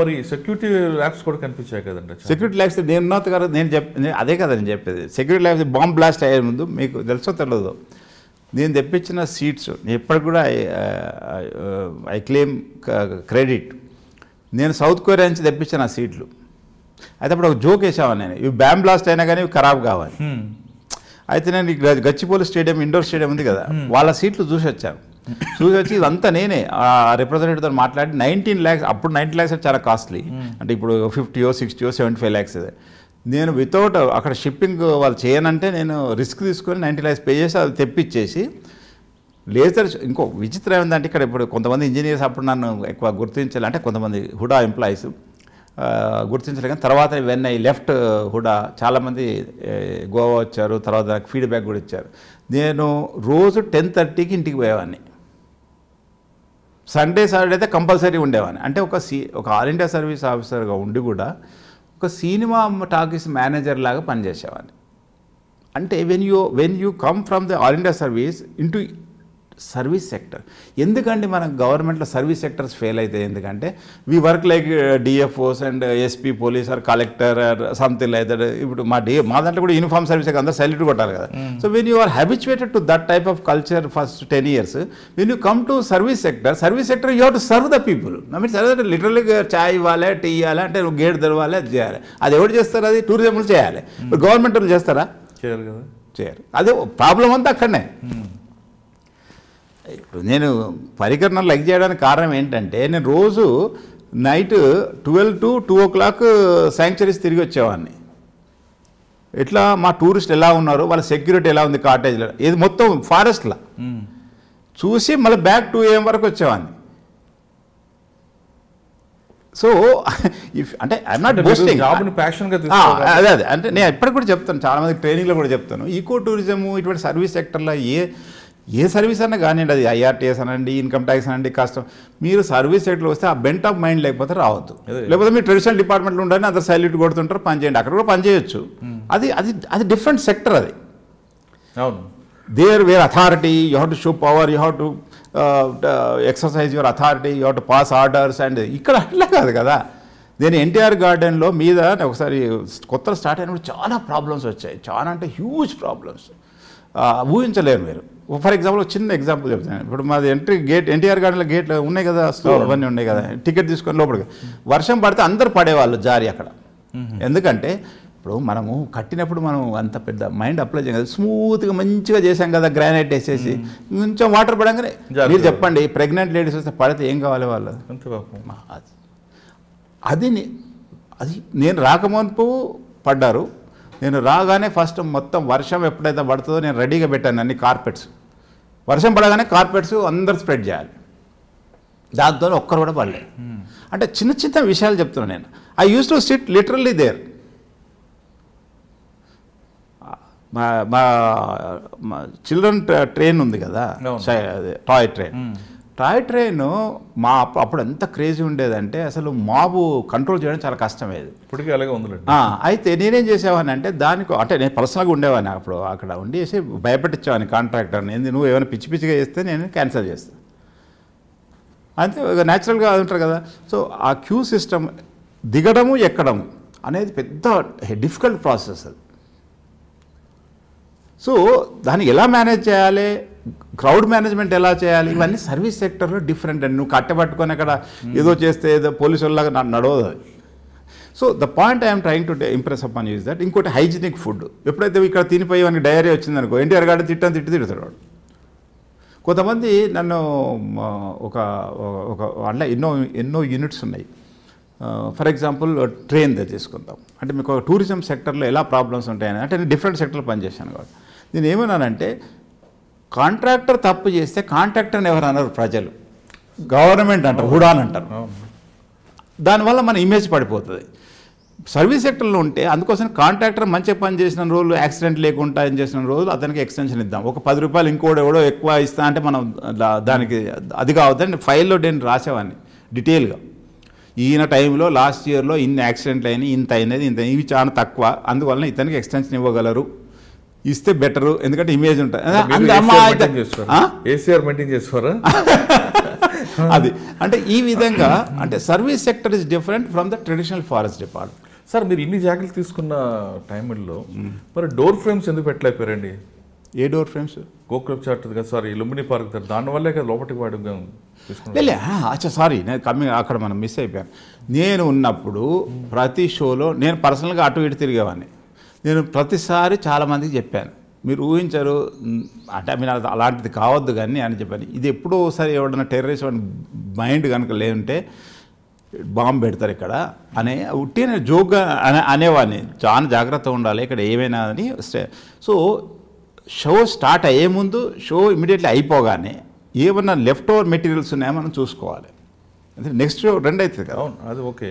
మరి సెక్యూరిటీ ల్యాబ్స్ కూడా కనిపించాయి కదండి సెక్యూరిటీ ల్యాబ్స్ నేను కదా నేను చెప్పే అదే కదా నేను చెప్పేది సెక్యూరిటీ ల్యాబ్స్ బాంబ్ బ్లాస్ట్ అయ్యే ముందు మీకు తెలుసో తెలియదు నేను తెప్పించిన సీట్స్ ఎప్పటికి కూడా ఐ క్లెయిమ్ క్రెడిట్ నేను సౌత్ కొరియా నుంచి తెప్పించిన సీట్లు అయితే అప్పుడు ఒక జోక్ నేను ఇవి బ్యాంబ్లాస్ట్ బ్లాస్ట్ అయినా కానీ ఇవి ఖరాబ్ కావాలి hmm. అయితే నేను గచ్చిపోలి స్టేడియం ఇండోర్ స్టేడియం ఉంది కదా వాళ్ళ సీట్లు చూసి వచ్చాను చూసి వచ్చి ఇదంతా నేనే ఆ రిప్రజెంటేటివ్తో మాట్లాడి నైన్టీన్ ల్యాక్స్ అప్పుడు నైన్టీ ల్యాక్స్ చాలా కాస్ట్లీ అంటే ఇప్పుడు ఫిఫ్టీయో సిక్స్టీయో సెవెంటీ ఫైవ్ ల్యాక్స్ నేను వితౌట్ అక్కడ షిప్పింగ్ వాళ్ళు చేయనంటే నేను రిస్క్ తీసుకొని నైంటీ ల్యాక్స్ పే చేసి అది తెప్పించేసి లేజర్ ఇంకో విచిత్రం ఏంటంటే ఇక్కడ ఇప్పుడు కొంతమంది ఇంజనీర్స్ అప్పుడు నన్ను ఎక్కువ గుర్తించాలంటే కొంతమంది హుడా ఎంప్లాయీస్ గుర్తించలేక తర్వాత వెన్ ఐ లెఫ్ట్ కూడా చాలామంది గోవా వచ్చారు తర్వాత నాకు ఫీడ్బ్యాక్ కూడా ఇచ్చారు నేను రోజు టెన్ థర్టీకి ఇంటికి పోయేవాడిని సండే సాటర్డే అయితే కంపల్సరీ ఉండేవాడిని అంటే ఒక సీ ఒక ఆల్ ఇండియా సర్వీస్ ఆఫీసర్గా ఉండి కూడా ఒక సినిమా టాకీస్ మేనేజర్ లాగా పనిచేసేవాడిని అంటే when you when you come from the all India service into service sector ఎందుకంటే మనం గవర్నమెంట్లో సర్వీస్ సెక్టర్స్ ఫెయిల్ అవుతాయి ఎందుకంటే we work like DFOs and SP police or collector or something like that ఇప్పుడు మా డి మా దాంట్లో కూడా యూనిఫామ్ సర్వీస్ అందరూ సెల్యూట్ కొట్టాలి కదా so when you are habituated to that type of culture first ten years when you come to service sector service sector you have to serve the people మీరు సర్వ్ లిటరల్గా చాయ్ ఇవ్వాలి టీ ఇవ్వాలి అంటే గేట్ తెరవాలి అది చేయాలి అది ఎవరు చేస్తారు అది టూరిజం చేయాలి గవర్నమెంట్ hmm. వాళ్ళు చేస్తారా చేయాలి కదా చేయరు అదే ప్రాబ్లం అంతా అక్కడనే hmm. ఇప్పుడు నేను పరికరణం లైక్ చేయడానికి కారణం ఏంటంటే నేను రోజు night twelve to two o'clock sanctuaries తిరిగి వచ్చేవాడిని ఇట్లా మా టూరిస్ట్ ఎలా ఉన్నారు వాళ్ళ సెక్యూరిటీ ఎలా ఉంది కాటేజ్లో ఇది మొత్తం ఫారెస్ట్లా చూసి మళ్ళీ బ్యాక్ టూ ఏఎం వరకు వచ్చేవాడిని సో ఇఫ్ అంటే ఐఎమ్ నాట్ బోస్టింగ్ అదే అదే అంటే నేను ఎప్పటికి కూడా చెప్తాను చాలామంది ట్రైనింగ్లో కూడా చెప్తాను ఈకో టూరిజం ఇటువంటి సర్వీస్ సెక్టర్లో ఏ ఏ సర్వీస్ అన్నా కానివ్వండి అది ఐఆర్టీఎస్ అనండి ఇన్కమ్ ట్యాక్స్ అనండి కష్టం మీరు సర్వీస్ సైట్లో వస్తే ఆ బెంట్ ఆఫ్ మైండ్ లేకపోతే రావద్దు లేకపోతే మీరు ట్రెడిషనల్ డిపార్ట్మెంట్లో ఉండాలని అంత సైలెంట్ కొడుతుంటారు పని చేయండి అక్కడ కూడా పని చేయొచ్చు అది అది అది డిఫరెంట్ సెక్టర్ అది అవును there where authority you have to show power you have to exercise your authority you have to pass orders and ఇక్కడ అట్లా కాదు కదా నేను ఎన్టీఆర్ గార్డెన్లో మీద ఒకసారి కొత్త స్టార్ట్ అయినప్పుడు చాలా ప్రాబ్లమ్స్ వచ్చాయి చాలా అంటే హ్యూజ్ ప్రాబ్లమ్స్ uh, ఊహించలేరు మీరు ఫర్ ఎగ్జాంపుల్ చిన్న ఎగ్జాంపుల్ చెప్తాను ఇప్పుడు మాది entry gate NTR garden gate ఉన్నాయి కదా స్టోర్ అవన్నీ ఉన్నాయి కదా టికెట్ తీసుకొని లోపలికి వర్షం పడితే అందరు పడేవాళ్ళు జారి అక్కడ ఎందుకంటే ఇప్పుడు మనము కట్టినప్పుడు మనం అంత పెద్ద మైండ్ అప్లై చేయం కదా స్మూత్గా మంచిగా చేసాం కదా గ్రానైట్ వేసేసి కొంచెం వాటర్ పడంగానే మీరు చెప్పండి ప్రెగ్నెంట్ లేడీస్ వస్తే పడితే ఏం కావాలి వాళ్ళు అది అది నేను రాకమునుపు పడ్డారు నేను రాగానే ఫస్ట్ మొత్తం వర్షం ఎప్పుడైతే పడుతుందో నేను రెడీగా పెట్టాను అన్ని కార్పెట్స్ వర్షం పడగానే కార్పెట్స్ అందరు స్ప్రెడ్ చేయాలి దాంతో ఒక్కరు కూడా పడలేదు hmm. అంటే చిన్న చిన్న విషయాలు చెప్తున్నాను నేను I use to sit literally there మా మా చిల్డ్రన్ ట్రైన్ ఉంది కదా toy train hmm. Toy train మా అప్పుడు ఎంత క్రేజీ ఉండేదంటే అసలు మాబు కంట్రోల్ చేయడం చాలా కష్టమేది ఇప్పటికీ అలాగే ఉంది అయితే నేనేం చేసేవాని అంటే దానికి అంటే నేను పర్సనల్గా ఉండేవాడిని అప్పుడు అక్కడ ఉండేసి భయపెట్టించేవాని కాంట్రాక్టర్ని ఏంది నువ్వు ఏమైనా పిచ్చి పిచ్చిగా చేస్తే నేను క్యాన్సిల్ చేస్తాను అంతే న్యాచురల్గా అది ఉంటారు కదా సో ఆ క్యూ సిస్టమ్ దిగడము ఎక్కడము అనేది పెద్ద డిఫికల్ట్ ప్రాసెస్ అది సో దాన్ని ఎలా మేనేజ్ చేయాలి క్రౌడ్ మేనేజ్మెంట్ ఎలా చేయాలి ఇవన్నీ సర్వీస్ సెక్టర్లో డిఫరెంట్ అండి నువ్వు పట్టుకొని అక్కడ ఏదో చేస్తే ఏదో పోలీసు వాళ్ళగా నడవదు అది so the point I'm trying to impress up అని యూజ్ దట్ ఇంకోటి హైజీనిక్ ఫుడ్ ఎప్పుడైతే ఇక్కడ తినిపోయి మనకి డైరీ వచ్చిందనుకో ఎన్టీఆర్ గారు తిట్టని తిట్టి తిడతాడు వాడు కొంతమంది నన్ను ఒక ఒక అంటే ఎన్నో ఎన్నో యూనిట్స్ ఉన్నాయి ఫర్ ఎగ్జాంపుల్ ట్రైన్ తీసుకుందాం అంటే మీకు టూరిజం సెక్టర్లో ఎలా ప్రాబ్లమ్స్ ఉంటాయని అంటే నేను డిఫరెంట్ సెక్టర్లో పనిచేశాను కాబట్టి నేను ఏమన్నానంటే కాంట్రాక్టర్ తప్పు చేస్తే కాంట్రాక్టర్ని ఎవరు అన్నారు ప్రజలు గవర్నమెంట్ అంటారు హుడాన్ అంటారు దానివల్ల మన ఇమేజ్ పడిపోతుంది సర్వీస్ సెక్టర్లో ఉంటే అందుకోసం కాంట్రాక్టర్ మంచి పని చేసిన రోజులు యాక్సిడెంట్ లేకుండా ఏం చేసిన రోజులు అతనికి ఎక్స్టెన్షన్ ఇద్దాం ఒక పది రూపాయలు ఇంకోటి ఎవడో ఎక్కువ ఇస్తా అంటే మనం దానికి అది కావద్దని ఫైల్లో నేను రాసేవాడిని డీటెయిల్గా ఈయన టైంలో లాస్ట్ ఇయర్లో ఇన్ని యాక్సిడెంట్లు అయినాయి ఇంత అయినది ఇంత ఇవి చాలా తక్కువ అందువలన ఇతనికి ఎక్స్టెన్షన్ ఇవ్వగలరు ఇస్తే బెటర్ ఎందుకంటే ఇమేజ్ ఉంటుంది ఏసీఆర్ మెయింటైన్ అది అంటే ఈ విధంగా అంటే service sector is different from the traditional forest department sir మీరు ఇన్ని జాగ్రత్తలు తీసుకున్న టైంలో మరి డోర్ ఫ్రేమ్స్ ఎందుకు పెట్టలేకపోయారండి ఏ డోర్ ఫ్రేమ్స్ గోక్రప్ చాట్ కదా సార్ ఈ లుంబిని పార్క్ దానివల్లే కదా లోపలికి వాడుగా వెళ్ళే అచ్చా సారీ నేను కమ్మింగ్ అక్కడ మనం మిస్ అయిపోయాను నేను ఉన్నప్పుడు ప్రతి షోలో నేను పర్సనల్గా అటు ఇటు తిరిగేవాడిని నేను ప్రతిసారి చాలామందికి చెప్పాను మీరు ఊహించరు అంటే మీరు అలాంటిది కావద్దు కానీ అని చెప్పాను ఇది ఎప్పుడో ఒకసారి ఎవడన్నా టెర్రరిస్ట్ మైండ్ కనుక లేదంటే బాంబు పెడతారు ఇక్కడ అనే ఉట్టి నేను జోక్గా అనే అనేవాడిని చాలా జాగ్రత్తగా ఉండాలి ఇక్కడ ఏమైనా అని సో షో స్టార్ట్ అయ్యే ముందు షో ఇమీడియట్లీ అయిపోగానే ఏమన్నా లెఫ్ట్ ఓవర్ మెటీరియల్స్ ఉన్నాయో మనం చూసుకోవాలి అంటే నెక్స్ట్ షో రెండు అవుతుంది కదా అది ఓకే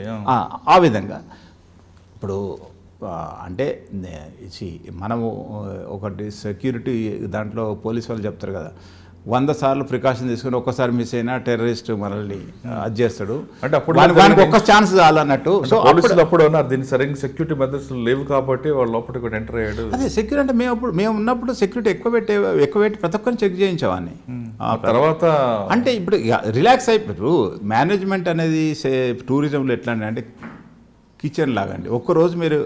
ఆ విధంగా ఇప్పుడు అంటే మనము ఒకటి సెక్యూరిటీ దాంట్లో పోలీస్ వాళ్ళు చెప్తారు కదా వంద సార్లు ప్రికాషన్ తీసుకుని ఒక్కసారి మిస్ అయినా టెర్రరిస్ట్ మనల్ని అది చేస్తాడు అంటే అప్పుడు ఒక్క ఛాన్స్ కావాలన్నట్టు సో పోలీసులు అప్పుడు ఉన్నారు దీన్ని సరైన సెక్యూరిటీ మెథడ్స్ లేవు కాబట్టి వాళ్ళు లోపలికి ఎంటర్ అయ్యాడు అదే సెక్యూరిటీ అంటే మేము అప్పుడు మేము ఉన్నప్పుడు సెక్యూరిటీ ఎక్కువ పెట్టే ఎక్కువ పెట్టి ప్రతి ఒక్కరిని చెక్ చేయించేవాడిని తర్వాత అంటే ఇప్పుడు రిలాక్స్ అయిపోయారు మేనేజ్మెంట్ అనేది టూరిజంలో ఎట్లా అంటే కిచెన్ లాగా అండి ఒక్కరోజు మీరు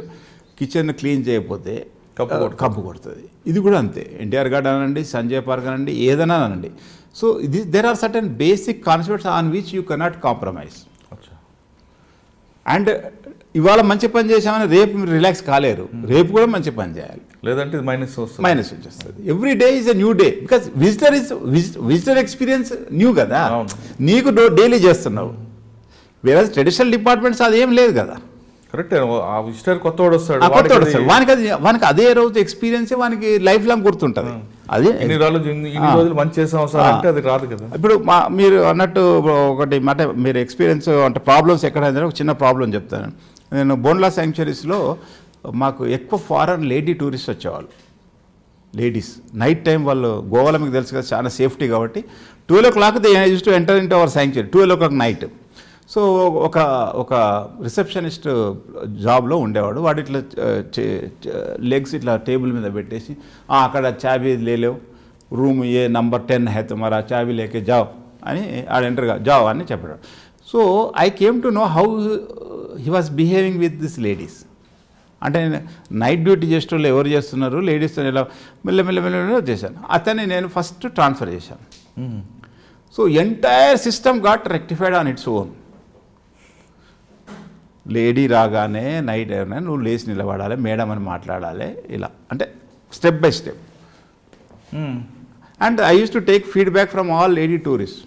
కిచెన్ క్లీన్ చేయకపోతే కప్పు కొడుతుంది ఇది కూడా అంతే ఎన్టీఆర్ గార్డ్ అనండి సంజయ్ పార్క్ అనండి ఏదైనా అనండి సో ఇది there are certain basic concepts on which you cannot compromise and ఇవాళ మంచి పని చేసామని రేపు మీరు రిలాక్స్ కాలేరు hmm. రేపు కూడా మంచి పని చేయాలి లేదంటే మైనస్ వస్తుంది మైనస్ వచ్చేస్తుంది every day is a new day because visitor is visitor experience new కదా నీకు డైలీ చేస్తున్నావు వేరే ట్రెడిషనల్ డిపార్ట్మెంట్స్ అది ఏం లేదు కదా కరెక్ట్ ఆ విజిటర్ కొత్తవాడు వస్తాడు కొత్తవాడు వస్తాడు వానికి అది వానికి అదే రోజు ఎక్స్పీరియన్స్ వానికి లైఫ్ లాంగ్ గుర్తుంటుంది అదే ఎన్ని రోజులు ఇన్ని రోజులు మంచి చేసాం సార్ అంటే అది రాదు కదా ఇప్పుడు మా మీరు అన్నట్టు ఒకటి మాట మీరు ఎక్స్పీరియన్స్ అంటే ప్రాబ్లమ్స్ ఎక్కడ ఒక చిన్న ప్రాబ్లం చెప్తాను నేను బోన్లా శాంక్చురీస్లో మాకు ఎక్కువ ఫారెన్ లేడీ టూరిస్ట్ వచ్చేవాళ్ళు లేడీస్ నైట్ టైం వాళ్ళు గోవాలో మీకు తెలుసు కదా చాలా సేఫ్టీ కాబట్టి twelve o'clock they use to enter into our sanctuary twelve o'clock night so ఒక ఒక రిసెప్షనిస్ట్ జాబ్లో ఉండేవాడు వాడు ఇట్లా లెగ్స్ ఇట్లా టేబుల్ మీద పెట్టేసి అక్కడ చాబీ లేలేవు రూమ్ ఏ నంబర్ టెన్ మరి ఆ చాబీ లేకే జావ్ అని ఆడ ఎంటర్గా జావ్ అని చెప్పాడు so I came to know how he was behaving with this ladies అంటే నైట్ డ్యూటీ చేసేటోళ్ళు ఎవరు చేస్తున్నారు లేడీస్ ఎలా మెల్లమెల్లమెల్ల చేశాను అతన్ని నేను ఫస్ట్ ట్రాన్స్ఫర్ చేశాను so entire system got rectified on its own lady రాగానే నైట్ అయినా నువ్వు లేచి నిలబడాలి మేడం అని మాట్లాడాలి ఇలా అంటే step by step and I use to take feedback from all lady tourist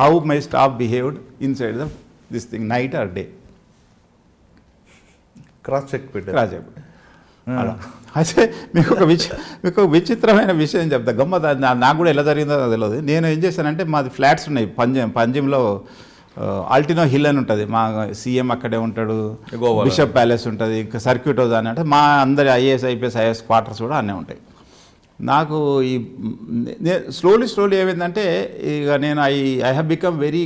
how my staff behaved inside the this thing night or day cross check పెట్టారు క్రాస్ hmm. చెక్ అయితే మీకు ఒక విచి మీకు విచిత్రమైన విషయం చెప్తా గమ్మత్ నాకు కూడా ఎలా జరిగిందో తెలియదు నేను ఏం చేశానంటే మాది ఫ్లాట్స్ ఉన్నాయి పంజం పంజంలో ఆల్టినో హిల్ అని ఉంటుంది మా సీఎం అక్కడే ఉంటాడు బిషప్ ప్యాలెస్ ఉంటుంది ఇంకా సర్క్యూట్ హౌస్ అని అంటే మా అందరి ఐఏఎస్ ఐపీఎస్ ఐఎస్ క్వార్టర్స్ కూడా అన్నీ ఉంటాయి నాకు ఈ స్లోలీ స్లోలీ ఏమైందంటే ఇక నేను I I have become very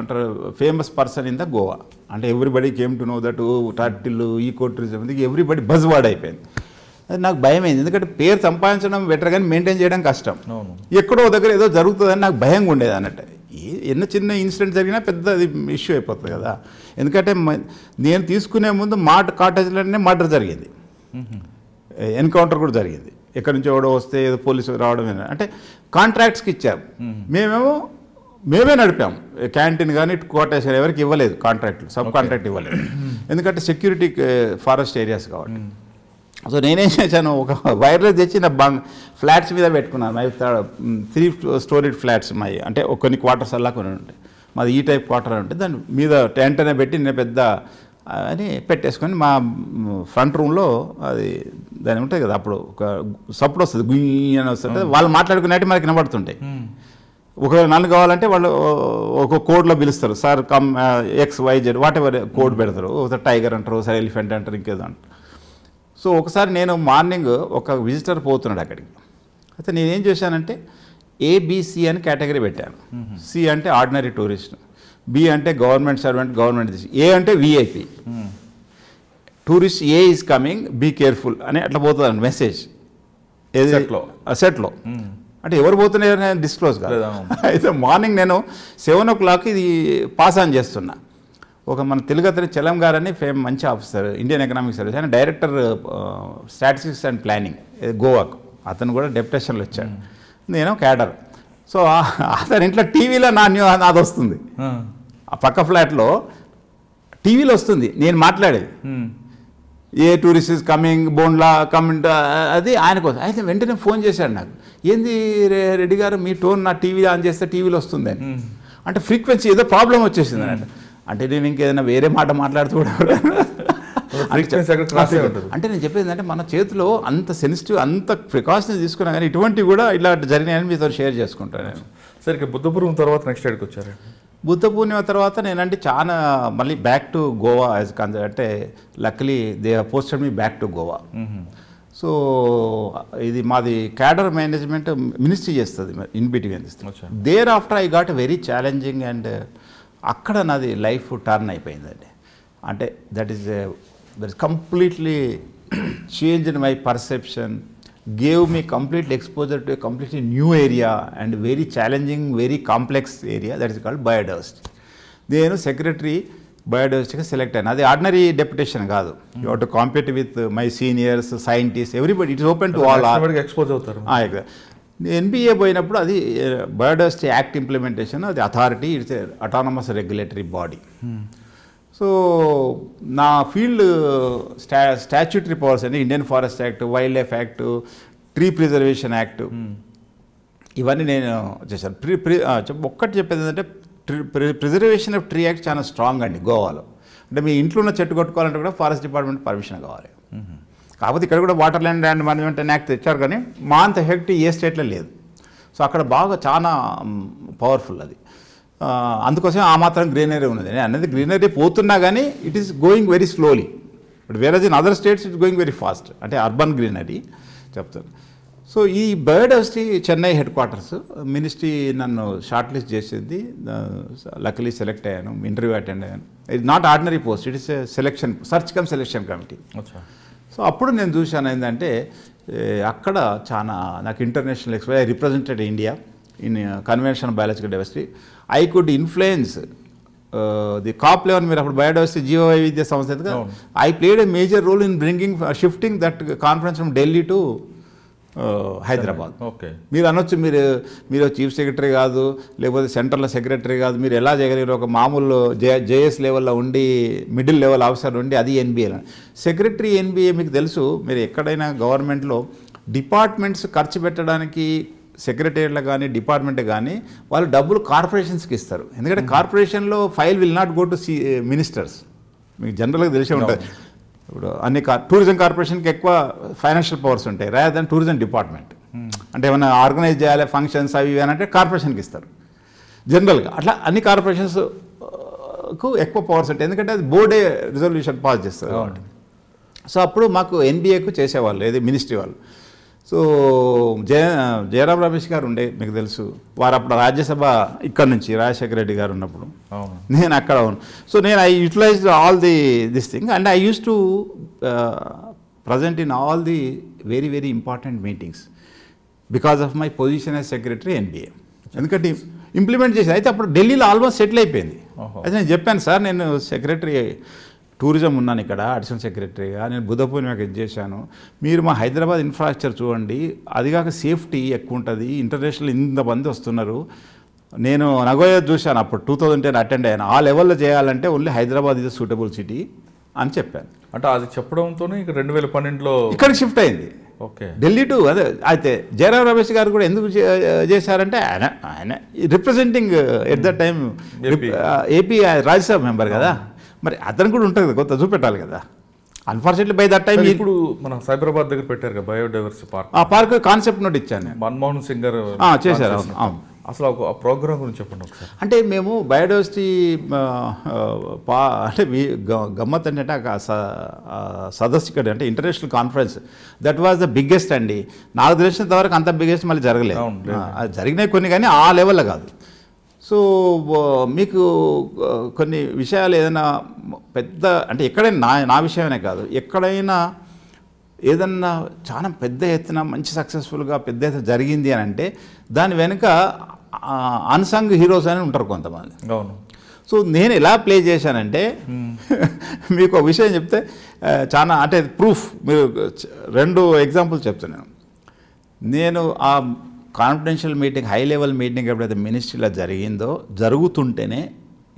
అంటారు famous person in the Goa అంటే everybody came to know that టాటిల్లు eco tourism everybody buzz word అయిపోయింది అది నాకు భయం అయింది ఎందుకంటే పేరు సంపాదించడం బెటర్ కానీ మెయింటైన్ చేయడం కష్టం ఎక్కడో దగ్గర ఏదో జరుగుతుందని నాకు భయంగా ఉండేది అన్నట్టు ఎన్న చిన్న ఇన్సిడెంట్ జరిగినా పెద్ద అది ఇష్యూ అయిపోతుంది కదా ఎందుకంటే నేను తీసుకునే ముందు మాట కాటేజ్లోనే మర్డర్ జరిగింది ఎన్కౌంటర్ కూడా జరిగింది ఎక్కడి నుంచి ఎవడో వస్తే ఏదో పోలీసు రావడం అంటే కాంట్రాక్ట్స్కి ఇచ్చాం మేమేమో మేమే నడిపాం క్యాంటీన్ కానీ కోటేశ్వర ఎవరికి ఇవ్వలేదు కాంట్రాక్ట్లు సబ్ కాంట్రాక్ట్ ఇవ్వలేదు ఎందుకంటే సెక్యూరిటీ ఫారెస్ట్ ఏరియాస్ కాబట్టి సో నేనేం చేశాను ఒక వైర్లెస్ తెచ్చి నా బంగ్ ఫ్లాట్స్ మీద పెట్టుకున్నాను my three storied flats my అంటే కొన్ని క్వార్టర్స్ అలా కొన్ని ఉంటాయి మాది ఈ టైప్ క్వార్టర్ ఉంటే దాని మీద టెంట్ అనే పెట్టి నేను పెద్ద అని పెట్టేసుకొని మా ఫ్రంట్ రూమ్లో అది దాని ఉంటుంది కదా అప్పుడు ఒక సప్పుడు వస్తుంది గుయ్యి అని వస్తుంది వాళ్ళు మాట్లాడుకున్నట్టు మనకి వినబడుతుంటాయి ఒకవేళ నన్ను కావాలంటే వాళ్ళు ఒక కోడ్లో పిలుస్తారు sir come X Y Z whatever code పెడతారు ఒకసారి టైగర్ అంటారు ఒకసారి ఎలిఫెంట్ అంటారు ఇంకేదో అంటారు సో ఒకసారి నేను మార్నింగ్ ఒక విజిటర్ పోతున్నాడు అక్కడికి అయితే నేనేం చేశానంటే ఏబిసి అని కేటగిరీ పెట్టాను సి అంటే ఆర్డినరీ టూరిస్ట్ బి అంటే గవర్నమెంట్ సర్వెంట్ గవర్నమెంట్ ఏ అంటే VIP tourist A is coming be careful అని అట్లా పోతుంది మెసేజ్ ఏదిలో సెట్లో అంటే ఎవరు పోతున్నారో నేను డిస్క్లోజ్ కాదు [LAUGHS] అయితే మార్నింగ్ నేను సెవెన్ ఓ క్లాక్ ఇది పాస్ ఆన్ చేస్తున్నా ఒక మన తెలుగు అతని చలం గారని ఫేమ్ మంచి ఆఫీసర్ ఇండియన్ ఎకనామిక్ సర్వీస్ ఆయన డైరెక్టర్ స్ట్రాటజిక్స్ అండ్ ప్లానింగ్ గోవాకు అతను కూడా డెప్యుటేషన్లో వచ్చాడు నేను క్యాడర్ సో అతని ఇంట్లో టీవీలో నా న్యూ అది వస్తుంది ఆ పక్క ఫ్లాట్లో టీవీలో వస్తుంది నేను మాట్లాడేది ఏ టూరిస్ట్ ఇస్ కమింగ్ బోన్లా కమింగ్ అది ఆయన కోసం అయితే వెంటనే ఫోన్ చేశాడు నాకు ఏంది రెడ్డి గారు మీ టోన్ నా టీవీ ఆన్ చేస్తే టీవీలో వస్తుంది అంటే ఫ్రీక్వెన్సీ ఏదో ప్రాబ్లం వచ్చేసింది అన్నట్టు అంటే నేను ఇంకేదైనా వేరే మాట మాట్లాడుతూ [LAUGHS] అంటే నేను చెప్పేది అంటే మన చేతిలో అంత సెన్సిటివ్ అంత ప్రికాషన్స్ తీసుకున్నా కానీ ఇటువంటివి కూడా ఇలా జరిగినాయని మీతో షేర్ చేసుకుంటాను నేను సరే బుద్ధ పూర్వం తర్వాత నెక్స్ట్ ఎక్కడికి వచ్చారు బుద్ధ పూర్ణిమ తర్వాత నేనంటే చాలా మళ్ళీ బ్యాక్ టు గోవా యాజ్ కన్ అంటే luckily they posted me back to Goa so ఇది మాది క్యాడర్ మేనేజ్మెంట్ మినిస్ట్రీ చేస్తుంది in between there after I got very challenging and అక్కడ నాది లైఫ్ టర్న్ అయిపోయిందండి అంటే that is that is completely change in my perception gave me complete exposure to completely new area and very challenging very complex area that is called biodiversity నేను సెక్రటరీ బయోడైవర్సిటీగా సెలెక్ట్ అయినా అది ఆర్డినరీ డెప్యుటేషన్ కాదు you have to with my seniors scientist everybody it's open to all expose అవుతారు ah, ఎన్బిఏ పోయినప్పుడు అది బయోడస్ట్ యాక్ట్ ఇంప్లిమెంటేషన్ అది authority it's autonomous regulatory body so నా ఫీల్డ్ స్టా స్టాచ్యూటరీ పవర్స్ అంటే Indian forest act wildlife act tree preservation act ఇవన్నీ నేను చేశాను ప్రి ప్రి ఒక్కటి చెప్పేది ఏంటంటే ప్రిజర్వేషన్ ఆఫ్ ట్రీ యాక్ట్ చాలా స్ట్రాంగ్ అండి గోవాలో అంటే మీ ఇంట్లో ఉన్న చెట్టు కొట్టుకోవాలంటే కూడా ఫారెస్ట్ డిపార్ట్మెంట్ పర్మిషన్ కావాలి hmm. కాకపోతే ఇక్కడ కూడా water land and management act తెచ్చారు కానీ మా అంత ఎఫెక్ట్ ఏ స్టేట్లో లేదు సో అక్కడ బాగా చాలా పవర్ఫుల్ అది అందుకోసం ఆ మాత్రం గ్రీనరీ ఉన్నది అనేది గ్రీనరీ పోతున్నా కానీ it is going very slowly but వేరే in other states it's going very fast అంటే అర్బన్ గ్రీనరీ చెప్తారు సో ఈ biodiversity Chennai headquarters ministry నన్ను షార్ట్ లిస్ట్ చేసింది లక్లీ సెలెక్ట్ అయ్యాను ఇంటర్వ్యూ అటెండ్ అయ్యాను it not ordinary post it is selection search come selection committee so అప్పుడు నేను చూశాను ఏంటంటే అక్కడ చాలా నాకు ఇంటర్నేషనల్ ఎక్స్పై I represented India in convention biological diversity I could influence the COP eleven మీరు అప్పుడు బయోడైవర్సిటీ జీవ వైవిధ్య సంస్థ I played a major role in bringing shifting that conference from Delhi to Hyderabad okay మీరు అనొచ్చు మీరు మీరు చీఫ్ సెక్రటరీ కాదు లేకపోతే సెంట్రల్ సెక్రటరీ కాదు మీరు ఎలా చేయగలిగారు ఒక మామూలు జే జేఎస్ లెవెల్లో ఉండి మిడిల్ లెవెల్ ఆఫీసర్ ఉండి అది ఎన్బిఏ సెక్రటరీ ఎన్బిఏ మీకు తెలుసు మీరు ఎక్కడైనా గవర్నమెంట్లో డిపార్ట్మెంట్స్ ఖర్చు పెట్టడానికి సెక్రటరీలు కానీ డిపార్ట్మెంట్ కానీ వాళ్ళు డబ్బులు కార్పొరేషన్స్కి ఇస్తారు ఎందుకంటే కార్పొరేషన్లో file will not go to ministers మీకు జనరల్గా తెలిసే ఉంటుంది ఇప్పుడు అన్ని కార్ టూరిజం కార్పొరేషన్కి ఎక్కువ ఫైనాన్షియల్ పవర్స్ ఉంటాయి రాయర్ దాన్ టూరిజం డిపార్ట్మెంట్ అంటే ఏమైనా ఆర్గనైజ్ చేయాలి ఫంక్షన్స్ అవి ఇవి అంటే కార్పొరేషన్కి ఇస్తారు జనరల్గా అట్లా అన్ని కార్పొరేషన్స్కు uh, ఎక్కువ పవర్స్ ఉంటాయి ఎందుకంటే అది బోర్డే రిజల్యూషన్ పాస్ చేస్తారు సో అప్పుడు మాకు ఎన్బిఏకు చేసేవాళ్ళు ఏది మినిస్ట్రీ వాళ్ళు సో జయ జయరాం రమేష్ గారు ఉండే మీకు తెలుసు వారు అప్పుడు రాజ్యసభ ఇక్కడ నుంచి రాజశేఖర రెడ్డి గారు ఉన్నప్పుడు నేను అక్కడ ఉన్నాను సో నేను I utilize all the this thing and I use to present in all the very very important meetings because of my position as secretary NBA ఎందుకంటే ఇంప్లిమెంట్ చేసింది అయితే అప్పుడు ఢిల్లీలో ఆల్మోస్ట్ సెటిల్ అయిపోయింది అయితే నేను చెప్పాను సార్ నేను సెక్రటరీ టూరిజం ఉన్నాను ఇక్కడ అడిషనల్ సెక్రటరీగా నేను బుధపూర్ణిమకి ఇది చేశాను మీరు మా హైదరాబాద్ ఇన్ఫ్రాస్ట్రక్చర్ చూడండి అది కాక సేఫ్టీ ఎక్కువ ఉంటుంది ఇంటర్నేషనల్ ఇంతమంది వస్తున్నారు నేను నగోయా చూశాను అప్పుడు టూ థౌజండ్ టెన్ అటెండ్ అయ్యాను ఆ లెవెల్లో చేయాలంటే ఓన్లీ హైదరాబాద్ ఇది సూటబుల్ సిటీ అని చెప్పాను అంటే అది చెప్పడంతో ఇక్కడ రెండు వేల పన్నెండులో ఇక్కడ షిఫ్ట్ అయింది ఓకే ఢిల్లీ టు అదే అయితే జయరాం రమేష్ గారు కూడా ఎందుకు చేశారంటే ఆయన ఆయన representing at the time AP Rajya Sabha member కదా మరి అతను కూడా ఉంటుంది కదా కొంత చూపెట్టాలి కదా అన్ఫార్చునేట్లీ బై దట్ టైం ఇప్పుడు మనం సైబరాబాద్ దగ్గర పెట్టారు కదా బయోడైవర్సిటీ పార్క్ ఆ పార్క్ కాన్సెప్ట్ నోట్ ఇచ్చాను మన్మోహన్ సింగ్ గారు చేశారు అవును అసలు ఒక ప్రోగ్రామ్ గురించి చెప్పండి ఒకసారి అంటే మేము బయోడైవర్సిటీ పా అంటే గమ్మత్ ఏంటంటే సదస్సు ఇక్కడ అంటే international conference that was the biggest అండి నాలుగు దేశాల వరకు అంత బిగ్గెస్ట్ మళ్ళీ జరగలేదు జరిగినాయి కొన్ని కానీ ఆ లెవెల్లో కాదు సో మీకు కొన్ని విషయాలు ఏదైనా పెద్ద అంటే ఎక్కడైనా నా నా విషయమే కాదు ఎక్కడైనా ఏదన్నా చాలా పెద్ద ఎత్తున మంచి సక్సెస్ఫుల్గా పెద్ద ఎత్తున జరిగింది అని అంటే దాని వెనుక అన్సంగ్ హీరోస్ అని ఉంటారు కొంతమంది అవును సో నేను ఎలా ప్లే చేశానంటే [LAUGHS] మీకు ఒక విషయం చెప్తే చాలా అంటే ప్రూఫ్ మీరు రెండు ఎగ్జాంపుల్ చెప్తున్నాను నేను ఆ confidential meeting high level meeting ఎప్పుడైతే మినిస్ట్రీలో జరిగిందో జరుగుతుంటేనే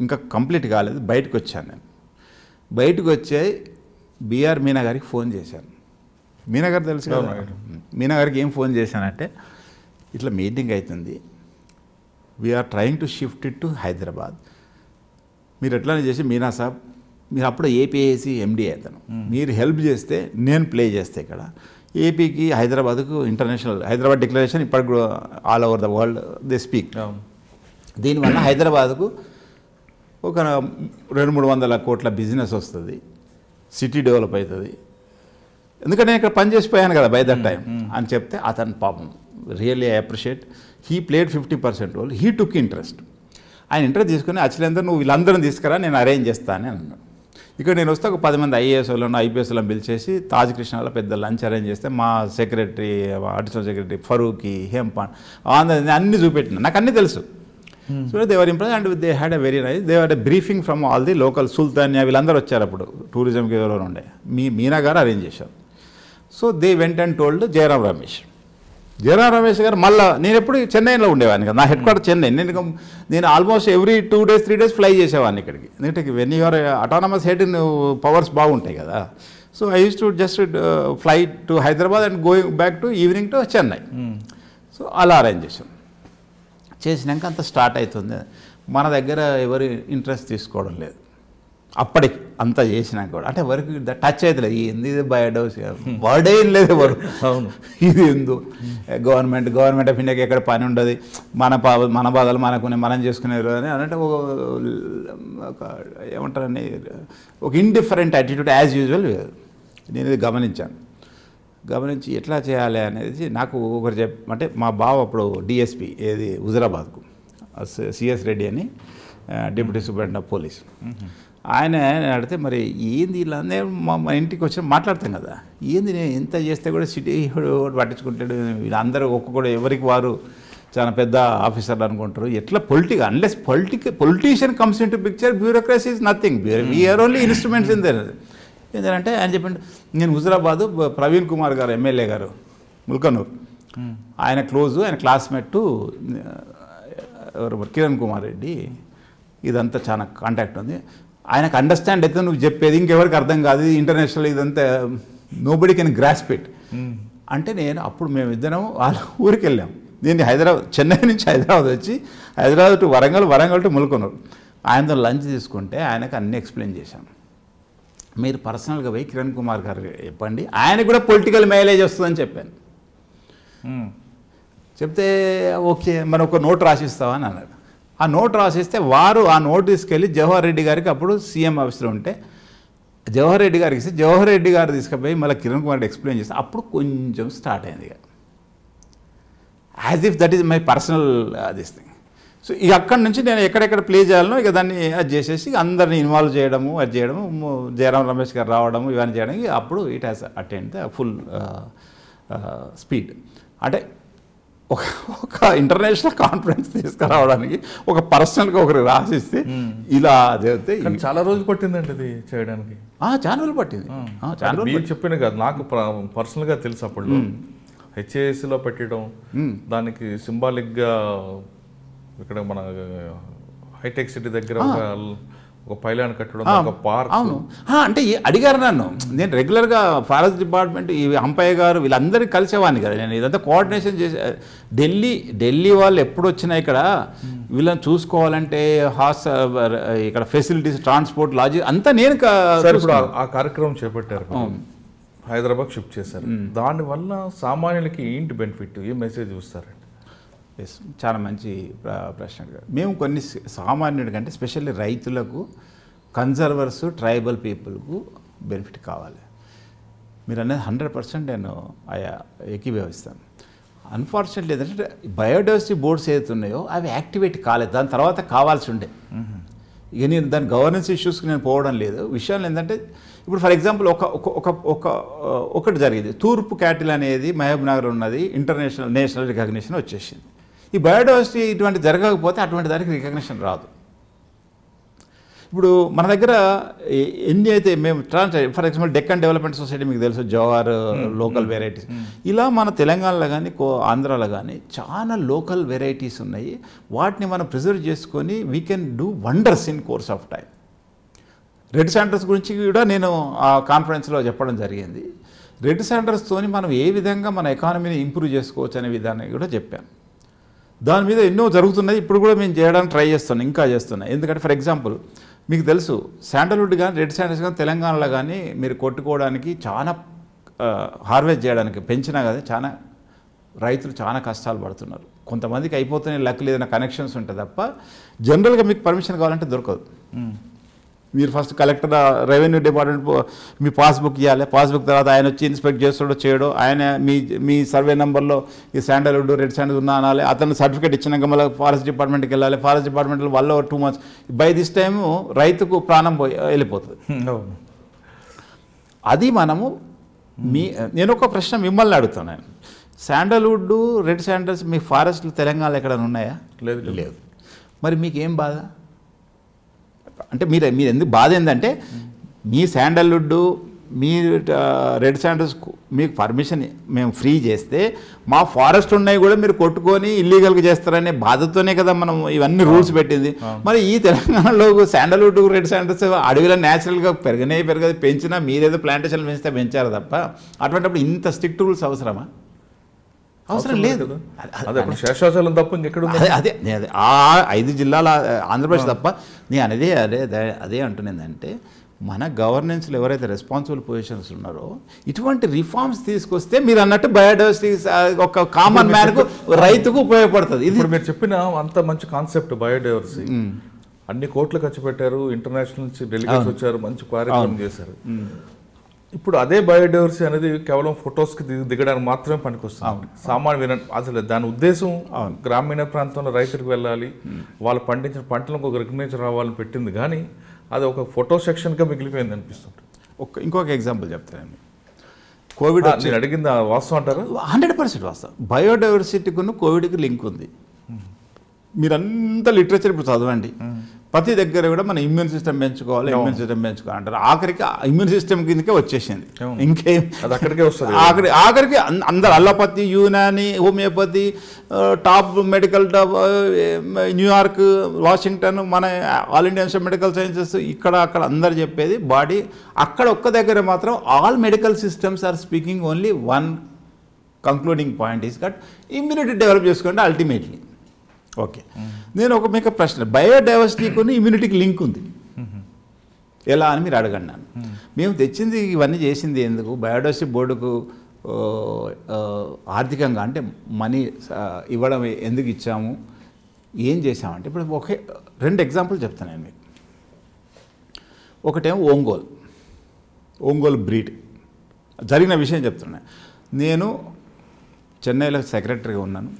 ఇంకా కంప్లీట్ కాలేదు బయటకు వచ్చాను నేను బయటకు వచ్చే బీఆర్ మీనా గారికి ఫోన్ చేశాను మీనా గారు తెలుసు మీనా గారికి ఏం ఫోన్ చేశానంటే ఇట్లా మీటింగ్ అవుతుంది we're trying to shift it to Hyderabad మీరు ఎట్లానే చేసి మీనా సాబ్ మీరు అప్పుడు ఏపీఏసీ ఎండీ అవుతాను మీరు హెల్ప్ చేస్తే నేను ప్లే చేస్తే ఇక్కడ ఏపీకి హైదరాబాద్కు ఇంటర్నేషనల్ హైదరాబాద్ డిక్లరేషన్ ఇప్పటికి కూడా all over the world they speak దీనివల్ల హైదరాబాద్కు ఒక రెండు మూడు వందల కోట్ల బిజినెస్ వస్తుంది సిటీ డెవలప్ అవుతుంది ఎందుకంటే నేను ఇక్కడ పనిచేసిపోయాను కదా బై దట్ టైం అని చెప్తే అతను పాపం really I appreciate he played fifty percent role he took interest ఆయన ఇంట్రెస్ట్ తీసుకుని అచ్చలేందరూ నువ్వు వీళ్ళందరిని తీసుకురా నేను అరేంజ్ చేస్తానని అన్నాడు ఇక్కడ నేను వస్తే ఒక పది మంది ఐఏఎస్ వాళ్ళను ఐపీఎస్లను పిలిచేసి తాజ్ కృష్ణలో పెద్ద లంచ్ అరేంజ్ చేస్తే మా సెక్రటరీ అడిషనల్ సెక్రటరీ ఫరూకి హేంపాన్ ఆంధ్ర అన్ని చూపెట్టిన నాకు అన్నీ తెలుసు hmm. So they were impress and they had a very nice they were a briefing from all the local సుల్తాన్యా వీళ్ళందరూ వచ్చారు అప్పుడు టూరిజంకి ఎవరో ఉండే మీ మీనా గారు అరేంజ్ చేశారు so they went and told Jairam Ramesh జీరా రమేష్ గారు మళ్ళీ నేను ఎప్పుడు చెన్నైలో ఉండేవాడిని కదా నా హెడ్ క్వార్టర్ చెన్నై నేను నేను almost every two days three days fly చేసేవాడిని ఇక్కడికి ఎందుకంటే when you're autonomous head powers బాగుంటాయి కదా so I use to just fly to Hyderabad and going back to evening to Chennai so అలా అరేంజ్ చేసాం చేసినాక అంత స్టార్ట్ అవుతుంది మన దగ్గర ఎవరు ఇంట్రెస్ట్ తీసుకోవడం లేదు అప్పటి అంతా చేసినా కూడా అంటే వరకు టచ్ అవుతలేదు ఏంది బయోడోస్ ఏం లేదు ఎవరు అవును ఇది ఎందు గవర్నమెంట్ గవర్నమెంట్ ఆఫ్ ఇండియాకి ఎక్కడ పని ఉండదు మన మన బాధలు మనకునే మనం చేసుకునేరు అని అంటే ఒక ఏమంటారని ఒక ఇండిఫరెంట్ యాటిట్యూడ్ యాజ్ యూజువల్ నేను ఇది గమనించాను గమనించి ఎట్లా చేయాలి అనేది నాకు ఒకరు చెప్ అంటే మా బావ అప్పుడు డిఎస్పి ఏది హుజరాబాద్కు సిఎస్ రెడ్డి అని డిప్యూటీ సూపరింటెండెంట్ ఆఫ్ పోలీస్ ఆయన అడిగితే మరి ఏంది ఇలా మా ఇంటికి వచ్చి మాట్లాడతాం కదా ఏంది నేను ఎంత చేస్తే కూడా సిటీ పట్టించుకుంటాడు వీళ్ళందరూ ఒక్కొక్కడు ఎవరికి వారు చాలా పెద్ద ఆఫీసర్లు అనుకుంటారు ఎట్లా politic unless politic politician comes in to picture bureaucracy is nothing we're only instruments in there ఏంటంటే ఆయన చెప్పండి నేను హుజరాబాదు ప్రవీణ్ కుమార్ గారు ఎమ్మెల్యే గారు ముల్కనూర్ ఆయన క్లోజు ఆయన క్లాస్మేట్ కిరణ్ కుమార్ రెడ్డి ఇదంతా చాలా కాంటాక్ట్ ఉంది ఆయనకు అండర్స్టాండ్ అయితే నువ్వు చెప్పేది ఇంకెవరికి అర్థం కాదు ఇంటర్నేషనల్ ఇదంతా నోబడి కెన్ గ్రాస్ప్ ఇట్ అంటే నేను అప్పుడు మేమిద్దరం వాళ్ళ ఊరికి వెళ్ళాం దీన్ని హైదరాబాద్ చెన్నై నుంచి హైదరాబాద్ వచ్చి హైదరాబాద్ టు వరంగల్ వరంగల్ టు ములుకున్నారు ఆయనతో లంచ్ తీసుకుంటే ఆయనకు అన్ని ఎక్స్ప్లెయిన్ చేశాను మీరు పర్సనల్గా పోయి కిరణ్ కుమార్ గారు చెప్పండి ఆయన కూడా పొలిటికల్ మైలేజ్ వస్తుందని చెప్పాను hmm. చెప్తే ఓకే మనం ఒక నోట్ రాసిస్తామని అన్నాడు ఆ నోట్ రాసిస్తే వారు ఆ నోట్ తీసుకెళ్ళి జవహర్ రెడ్డి గారికి అప్పుడు సీఎం ఆఫీస్లో ఉంటే జవహర్ రెడ్డి గారికి ఇస్తే జవహర్ రెడ్డి గారు తీసుకుపోయి మళ్ళీ కిరణ్ కుమార్ ఎక్స్ప్లెయిన్ చేస్తే అప్పుడు కొంచెం స్టార్ట్ అయింది ఇక as if that is my personal this thing so ఇక అక్కడి నుంచి నేను ఎక్కడెక్కడ ప్లే చేయాలనో ఇక దాన్ని అది చేసేసి అందరిని ఇన్వాల్వ్ చేయడము అది చేయడము జయరామ్ రమేష్ గారు రావడము ఇవన్నీ చేయడానికి అప్పుడు it has attend the full speed అంటే ఒక ఒక ఇంటర్నేషనల్ కాన్ఫరెన్స్ తీసుకురావడానికి ఒక పర్సనల్గా ఒకరు రాసిస్తే hmm. ఇలా చదివితే చాలా రోజులు పట్టిందండి అది చేయడానికి చాలా రోజులు పట్టింది చాలా చెప్పిన కాదు నాకు పర్సనల్గా తెలుసు అప్పుడు హెచ్ఏఎస్లో hmm. పెట్టడం hmm. దానికి సింబాలిక్గా ఇక్కడ మన హైటెక్ సిటీ దగ్గర ఒక పైలాన్ కట్టడం ఒక పార్క్ అవును అంటే అడిగారు నన్ను నేను రెగ్యులర్గా ఫారెస్ట్ డిపార్ట్మెంట్ ఈ అంపయ్య గారు వీళ్ళందరికీ కలిసేవాడిని కదా నేను ఇదంతా కోఆర్డినేషన్ చేసే ఢిల్లీ ఢిల్లీ వాళ్ళు ఎప్పుడు వచ్చినా ఇక్కడ వీళ్ళని చూసుకోవాలంటే హాస్ ఇక్కడ ఫెసిలిటీస్ ట్రాన్స్పోర్ట్ లాజిక్ అంతా నేను ఆ కార్యక్రమం చేపట్టారు హైదరాబాద్ షిఫ్ట్ చేశారు దానివల్ల సామాన్యులకి ఏంటి బెనిఫిట్ ఏ మెసేజ్ చూస్తారు ఎస్ చాలా మంచి ప్రశ్న మేము కొన్ని సామాన్యుడి కంటే స్పెషల్లీ రైతులకు కన్జర్వర్స్ ట్రైబల్ పీపుల్కు బెనిఫిట్ కావాలి మీరు అనేది హండ్రెడ్ పర్సెంట్ నేను ఆయా ఏకీభవిస్తాను అన్ఫార్చునేట్లీ ఏంటంటే బయోడైవర్సిటీ బోర్డ్స్ ఏదైతే ఉన్నాయో అవి యాక్టివేట్ కాలేదు దాని తర్వాత కావాల్సి ఉండే ఇక నేను దాని గవర్నెన్స్ ఇష్యూస్కి నేను పోవడం లేదు విషయాలు ఏంటంటే ఇప్పుడు ఫర్ ఎగ్జాంపుల్ ఒక ఒక ఒక ఒకటి జరిగింది తూర్పు క్యాటిల్ అనేది మహబూబ్ నగర్ ఉన్నది ఇంటర్నేషనల్ నేషనల్ రికగ్నిషన్ వచ్చేసింది ఈ బయోడైవర్సిటీ ఇటువంటి జరగకపోతే అటువంటి దానికి రికగ్నిషన్ రాదు ఇప్పుడు మన దగ్గర ఎన్ని అయితే మేము transfer example Deccan development society మీకు తెలుసు జోహార్ లోకల్ వెరైటీస్ ఇలా మన తెలంగాణలో కానీ కో ఆంధ్రాలో కానీ చాలా లోకల్ వెరైటీస్ ఉన్నాయి వాటిని మనం ప్రిజర్వ్ చేసుకొని we can do wonders in course of time red sanders గురించి కూడా నేను ఆ కాన్ఫరెన్స్లో చెప్పడం జరిగింది రెడ్ సెంటర్స్తో మనం ఏ విధంగా మన ఎకానమీని ఇంప్రూవ్ చేసుకోవచ్చు అనే విధానం కూడా చెప్పాను దాని మీద ఎన్నో జరుగుతున్నాయి ఇప్పుడు కూడా మేము చేయడానికి ట్రై చేస్తున్నాం ఇంకా చేస్తున్నాం ఎందుకంటే ఫర్ ఎగ్జాంపుల్ మీకు తెలుసు శాండల్వుడ్ కానీ రెడ్ శాండల్స్ కానీ తెలంగాణలో కానీ మీరు కొట్టుకోవడానికి చాలా హార్వెస్ట్ చేయడానికి పెంచినా కదా చాలా రైతులు చాలా కష్టాలు పడుతున్నారు కొంతమందికి అయిపోతేనే లక్ లేదన్న కనెక్షన్స్ ఉంటాయి తప్ప జనరల్గా మీకు పర్మిషన్ కావాలంటే దొరకదు మీరు ఫస్ట్ కలెక్టర్ రెవెన్యూ డిపార్ట్మెంట్ మీ పాస్బుక్ ఇవ్వాలి పాస్బుక్ తర్వాత ఆయన వచ్చి ఇన్స్పెక్ట్ చేస్తాడో చేయడో ఆయన మీ మీ సర్వే నెంబర్లో ఈ శాండల్వుడ్ రెడ్ శాండల్ ఉన్నా అనాలి అతను సర్టిఫికేట్ ఇచ్చినాక మళ్ళీ ఫారెస్ట్ డిపార్ట్మెంట్కి వెళ్ళాలి ఫారెస్ట్ డిపార్ట్మెంట్లో వల్ల two months by this time రైతుకు ప్రాణం పోయి వెళ్ళిపోతుంది అది మనము మీ నేను ఒక ప్రశ్న మిమ్మల్ని అడుగుతాను నేను శాండల్వుడ్ రెడ్ శాండల్స్ మీ ఫారెస్ట్లు తెలంగాణలో ఎక్కడైనా ఉన్నాయా లేదు లేదు మరి మీకేం బాధ అంటే మీరు మీరు ఎందుకు బాధ ఏంటంటే మీ శాండల్వుడ్ మీ రెడ్ శాండల్స్ మీకు పర్మిషన్ మేము ఫ్రీ చేస్తే మా ఫారెస్ట్ ఉన్నాయి కూడా మీరు కొట్టుకొని ఇల్లీగల్గా చేస్తారనే బాధతోనే కదా మనం ఇవన్నీ రూల్స్ పెట్టింది మరి ఈ తెలంగాణలో శాండల్వుడ్ రెడ్ శాండల్స్ అడవిలో న్యాచురల్గా పెరగనే పెరగదు పెంచినా మీరేదో ప్లాంటేషన్లు పెంచితే పెంచారు తప్ప అటువంటిప్పుడు ఇంత స్ట్రిక్ట్ రూల్స్ అవసరమా అవసరం లేదు శేషాచలం తప్ప ఇంకెక్కడ అదే ఆ ఐదు జిల్లాల ఆంధ్రప్రదేశ్ తప్ప నేను అనేది అదే అదే అంటున్నదంటే మన గవర్నెన్స్లో ఎవరైతే రెస్పాన్సిబుల్ పొజిషన్స్ ఉన్నారో ఇటువంటి రిఫార్మ్స్ తీసుకొస్తే మీరు అన్నట్టు బయోడైవర్సిటీ ఒక కామన్ మ్యాన్కు రైతుకు ఉపయోగపడుతుంది ఇది మీరు చెప్పిన అంత మంచి కాన్సెప్ట్ బయోడైవర్సిటీ అన్ని కోట్లు ఖర్చు పెట్టారు ఇంటర్నేషనల్ నుంచి డెలిగేట్స్ వచ్చారు మంచి కార్యక్రమం చేశారు ఇప్పుడు అదే బయోడైవర్సిటీ అనేది కేవలం ఫొటోస్కి దిగడానికి మాత్రమే పనికొస్తుంది సామాన్య అసలు దాని ఉద్దేశం గ్రామీణ ప్రాంతంలో రైతులకు వెళ్ళాలి వాళ్ళు పండించిన పంటలకు ఒక రికగ్నేషన్ రావాలని పెట్టింది కానీ అది ఒక ఫోటో సెక్షన్గా మిగిలిపోయింది అనిపిస్తుంది ఒక ఇంకొక ఎగ్జాంపుల్ చెప్తానండి కోవిడ్ నేను అడిగింది వాస్తవం అంటారు హండ్రెడ్ పర్సెంట్ వాస్తవం బయోడైవర్సిటీకును కోవిడ్కి లింక్ ఉంది మీరంతా లిటరేచర్ ఇప్పుడు చదవండి ప్రతి దగ్గర కూడా మన ఇమ్యూన్ సిస్టమ్ పెంచుకోవాలి ఇమ్యూన్ సిస్టమ్ పెంచుకోవాలి అంటారు ఆఖరికి ఇమ్యూన్ సిస్టమ్ కిందకే వచ్చేసింది ఇంకేం అక్కడికే వస్తుంది ఆఖరి ఆఖరికి అందరు allopathy Unani homeopathy top medical top New York Washington మన ఆల్ ఇండియా మెడికల్ సైన్సెస్ ఇక్కడ అక్కడ అందరు చెప్పేది బాడీ అక్కడ ఒక్క దగ్గర మాత్రం all medical systems are speaking only one concluding point is cut immunity develop చేసుకుంటే అల్టిమేట్లీ ఓకే నేను ఒక మీకు ప్రశ్న కొన్ని ఇమ్యూనిటీకి లింక్ ఉంది ఎలా అని మీరు అడగన్నాను మేము తెచ్చింది ఇవన్నీ చేసింది ఎందుకు బయోడైవర్సిటీ బోర్డుకు ఆర్థికంగా అంటే మనీ ఇవ్వడం ఎందుకు ఇచ్చాము ఏం చేసామంటే ఇప్పుడు ఒకే రెండు ఎగ్జాంపుల్ చెప్తాను నేను మీకు ఒకటేమో ఒంగోల్ ఒంగోల్ బ్రీడ్ జరిగిన విషయం చెప్తున్నాను నేను చెన్నైలో సెక్రటరీగా ఉన్నాను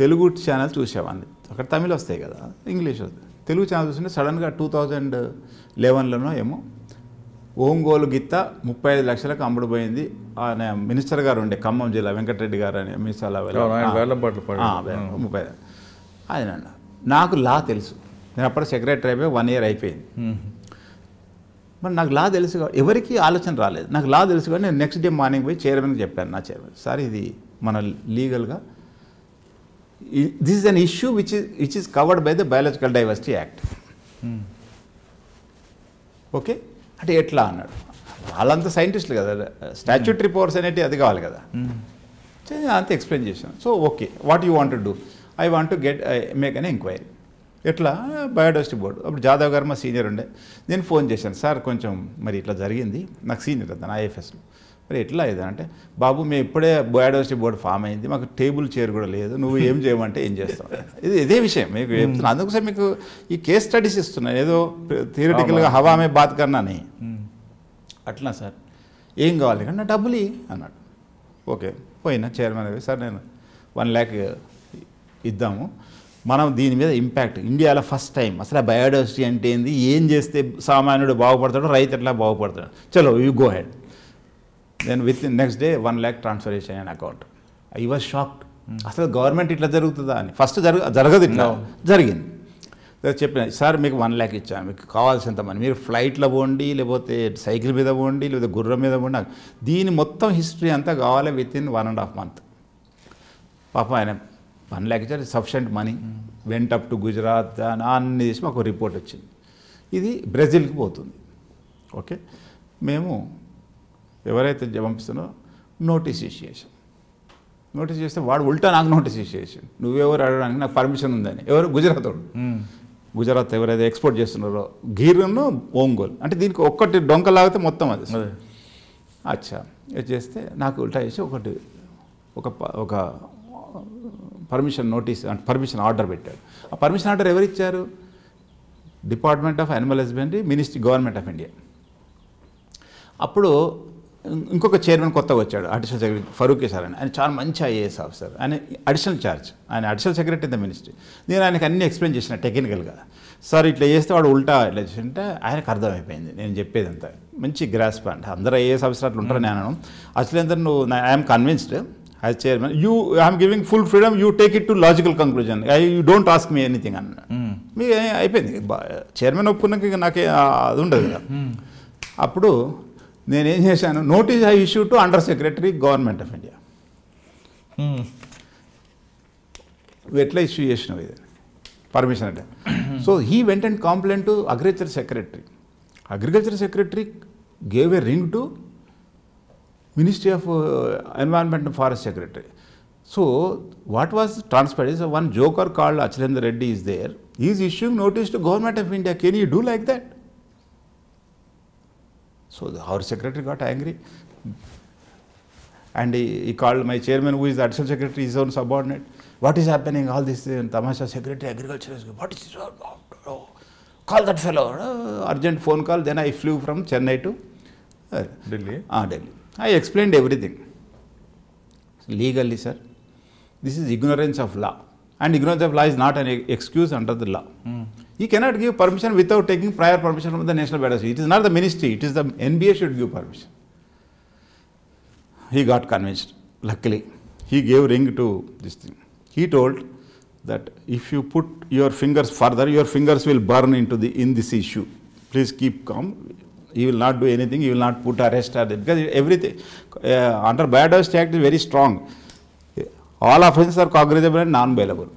తెలుగు ఛానల్ చూసేవాడిని అక్కడ తమిళ్ వస్తాయి కదా ఇంగ్లీష్ వస్తాయి తెలుగు ఛానల్ చూస్తుంటే సడన్గా టూ థౌజండ్ లెవెన్లోనో ఏమో ఓంగోలు గీత ముప్పై ఐదు లక్షలకు అమ్ముడుపోయింది ఆయన మినిస్టర్ గారు ఉండే ఖమ్మం జిల్లా వెంకటరెడ్డి గారు అని మినిస్టర్ ముప్పై అది నాకు లా తెలుసు నేను అప్పుడు సెక్రటరీ అయిపోయి వన్ ఇయర్ అయిపోయింది మరి నాకు లా తెలుసు ఎవరికి ఆలోచన రాలేదు నాకు లా తెలుసు కానీ నేను నెక్స్ట్ డే మార్నింగ్ పోయి చైర్మన్కి చెప్పాను నా చైర్మన్ సార్ ఇది మన లీగల్గా this is an issue which is which is covered by biological diversity act okay అంటే ఎట్లా అన్నాడు వాళ్ళంతా సైంటిస్టులు కదా స్టాచ్యూటరీ పవర్స్ అనేటివి అది కావాలి కదా hmm. అంత ఎక్స్ప్లెయిన్ చేశాను so okay what you want do I want to get make అనే ఎంక్వైరీ ఎట్లా బయోడైవర్సిటీ బోర్డు అప్పుడు జాదవ్ గారు మా సీనియర్ ఉండే నేను ఫోన్ చేశాను సార్ కొంచెం మరి ఇట్లా జరిగింది నాకు సీనియర్ అతను ఐఎఫ్ఎస్లో మరి ఎట్లా అయితే అంటే బాబు మేము ఇప్పుడే బయోడవర్సిటీ బోర్డు ఫామ్ అయింది మాకు టేబుల్ చైర్ కూడా లేదు నువ్వు ఏం చేయమంటే ఏం చేస్తావు ఇది ఇదే విషయం మీకు చెప్తున్నా అందుకోసం మీకు ఈ కేస్ స్టడీస్ ఇస్తున్నాను ఏదో థియరిటికల్గా హవామే బాత్ కన్నాని అట్లా సార్ ఏం కావాలి నా డబ్బులు అన్నాడు ఓకే పోయినా చైర్మన్ సార్ నేను వన్ ల్యాక్ ఇద్దాము మనం దీని మీద ఇంపాక్ట్ ఇండియాలో ఫస్ట్ టైం అసలు బయోడవర్సిటీ అంటే ఏంది ఏం చేస్తే సామాన్యుడు బాగుపడతాడు రైతు ఎట్లా బాగుపడతాడు చలో you go ahead then within next day one lakh transfer చేసాను అకౌంట్ ఐ వాజ్ షాక్డ్ అసలు గవర్నమెంట్ ఇట్లా జరుగుతుందా అని ఫస్ట్ జరగ జరగదు ఇట్లా జరిగింది చెప్పిన సార్ మీకు వన్ ల్యాక్ ఇచ్చాను మీకు కావాల్సినంత మనీ మీరు ఫ్లైట్లో పోండి లేకపోతే సైకిల్ మీద పోండి లేకపోతే గుర్రం మీద పోండి దీని మొత్తం హిస్టరీ అంతా కావాలి within one and half month పాప ఆయన వన్ ల్యాక్ ఇచ్చారు sufficient money went up to Gujarat అని అన్ని చేసి మాకు రిపోర్ట్ వచ్చింది ఇది బ్రెజిల్కి పోతుంది ఓకే మేము ఎవరైతే పంపిస్తానో నోటీస్ ఇచ్చేసాం నోటీస్ చేస్తే వాడు ఉల్టా నాకు నోటీస్ ఇచ్చేసాడు నువ్వెవరు అడగడానికి నాకు పర్మిషన్ ఉందని ఎవరు గుజరాత్ వాడు గుజరాత్ ఎవరైతే ఎక్స్పోర్ట్ చేస్తున్నారో గిర్ను ఓంగోల్ అంటే దీనికి ఒక్కటి డొంక లాగితే మొత్తం అది అచ్చా చేస్తే నాకు ఉల్టా చేసి ఒకటి ఒక ఒక పర్మిషన్ నోటీస్ అంటే పర్మిషన్ ఆర్డర్ పెట్టాడు ఆ పర్మిషన్ ఆర్డర్ ఎవరు ఇచ్చారు department of animal husbandry ministry government of India అప్పుడు ఇంకొక చైర్మన్ కొత్తగా వచ్చాడు అడిషనల్ సెక్రటరీ ఫరూక్ సార్ అని ఆయన చాలా మంచి ఐఏఎస్ ఆఫీసర్ ఆయన అడిషనల్ చార్జ్ ఆయన అడిషనల్ సెక్రటరీ ద మినిస్ట్రీ నేను ఆయనకు అన్ని ఎక్స్ప్లెయిన్ చేసిన టెక్నికల్గా సార్ ఇట్లా చేస్తే వాడు ఉల్టా ఇట్లా చేసింటే ఆయనకు అర్థమైపోయింది నేను చెప్పేది అంతా మంచి గ్రాస్ప్ అంటే అందరూ ఐఏఎస్ ఆఫీసర్ అట్లా ఉంటారు నేను అసలు ఎంత నువ్వు I'm convinced as chairman you I'm giving full freedom you take it to logical conclusion I you don't ask me anything అన్న మీ అయిపోయింది చైర్మన్ ఒప్పుకున్నాక నాకే అది ఉండదు కదా అప్పుడు నేను ఏం చేశాను notice I issue to under secretary government of India నువ్వు ఎట్లా ఇష్యూ చేసినావు ఇది పర్మిషన్ అంటే so he went and complaint to agriculture secretary agriculture secretary gave a ring to ministry of environment and forest secretary so what was transferred is one joker called Achalendra Reddy is there is issuing notice to government of India can you do like that So the, our secretary got angry and he, he, called my chairman who is the additional secretary, his own subordinate. What is happening? All this and uh, Tamasha secretary agriculture is what is this? call that fellow. Uh, urgent phone call. Then I flew from Chennai to uh, Delhi. Uh, Delhi. I explained everything. Legally, sir, this is ignorance of law. And ignorance of law is not an excuse under the law. Mm. He cannot give permission without taking prior permission from the National Bad It is not the ministry, it is the NBA should give permission. He got convinced, luckily. He gave ring to this thing. He told that if you put your fingers further, your fingers will burn into the in this issue. Please keep calm. He will not do anything. He will not put arrest at it because everything uh, under Biodiversity Act is very strong. All offences are cognizable and non-bailable.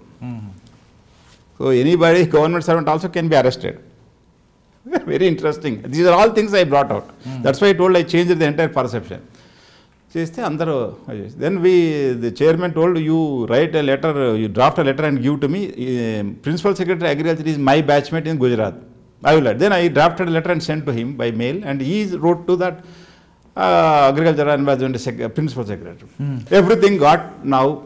So anybody, government servant also can be arrested. [LAUGHS] Very interesting. These are all things I brought out. Hmm. That's why I told I changed the entire perception. Then we, the chairman told you write a letter, you draft a letter and give to me. Principal Secretary Agriculture is my batchmate in Gujarat. I will write. Then I drafted a letter and sent to him by mail and he wrote to that uh, Agriculture and Environment sec Principal Secretary. Hmm. Everything got now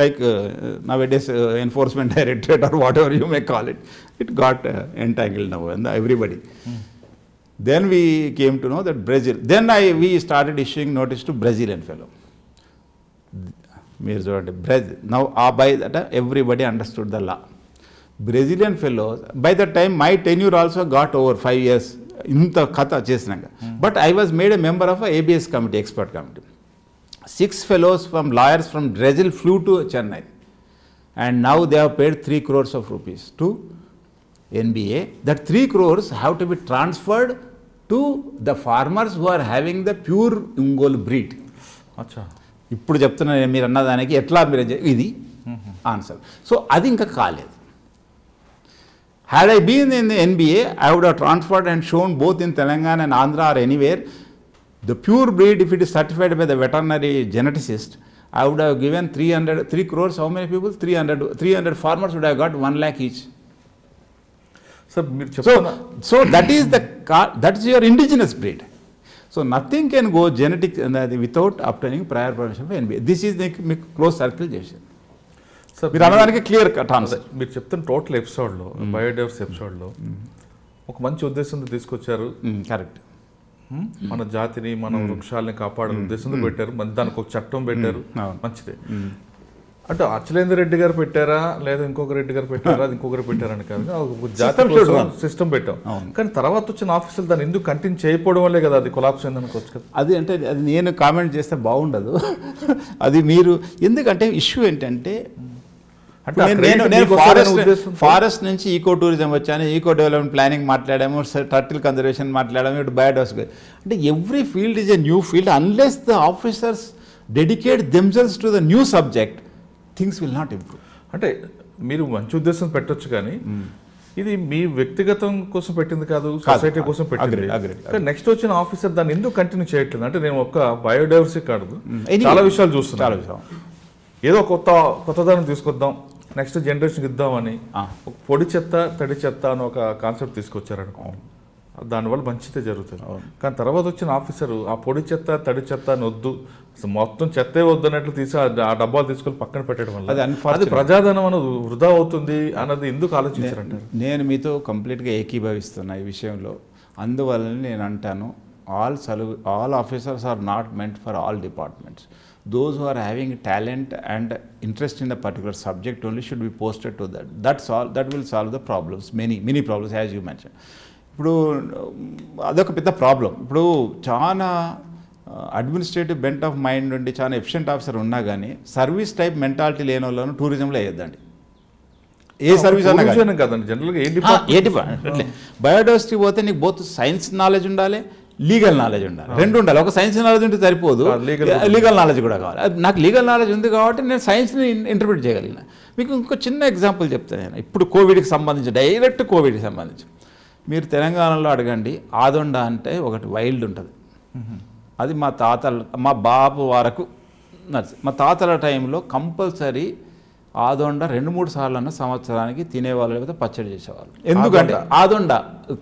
like uh, nowadays uh, enforcement [LAUGHS] directorate or whatever you may call it, it got uh, entangled now and everybody. Mm. Then we came to know that Brazil, then I, we started issuing notice to Brazilian fellow. Brazil. Now uh, by that everybody understood the law. Brazilian fellows, by the time my tenure also got over five years, ఇంత కథ చేసినాక but I was made a member of ABS committee, expert six fellows from lawyers from Brazil flew to Chennai and now they have paid 3 crores of rupees to NBA. That 3 crores have to be transferred to the farmers who are having the pure Ungol breed. ఇప్పుడు చెప్తున్నాను మీరు అన్నదానికి ఎట్లా మీరు ఇది ఆన్సర్ సో అది ఇంకా కాలేదు had I been in NBA I would transferred and shown both in Telangana and Andhra or anywhere The pure breed, if it is certified by the veterinary geneticist, I would have given 300, 3 crores, how many people? 300, 300 farmers would have got 1 lakh each. So, so, so that is the that is your indigenous breed. So nothing can go genetic without obtaining prior permission from NBI. This is the close circle చేసింది సార్ మీరు అనడానికి క్లియర్ కట్ ఆన్సర్ మీరు చెప్తున్న టోటల్ ఎపిసోడ్లో బయోడైవర్స్ ఎపిసోడ్లో ఒక మంచి ఉద్దేశంతో తీసుకొచ్చారు కరెక్ట్ మన జాతిని మన వృక్షాలని కాపాడాలని ఉద్దేశంతో పెట్టారు దానికి ఒక చట్టం పెట్టారు మంచిదే అంటే అచ్చలేంద్ర రెడ్డి గారు పెట్టారా లేదా ఇంకొక రెడ్డి గారు పెట్టారా [LAUGHS] ఇంకొకరు పెట్టారని కాదు జాతి సిస్టమ్ పెట్టాం కానీ తర్వాత వచ్చిన ఆఫీసులు దాన్ని ఎందుకు కంటిన్యూ చేయకపోవడం వల్లే కదా అది కొలాప్స్ అయింది అనుకోవచ్చు కదా అది అంటే అది నేను కామెంట్ చేస్తే బాగుండదు [LAUGHS] అది మీరు ఎందుకంటే ఇష్యూ ఏంటంటే అంటే ఫారెస్ట్ నుంచి ఈకో టూరిజం వచ్చాను ఈకో డెవలప్మెంట్ ప్లానింగ్ మాట్లాడాము టర్టిల్ కన్జర్వేషన్ మాట్లాడాము ఇటు బయోడైవర్సిటీ అంటే every field is a new field unless the officers dedicate themselves to the new subject things will not improve అంటే మీరు మంచి ఉద్దేశం పెట్టొచ్చు కానీ hmm. ఇది మీ వ్యక్తిగతం కోసం పెట్టింది కాదు సొసైటీ కోసం పెట్టింది నెక్స్ట్ వచ్చిన ఆఫీసర్ దాన్ని ఎందుకు కంటిన్యూ చేయట్లేదు అంటే నేను ఒక బయోడైవర్సిటీ కాదు hmm. చాలా విషయాలు చూస్తున్నాను ఏదో కొత్త కొత్తదాన్ని తీసుకొద్దాం నెక్స్ట్ జనరేషన్కి ఇద్దామని పొడి చెత్త తడి చెత్త అని ఒక కాన్సెప్ట్ తీసుకొచ్చారనుకో దానివల్ల మంచిదే జరుగుతుంది కానీ తర్వాత వచ్చిన ఆఫీసరు ఆ పొడి చెత్త తడి చెత్త అని వద్దు మొత్తం చెత్తే వద్దు అన్నట్లు తీసి ఆ డబ్బాలు తీసుకొని పక్కన పెట్టడం వల్ల అది ప్రజాధనం అనేది వృధా అవుతుంది అన్నది ఎందుకు ఆలోచించారంటారు నేను మీతో కంప్లీట్గా ఏకీభవిస్తున్నా ఈ విషయంలో అందువల్ల నేను అంటాను also all officers are not meant for all departments those who are having talent and interest in a particular subject only should be posted to that. That's all, that will solve the problems, many, many problems as you mentioned. ఇప్పుడు అదొక పెద్ద ప్రాబ్లం ఇప్పుడు చాలా అడ్మినిస్ట్రేటివ్ బెంట్ ఆఫ్ మైండ్ ఉండి చాలా ఎఫిషియెంట్ ఆఫీసర్ ఉన్నా కానీ సర్వీస్ టైప్ మెంటాలిటీ లేని వాళ్ళను టూరిజంలో వేయద్దండి ఏ సర్వీస్ అన్నా కదండి జనరల్గా ఏ డిపార్ట్మెంట్ బయోడైవర్సిటీ పోతే నీకు బోత్ సైన్స్ నాలెడ్జ్ ఉండాలి లీగల్ నాలెడ్జ్ ఉండాలి రెండు ఉండాలి ఒక సైన్స్ నాలెడ్జ్ ఉంటే సరిపోదు లీగల్ నాలెడ్జ్ కూడా కావాలి నాకు లీగల్ నాలెడ్జ్ ఉంది కాబట్టి నేను సైన్స్ని ఇంటర్ప్రిట్ చేయగలిగిన మీకు ఇంకో చిన్న ఎగ్జాంపుల్ చెప్తాను నేను ఇప్పుడు కోవిడ్కి సంబంధించి డైరెక్ట్ కోవిడ్కి సంబంధించి మీరు తెలంగాణలో అడగండి ఆదొండ అంటే ఒకటి వైల్డ్ ఉంటుంది అది మా తాతల మా బాబు వరకు నర్సి మా తాతల టైంలో కంపల్సరీ ఆదొండ రెండు మూడు సార్లు అన్న సంవత్సరానికి తినేవాళ్ళు లేకపోతే పచ్చడి చేసేవాళ్ళు ఎందుకంటే ఆదొండ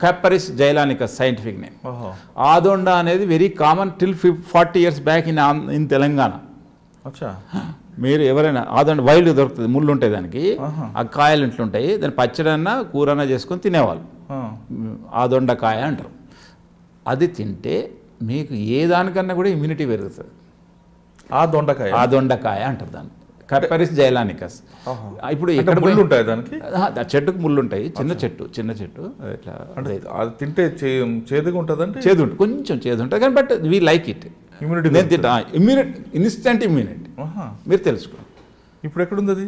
క్యాపరిస్ జైలానిక సైంటిఫిక్ నేమ్ ఆదొండ అనేది very common till forty years back in in Telangana మీరు ఎవరైనా ఆదొండ వైల్డ్ దొరుకుతుంది ముళ్ళు ఉంటాయి దానికి ఆ కాయలు ఇంట్లుంటాయి దాని కూర కూరన్నా చేసుకొని తినేవాళ్ళు ఆదొండకాయ అంటారు అది తింటే మీకు ఏ దానికన్నా కూడా ఇమ్యూనిటీ పెరుగుతుంది ఆ దొండకాయ ఆ దొండకాయ అంటారు దాన్ని కర్పరిస్ జైలానికస్ ఇప్పుడు ఇక్కడ ముళ్ళు ఉంటాయి దానికి చెట్టుకు ముళ్ళు ఉంటాయి చిన్న చెట్టు చిన్న చెట్టు ఇట్లా అది తింటే చేదుగా ఉంటుందంటే చేదు ఉంటుంది కొంచెం చేదు ఉంటుంది కానీ but we like it immunity నేను తింటా ఇమ్యూనిటీ ఇన్స్టెంట్ ఇమ్యూనిటీ మీరు తెలుసుకో ఇప్పుడు ఎక్కడుంది అది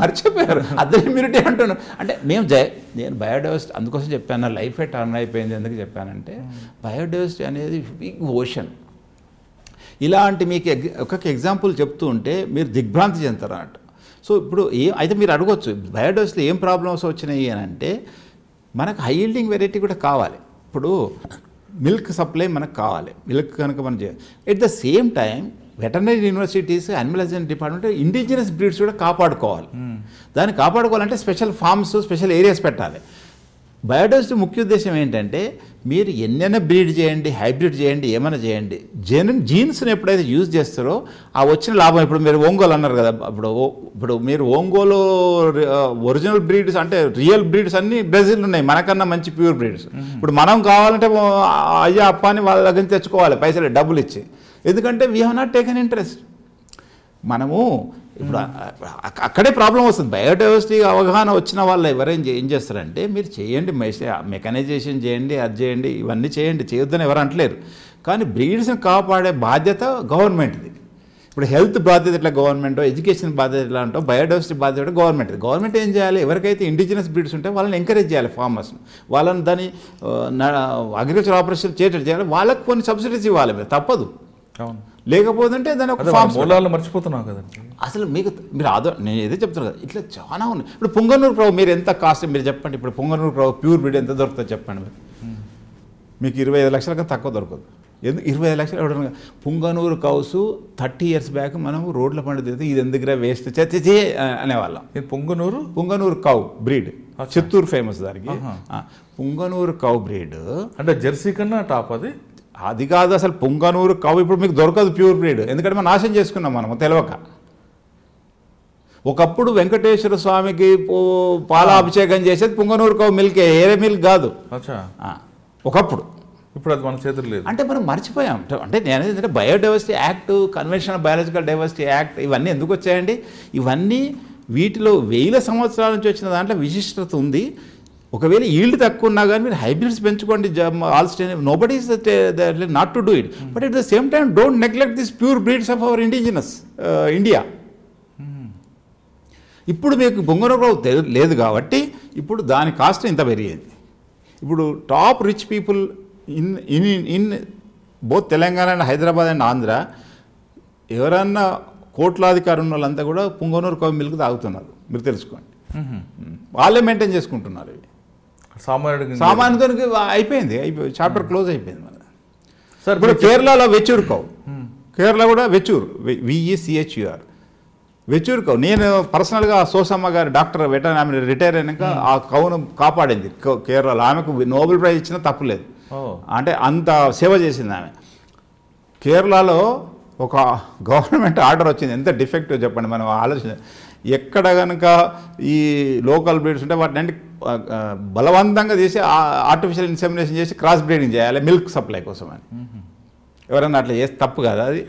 మర్చిపోయారు అదే ఇమ్యూనిటీ అంటున్నాను అంటే మేము జై నేను బయోడైవర్సిటీ అందుకోసం చెప్పాను నా లైఫే టర్న్ అయిపోయింది ఎందుకు చెప్పానంటే బయోడైవర్సిటీ అనేది బిగ్ ఓషన్ ఇలాంటి మీకు ఒక్కొక్క ఎగ్జాంపుల్ చెప్తూ ఉంటే మీరు దిగ్భ్రాంతి చెందుతారు అన్నట్టు సో ఇప్పుడు ఏ అయితే మీరు అడగొచ్చు బయోడోస్లో ఏం ప్రాబ్లమ్స్ వచ్చినాయి అని అంటే మనకు హై హైల్డింగ్ వెరైటీ కూడా కావాలి ఇప్పుడు మిల్క్ సప్లై మనకు కావాలి మిల్క్ కనుక మనం చేయాలి at the same time veterinary universities animal department indigenous breeds కూడా కాపాడుకోవాలి దాన్ని కాపాడుకోవాలంటే స్పెషల్ ఫార్మ్స్ స్పెషల్ ఏరియాస్ పెట్టాలి బయోడైవర్సిటీ ముఖ్య ఉద్దేశం ఏంటంటే మీరు ఎన్నైనా బ్రీడ్ చేయండి హైబ్రిడ్ చేయండి ఏమైనా చేయండి జన్ జీన్స్ని ఎప్పుడైతే యూజ్ చేస్తారో ఆ వచ్చిన లాభం ఇప్పుడు మీరు ఒంగోలు అన్నారు కదా ఇప్పుడు ఇప్పుడు మీరు ఒంగోలు ఒరిజినల్ బ్రీడ్స్ అంటే రియల్ బ్రీడ్స్ అన్ని బ్రెజిల్ ఉన్నాయి మనకన్నా మంచి ప్యూర్ బ్రీడ్స్ ఇప్పుడు మనం కావాలంటే అయ్యా అప్ప అని వాళ్ళ దగ్గర తెచ్చుకోవాలి పైసలు డబ్బులు ఇచ్చి ఎందుకంటే we have not an interest మనము ఇప్పుడు అక్కడే ప్రాబ్లం వస్తుంది బయోడైవర్సిటీ అవగాహన వచ్చిన వాళ్ళు ఎవరైనా ఏం చేస్తారంటే మీరు చేయండి మెకనైజేషన్ చేయండి అది చేయండి ఇవన్నీ చేయండి చేయొద్దని ఎవరు అంటలేరు కానీ బ్రీడ్స్ని కాపాడే బాధ్యత గవర్నమెంట్ది ఇప్పుడు హెల్త్ బాధ్యత ఎట్లా గవర్నమెంటో ఎడ్యుకేషన్ బాధ్యత ఎట్లా అంటో బయోడైవర్సిటీ బాధ్యత గవర్నమెంట్ గవర్నమెంట్ ఏం చేయాలి ఎవరికైతే ఇండిజినస్ బ్రీడ్స్ ఉంటే వాళ్ళని ఎంకరేజ్ చేయాలి ఫార్మర్స్ని వాళ్ళని దాని అగ్రికల్చర్ ఆపరేషన్ చేసేటట్టు చేయాలి వాళ్ళకి కొన్ని సబ్సిడీస్ ఇవ్వాలి తప్పదు అవును లేకపోతే దాని ఒక మూలాలు మర్చిపోతున్నావు కదండి అసలు మీకు మీరు ఆదో నేను ఏదో చెప్తున్నాను కదా ఇట్లా చాలా ఉన్నాయి ఇప్పుడు పొంగనూరు ప్రభు మీరు ఎంత కాస్ట్ మీరు చెప్పండి ఇప్పుడు పొంగనూరు ప్రభు ప్యూర్ బ్రీడ్ ఎంత దొరుకుతుంది చెప్పండి మీరు మీకు ఇరవై ఐదు లక్షల కన్నా తక్కువ దొరకదు ఎందుకు ఇరవై ఐదు లక్షలు ఇవ్వడం Punganur cows thirty years back మనం రోడ్ల పండు తిరిగితే ఇది ఎందుకురా వేస్ట్ చే అనేవాళ్ళం Punganur Punganur cow breed Chittoor famous దానికి పుంగనూరు కౌ బ్రీడ్ అంటే జెర్సీ కన్నా టాప్ అది అది కాదు అసలు పుంగనూరు కావు ఇప్పుడు మీకు దొరకదు ప్యూర్ బ్రీడ్ ఎందుకంటే మనం నాశనం చేసుకున్నాం మనం తెలియక ఒకప్పుడు వెంకటేశ్వర స్వామికి పాలాభిషేకం చేసేది పుంగనూరు కావు మిల్క్ ఏరే మిల్క్ కాదు ఒకప్పుడు ఇప్పుడు అది మన చేతులు లేదు అంటే మనం మర్చిపోయాం అంటే నేను ఏంటంటే biodiversity act conventional biological diversity act ఇవన్నీ ఎందుకు వచ్చాయండి ఇవన్నీ వీటిలో వేల సంవత్సరాల నుంచి వచ్చిన దాంట్లో విశిష్టత ఉంది ఒకవేళ ఈల్డ్ తక్కువ ఉన్నా కానీ మీరు హైబ్రిడ్స్ పెంచుకోండి all nobody is not to do it hmm. But at the same time don't neglect this pure breeds of our indigenous India hmm. ఇప్పుడు మీకు బొంగర లేదు కాబట్టి ఇప్పుడు దాని కాస్ట్ ఇంత పెరిగింది ఇప్పుడు top rich people in in in both Telangana and Hyderabad and Andhra ఎవరన్నా అధికారు ఉన్న వాళ్ళంతా కూడా పొంగనూరు కవి మిల్క్ తాగుతున్నారు మీరు తెలుసుకోండి hmm. వాళ్ళే మెయింటైన్ చేసుకుంటున్నారు సామాన్యుడికి సామాన్యుడికి అయిపోయింది అయిపోయింది చాప్టర్ క్లోజ్ అయిపోయింది మన సార్ ఇప్పుడు కేరళలో వెచ్చూరు కావు కేరళ కూడా వెచ్చూరు విఈసిహెచ్యుఆర్ వెచ్చూరు కౌ నేను పర్సనల్గా సోసమ్మ గారి డాక్టర్ వెటర్ ఆమె రిటైర్ అయినాక ఆ కౌను కాపాడింది కేరళలో ఆమెకు నోబెల్ ప్రైజ్ ఇచ్చినా తప్పులేదు అంటే అంత సేవ చేసింది ఆమె కేరళలో ఒక గవర్నమెంట్ ఆర్డర్ వచ్చింది ఎంత డిఫెక్ట్ చెప్పండి మనం ఆలోచన ఎక్కడ కనుక ఈ లోకల్ బ్రీడ్స్ ఉంటే వాటిని అంటే బలవంతంగా చేసి ఆర్టిఫిషియల్ ఇన్సెమినేషన్ చేసి క్రాస్ బ్రీడింగ్ చేయాలి మిల్క్ సప్లై కోసం అని ఎవరన్నా అట్లా చేస్తే తప్పు కదా అది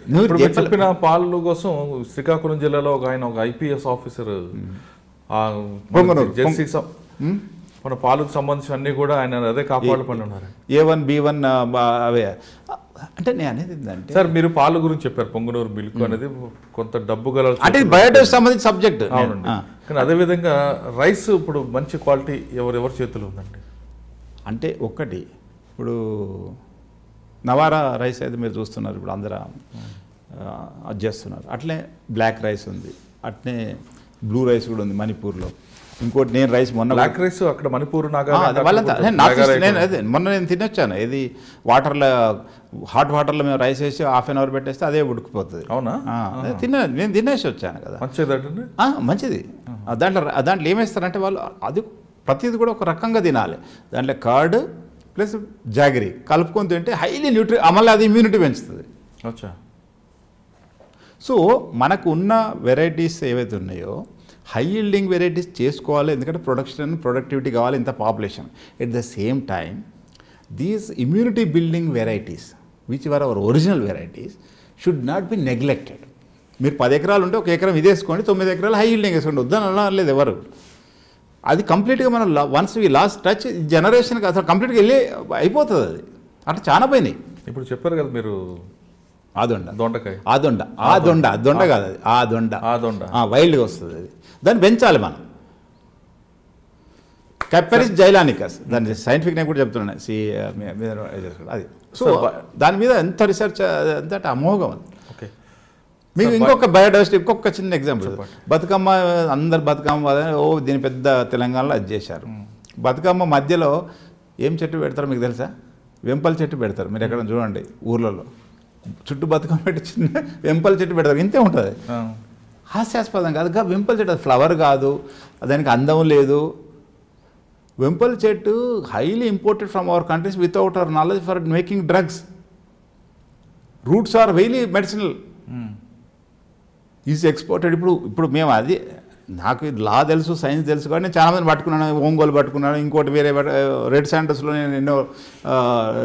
చెప్పిన పాలు కోసం శ్రీకాకుళం జిల్లాలో ఒక ఆయన ఒక ఐపీఎస్ ఆఫీసర్ మన పాలకు సంబంధించిన అన్నీ కూడా ఆయన అదే కాపాడుకొని ఉన్నారు ఏ వన్ బి వన్ అవే అంటే నేను అనేది ఏంటంటే సార్ మీరు పాలు గురించి చెప్పారు పొంగునూరు మిల్క్ hmm. అనేది కొంత డబ్బు గల అంటే బయట సంబంధించిన సబ్జెక్ట్ అవునండి కానీ అదేవిధంగా రైస్ ఇప్పుడు మంచి క్వాలిటీ ఎవరెవరి చేతిలో ఉందండి అంటే ఒక్కటి ఇప్పుడు నవారా రైస్ అయితే మీరు చూస్తున్నారు ఇప్పుడు అందరూ చేస్తున్నారు అట్లే బ్లాక్ రైస్ ఉంది అట్లే బ్లూ రైస్ కూడా ఉంది మణిపూర్లో ఇంకోటి నేను రైస్ మొన్న బ్లాక్ రైస్ అక్కడ మణిపూర్ వాళ్ళంతా నేను మొన్న నేను తినొచ్చాను ఇది వాటర్లో హాట్ వాటర్లో మేము రైస్ వేసి హాఫ్ అన్ అవర్ పెట్టేస్తే అదే ఉడికిపోతుంది అవునా తిన్నా నేను తినేసి వచ్చాను కదా మంచిది మంచిది దాంట్లో దాంట్లో ఏమేస్తారంటే వాళ్ళు అది ప్రతిది కూడా ఒక రకంగా తినాలి దాంట్లో కర్డ్ ప్లస్ జాగరీ కలుపుకొని తింటే హైలీ న్యూట్రి మళ్ళీ అది ఇమ్యూనిటీ పెంచుతుంది సో మనకు ఉన్న వెరైటీస్ ఏవైతే ఉన్నాయో హై ఈల్డింగ్ వెరైటీస్ చేసుకోవాలి ఎందుకంటే ప్రొడక్షన్ ప్రొడక్టివిటీ కావాలి ఇంత population at the same time these immunity building varieties which were our original varieties should not be neglected మీరు పది ఎకరాలు ఉంటే ఒక ఎకరం ఇదేసుకోండి తొమ్మిది ఎకరాలు హై ఈల్డింగ్ వేసుకోండి వద్దని అనలేదు ఎవరు అది కంప్లీట్గా మనం వన్స్ వి లాస్ట్ టచ్ జనరేషన్కి అసలు కంప్లీట్గా వెళ్ళి అయిపోతుంది అది అంటే చాలా పోయినాయి ఇప్పుడు చెప్పారు కదా మీరు ఆ దొండ దొండకాయ ఆ దొండ ఆ దొండ దొండ కాదు అది ఆ దొండ వైల్డ్గా వస్తుంది అది దాన్ని పెంచాలి మనం కప్పెరిస్ జైలానికస్ దాని సైంటిఫిక్ నేను కూడా చెప్తున్నాను సి అది సో దాని మీద ఎంత రీసెర్చ్ ఎంత అమోఘం అది ఓకే మీకు ఇంకొక బయోడైవర్సిటీ ఇంకొక చిన్న ఎగ్జాంపుల్ బతుకమ్మ అందరు బతుకమ్మ ఓ దీని పెద్ద తెలంగాణలో అది చేశారు బతుకమ్మ మధ్యలో ఏం చెట్టు పెడతారు మీకు తెలుసా వెంపల చెట్టు పెడతారు మీరు ఎక్కడ చూడండి ఊర్లలో చుట్టూ బతుకమ్మ పెట్టి చిన్న వెంపల చెట్టు పెడతారు ఇంతే ఉంటుంది హాస్యాస్పదం కాదు వింపల్ చెట్టు అది ఫ్లవర్ కాదు దానికి అందం లేదు వింపల్ చెట్టు highly imported from our countries without our knowledge for making drugs roots are widely medicinal is exported ఇప్పుడు ఇప్పుడు మేము అది నాకు లా తెలుసు సైన్స్ తెలుసు కానీ నేను చాలామంది పట్టుకున్నాను ఒంగోలు పట్టుకున్నాను ఇంకోటి వేరే రెడ్ సెంటర్స్లో నేను ఎన్నో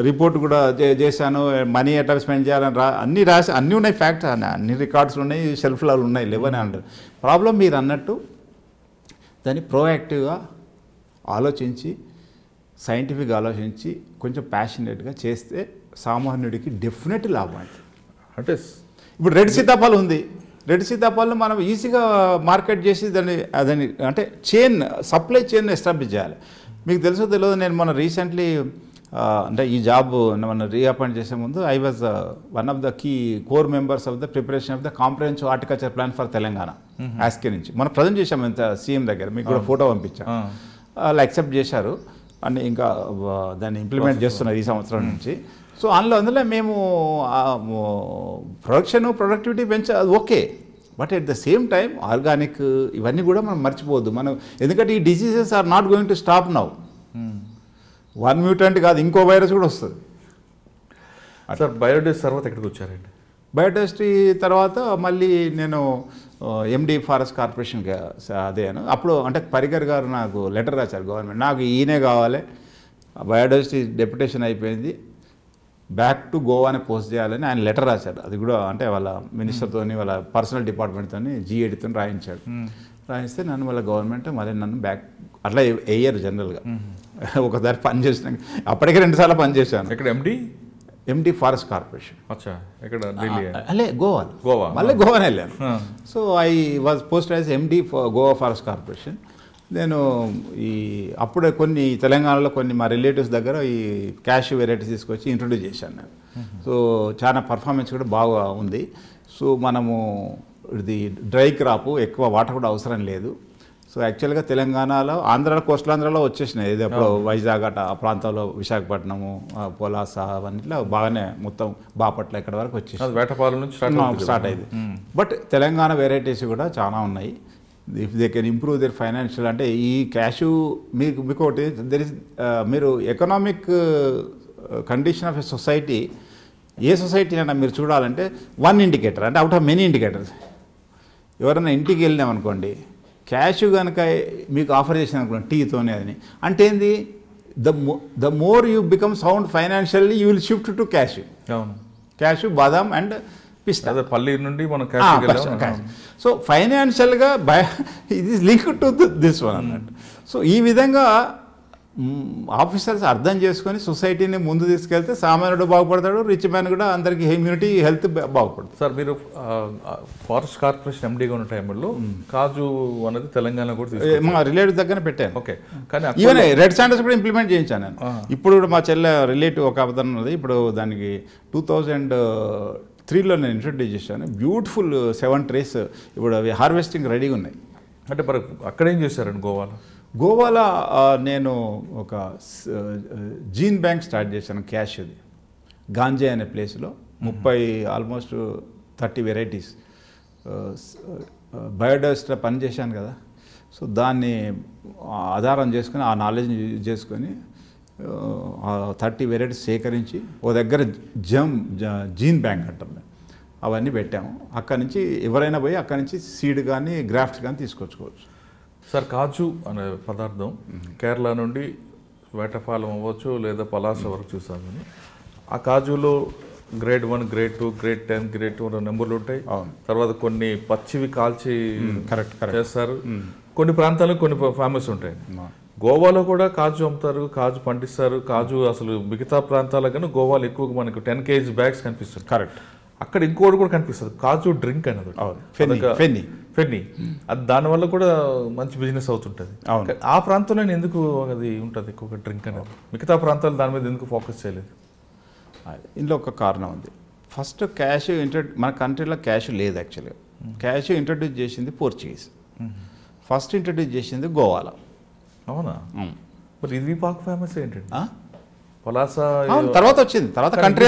రిపోర్ట్ కూడా చేశాను మనీ ఎట్లా స్పెండ్ చేయాలని రా అన్నీ రాసి అన్నీ ఉన్నాయి ఫ్యాక్ట్ అన్ని రికార్డ్స్లు ఉన్నాయి షెల్ఫ్లు ఉన్నాయి లేవని అంటారు ప్రాబ్లం మీరు అన్నట్టు దాన్ని ప్రోయాక్టివ్గా ఆలోచించి సైంటిఫిక్గా ఆలోచించి కొంచెం ప్యాషనేట్గా చేస్తే సామాన్యుడికి డెఫినెట్ లాభం అంటే ఇప్పుడు రెడ్ సీతాపాలు ఉంది రెడ్ సీతాపాలను మనం ఈజీగా మార్కెట్ చేసి దాన్ని అదని అంటే చైన్ సప్లై చైన్ ఎస్టాబ్లిష్ చేయాలి మీకు తెలుసో తెలియదు నేను మన రీసెంట్లీ అంటే ఈ జాబ్ మనం రీఅపాయింట్ చేసే ముందు I was one of the key core members of the preparation of the comprehensive horticulture plan for Telangana యాస్కే నుంచి మనం ప్రజెంట్ చేసాం ఎంత సీఎం దగ్గర మీకు కూడా ఫోటో పంపించాం వాళ్ళు యాక్సెప్ట్ చేశారు అండ్ ఇంకా దాన్ని ఇంప్లిమెంట్ చేస్తున్నారు ఈ సంవత్సరం నుంచి సో అందులో అందులో మేము ప్రొడక్షన్ ప్రొడక్టివిటీ పెంచాలి అది okay but at the same time organic ఇవన్నీ కూడా మనం మర్చిపోవద్దు మనం ఎందుకంటే ఈ diseases are not going to stop now one mutant కాదు ఇంకో వైరస్ కూడా వస్తుంది సార్ బయోడెస్ తర్వాత ఎక్కడికి వచ్చారండి బయోడెస్టీ తర్వాత మళ్ళీ నేను ఎండి ఫారెస్ట్ కార్పొరేషన్కి అదేను అప్పుడు అంటే పరిగర్ గారు నాకు లెటర్ రాశారు గవర్నమెంట్ నాకు ఈయనే కావాలి బయోడెస్టీ డెప్యుటేషన్ అయిపోయింది బ్యాక్ టు గోవాని పోస్ట్ చేయాలని ఆయన లెటర్ రాశాడు అది కూడా అంటే వాళ్ళ మినిస్టర్తో వాళ్ళ పర్సనల్ డిపార్ట్మెంట్తో జీఏడితో రాయించాడు రాయిస్తే నన్ను వాళ్ళ గవర్నమెంట్ మళ్ళీ నన్ను బ్యాక్ అట్లా వేయరు జనరల్గా ఒకసారి పని చేసిన అప్పటికే రెండుసార్లు పని చేశాను ఇక్కడ ఎండి ఎండి ఫారెస్ట్ కార్పొరేషన్ అలే గోవా గోవా మళ్ళీ గోవాని వెళ్ళాను so I was post as MD Goa forest corporation నేను ఈ అప్పుడే కొన్ని తెలంగాణలో కొన్ని మా రిలేటివ్స్ దగ్గర ఈ క్యాష్ వెరైటీస్ తీసుకొచ్చి ఇంట్రొడ్యూస్ చేశాను నేను సో చాలా పర్ఫార్మెన్స్ కూడా బాగా ఉంది సో మనము ఇది డ్రై క్రాప్ ఎక్కువ వాటర్ కూడా అవసరం లేదు సో యాక్చువల్గా తెలంగాణలో ఆంధ్రాలో కోస్టలాంధ్రలో వచ్చేసినాయి ఇది అప్పుడు వైజాగ్ అట ఆ ప్రాంతంలో విశాఖపట్నము పోలాస అవన్నిట్లో బాగానే మొత్తం బాపట్ల ఇక్కడ వరకు వచ్చేసి వేటపాలెం నుంచి స్టార్ట్ అయింది బట్ తెలంగాణ వెరైటీస్ కూడా చాలా ఉన్నాయి if they can improve their financial అంటే ఈ క్యాష్ మీకు మీకు ఒకటి దెర్ ఇస్ uh, మీరు economic condition of a society a society అయినా మీరు చూడాలంటే వన్ ఇండికేటర్ అంటే అవుట్ ఆఫ్ మెనీ ఇండికేటర్స్ ఎవరైనా ఇంటికి వెళ్ళినామనుకోండి క్యాష్ కనుక మీకు ఆఫర్ చేసిన అనుకోండి టీతోనే అని అంటే ఏంది the the more you become sound financially you will shift to cashew cashew బాదాం అండ్ ఇప్పిస్తారు నుండి మనం సో ఫైనాన్షియల్గా బయ ఇది లింక్ టు దిస్ వన్ అన్నట్టు సో ఈ విధంగా ఆఫీసర్స్ అర్థం చేసుకొని సొసైటీని ముందు తీసుకెళ్తే సామాన్యుడు బాగుపడతాడు రిచ్ మ్యాన్ కూడా అందరికి ఇమ్యూనిటీ హెల్త్ బాగుపడుతుంది సార్ మీరు ఫారెస్ట్ కార్పొరేషన్ ఎండీగా ఉన్న టైంలో కాజు అనేది తెలంగాణ కూడా మా రిలేటివ్ దగ్గర పెట్టాను ఓకే కానీ ఈవెన్ రెడ్ స్టాండర్స్ కూడా ఇంప్లిమెంట్ చేయించాను నేను ఇప్పుడు మా చెల్లె రిలేటివ్ ఒక అబద్ధం ఉన్నది ఇప్పుడు దానికి టూ థౌజండ్ త్రీలో నేను ఇంట్రడ్యూస్ చేశాను బ్యూటిఫుల్ సెవెన్ ట్రేస్ ఇప్పుడు అవి హార్వెస్టింగ్ రెడీగా ఉన్నాయి అంటే మరి అక్కడ ఏం చేశారండి గోవాలో గోవాలో నేను ఒక జీన్ బ్యాంక్ స్టార్ట్ చేశాను క్యాష్ అది గాంజే అనే ప్లేస్లో ముప్పై ఆల్మోస్ట్ థర్టీ వెరైటీస్ బయోడైవర్సిటీలో పనిచేశాను కదా సో దాన్ని ఆధారం చేసుకుని ఆ నాలెడ్జ్ని యూజ్ చేసుకొని థర్టీ వెరైటీస్ సేకరించి ఓ దగ్గర జమ్ జీన్ బ్యాంక్ అంటాం అవన్నీ పెట్టాము అక్కడి నుంచి ఎవరైనా పోయి అక్కడి నుంచి సీడ్ కానీ గ్రాఫ్ట్ కానీ తీసుకొచ్చుకోవచ్చు సార్ కాజు అనే పదార్థం కేరళ నుండి వేటపాలెం అవ్వచ్చు లేదా పలాస వరకు చూసామని ఆ కాజులో grade one grade two grade ten grade two నెంబర్లు ఉంటాయి తర్వాత కొన్ని పచ్చివి కాల్చి కరెక్ట్ చేస్తారు కొన్ని ప్రాంతాలకు కొన్ని ఫేమస్ ఉంటాయి గోవాలో కూడా కాజు అమ్ముతారు కాజు పండిస్తారు కాజు అసలు మిగతా ప్రాంతాల కన్నా గోవాలో ఎక్కువగా మనకు టెన్ కేజీ బ్యాగ్స్ కనిపిస్తుంది కరెక్ట్ అక్కడ ఇంకోటి కూడా కనిపిస్తుంది కాజు డ్రింక్ అనేది ఫెన్నీ ఫెన్నీ అది దానివల్ల కూడా మంచి బిజినెస్ అవుతుంటుంది ఆ ప్రాంతంలో ఎందుకు అది ఉంటుంది ఎక్కువగా డ్రింక్ అనేది మిగతా ప్రాంతాలు దాని మీద ఎందుకు ఫోకస్ చేయలేదు ఇందులో ఒక కారణం ఉంది ఫస్ట్ క్యాష్ ఇంట్ర మన కంట్రీలో క్యాష్ లేదు యాక్చువల్గా క్యాష్ ఇంట్రడ్యూస్ చేసింది పోర్చుగీస్ ఫస్ట్ ఇంట్రడ్యూస్ చేసింది గోవాలో అవునా మరి ఇది పాక్ ఫేమస్ ఏంటండి పలాస తర్వాత వచ్చింది తర్వాత కంట్రీ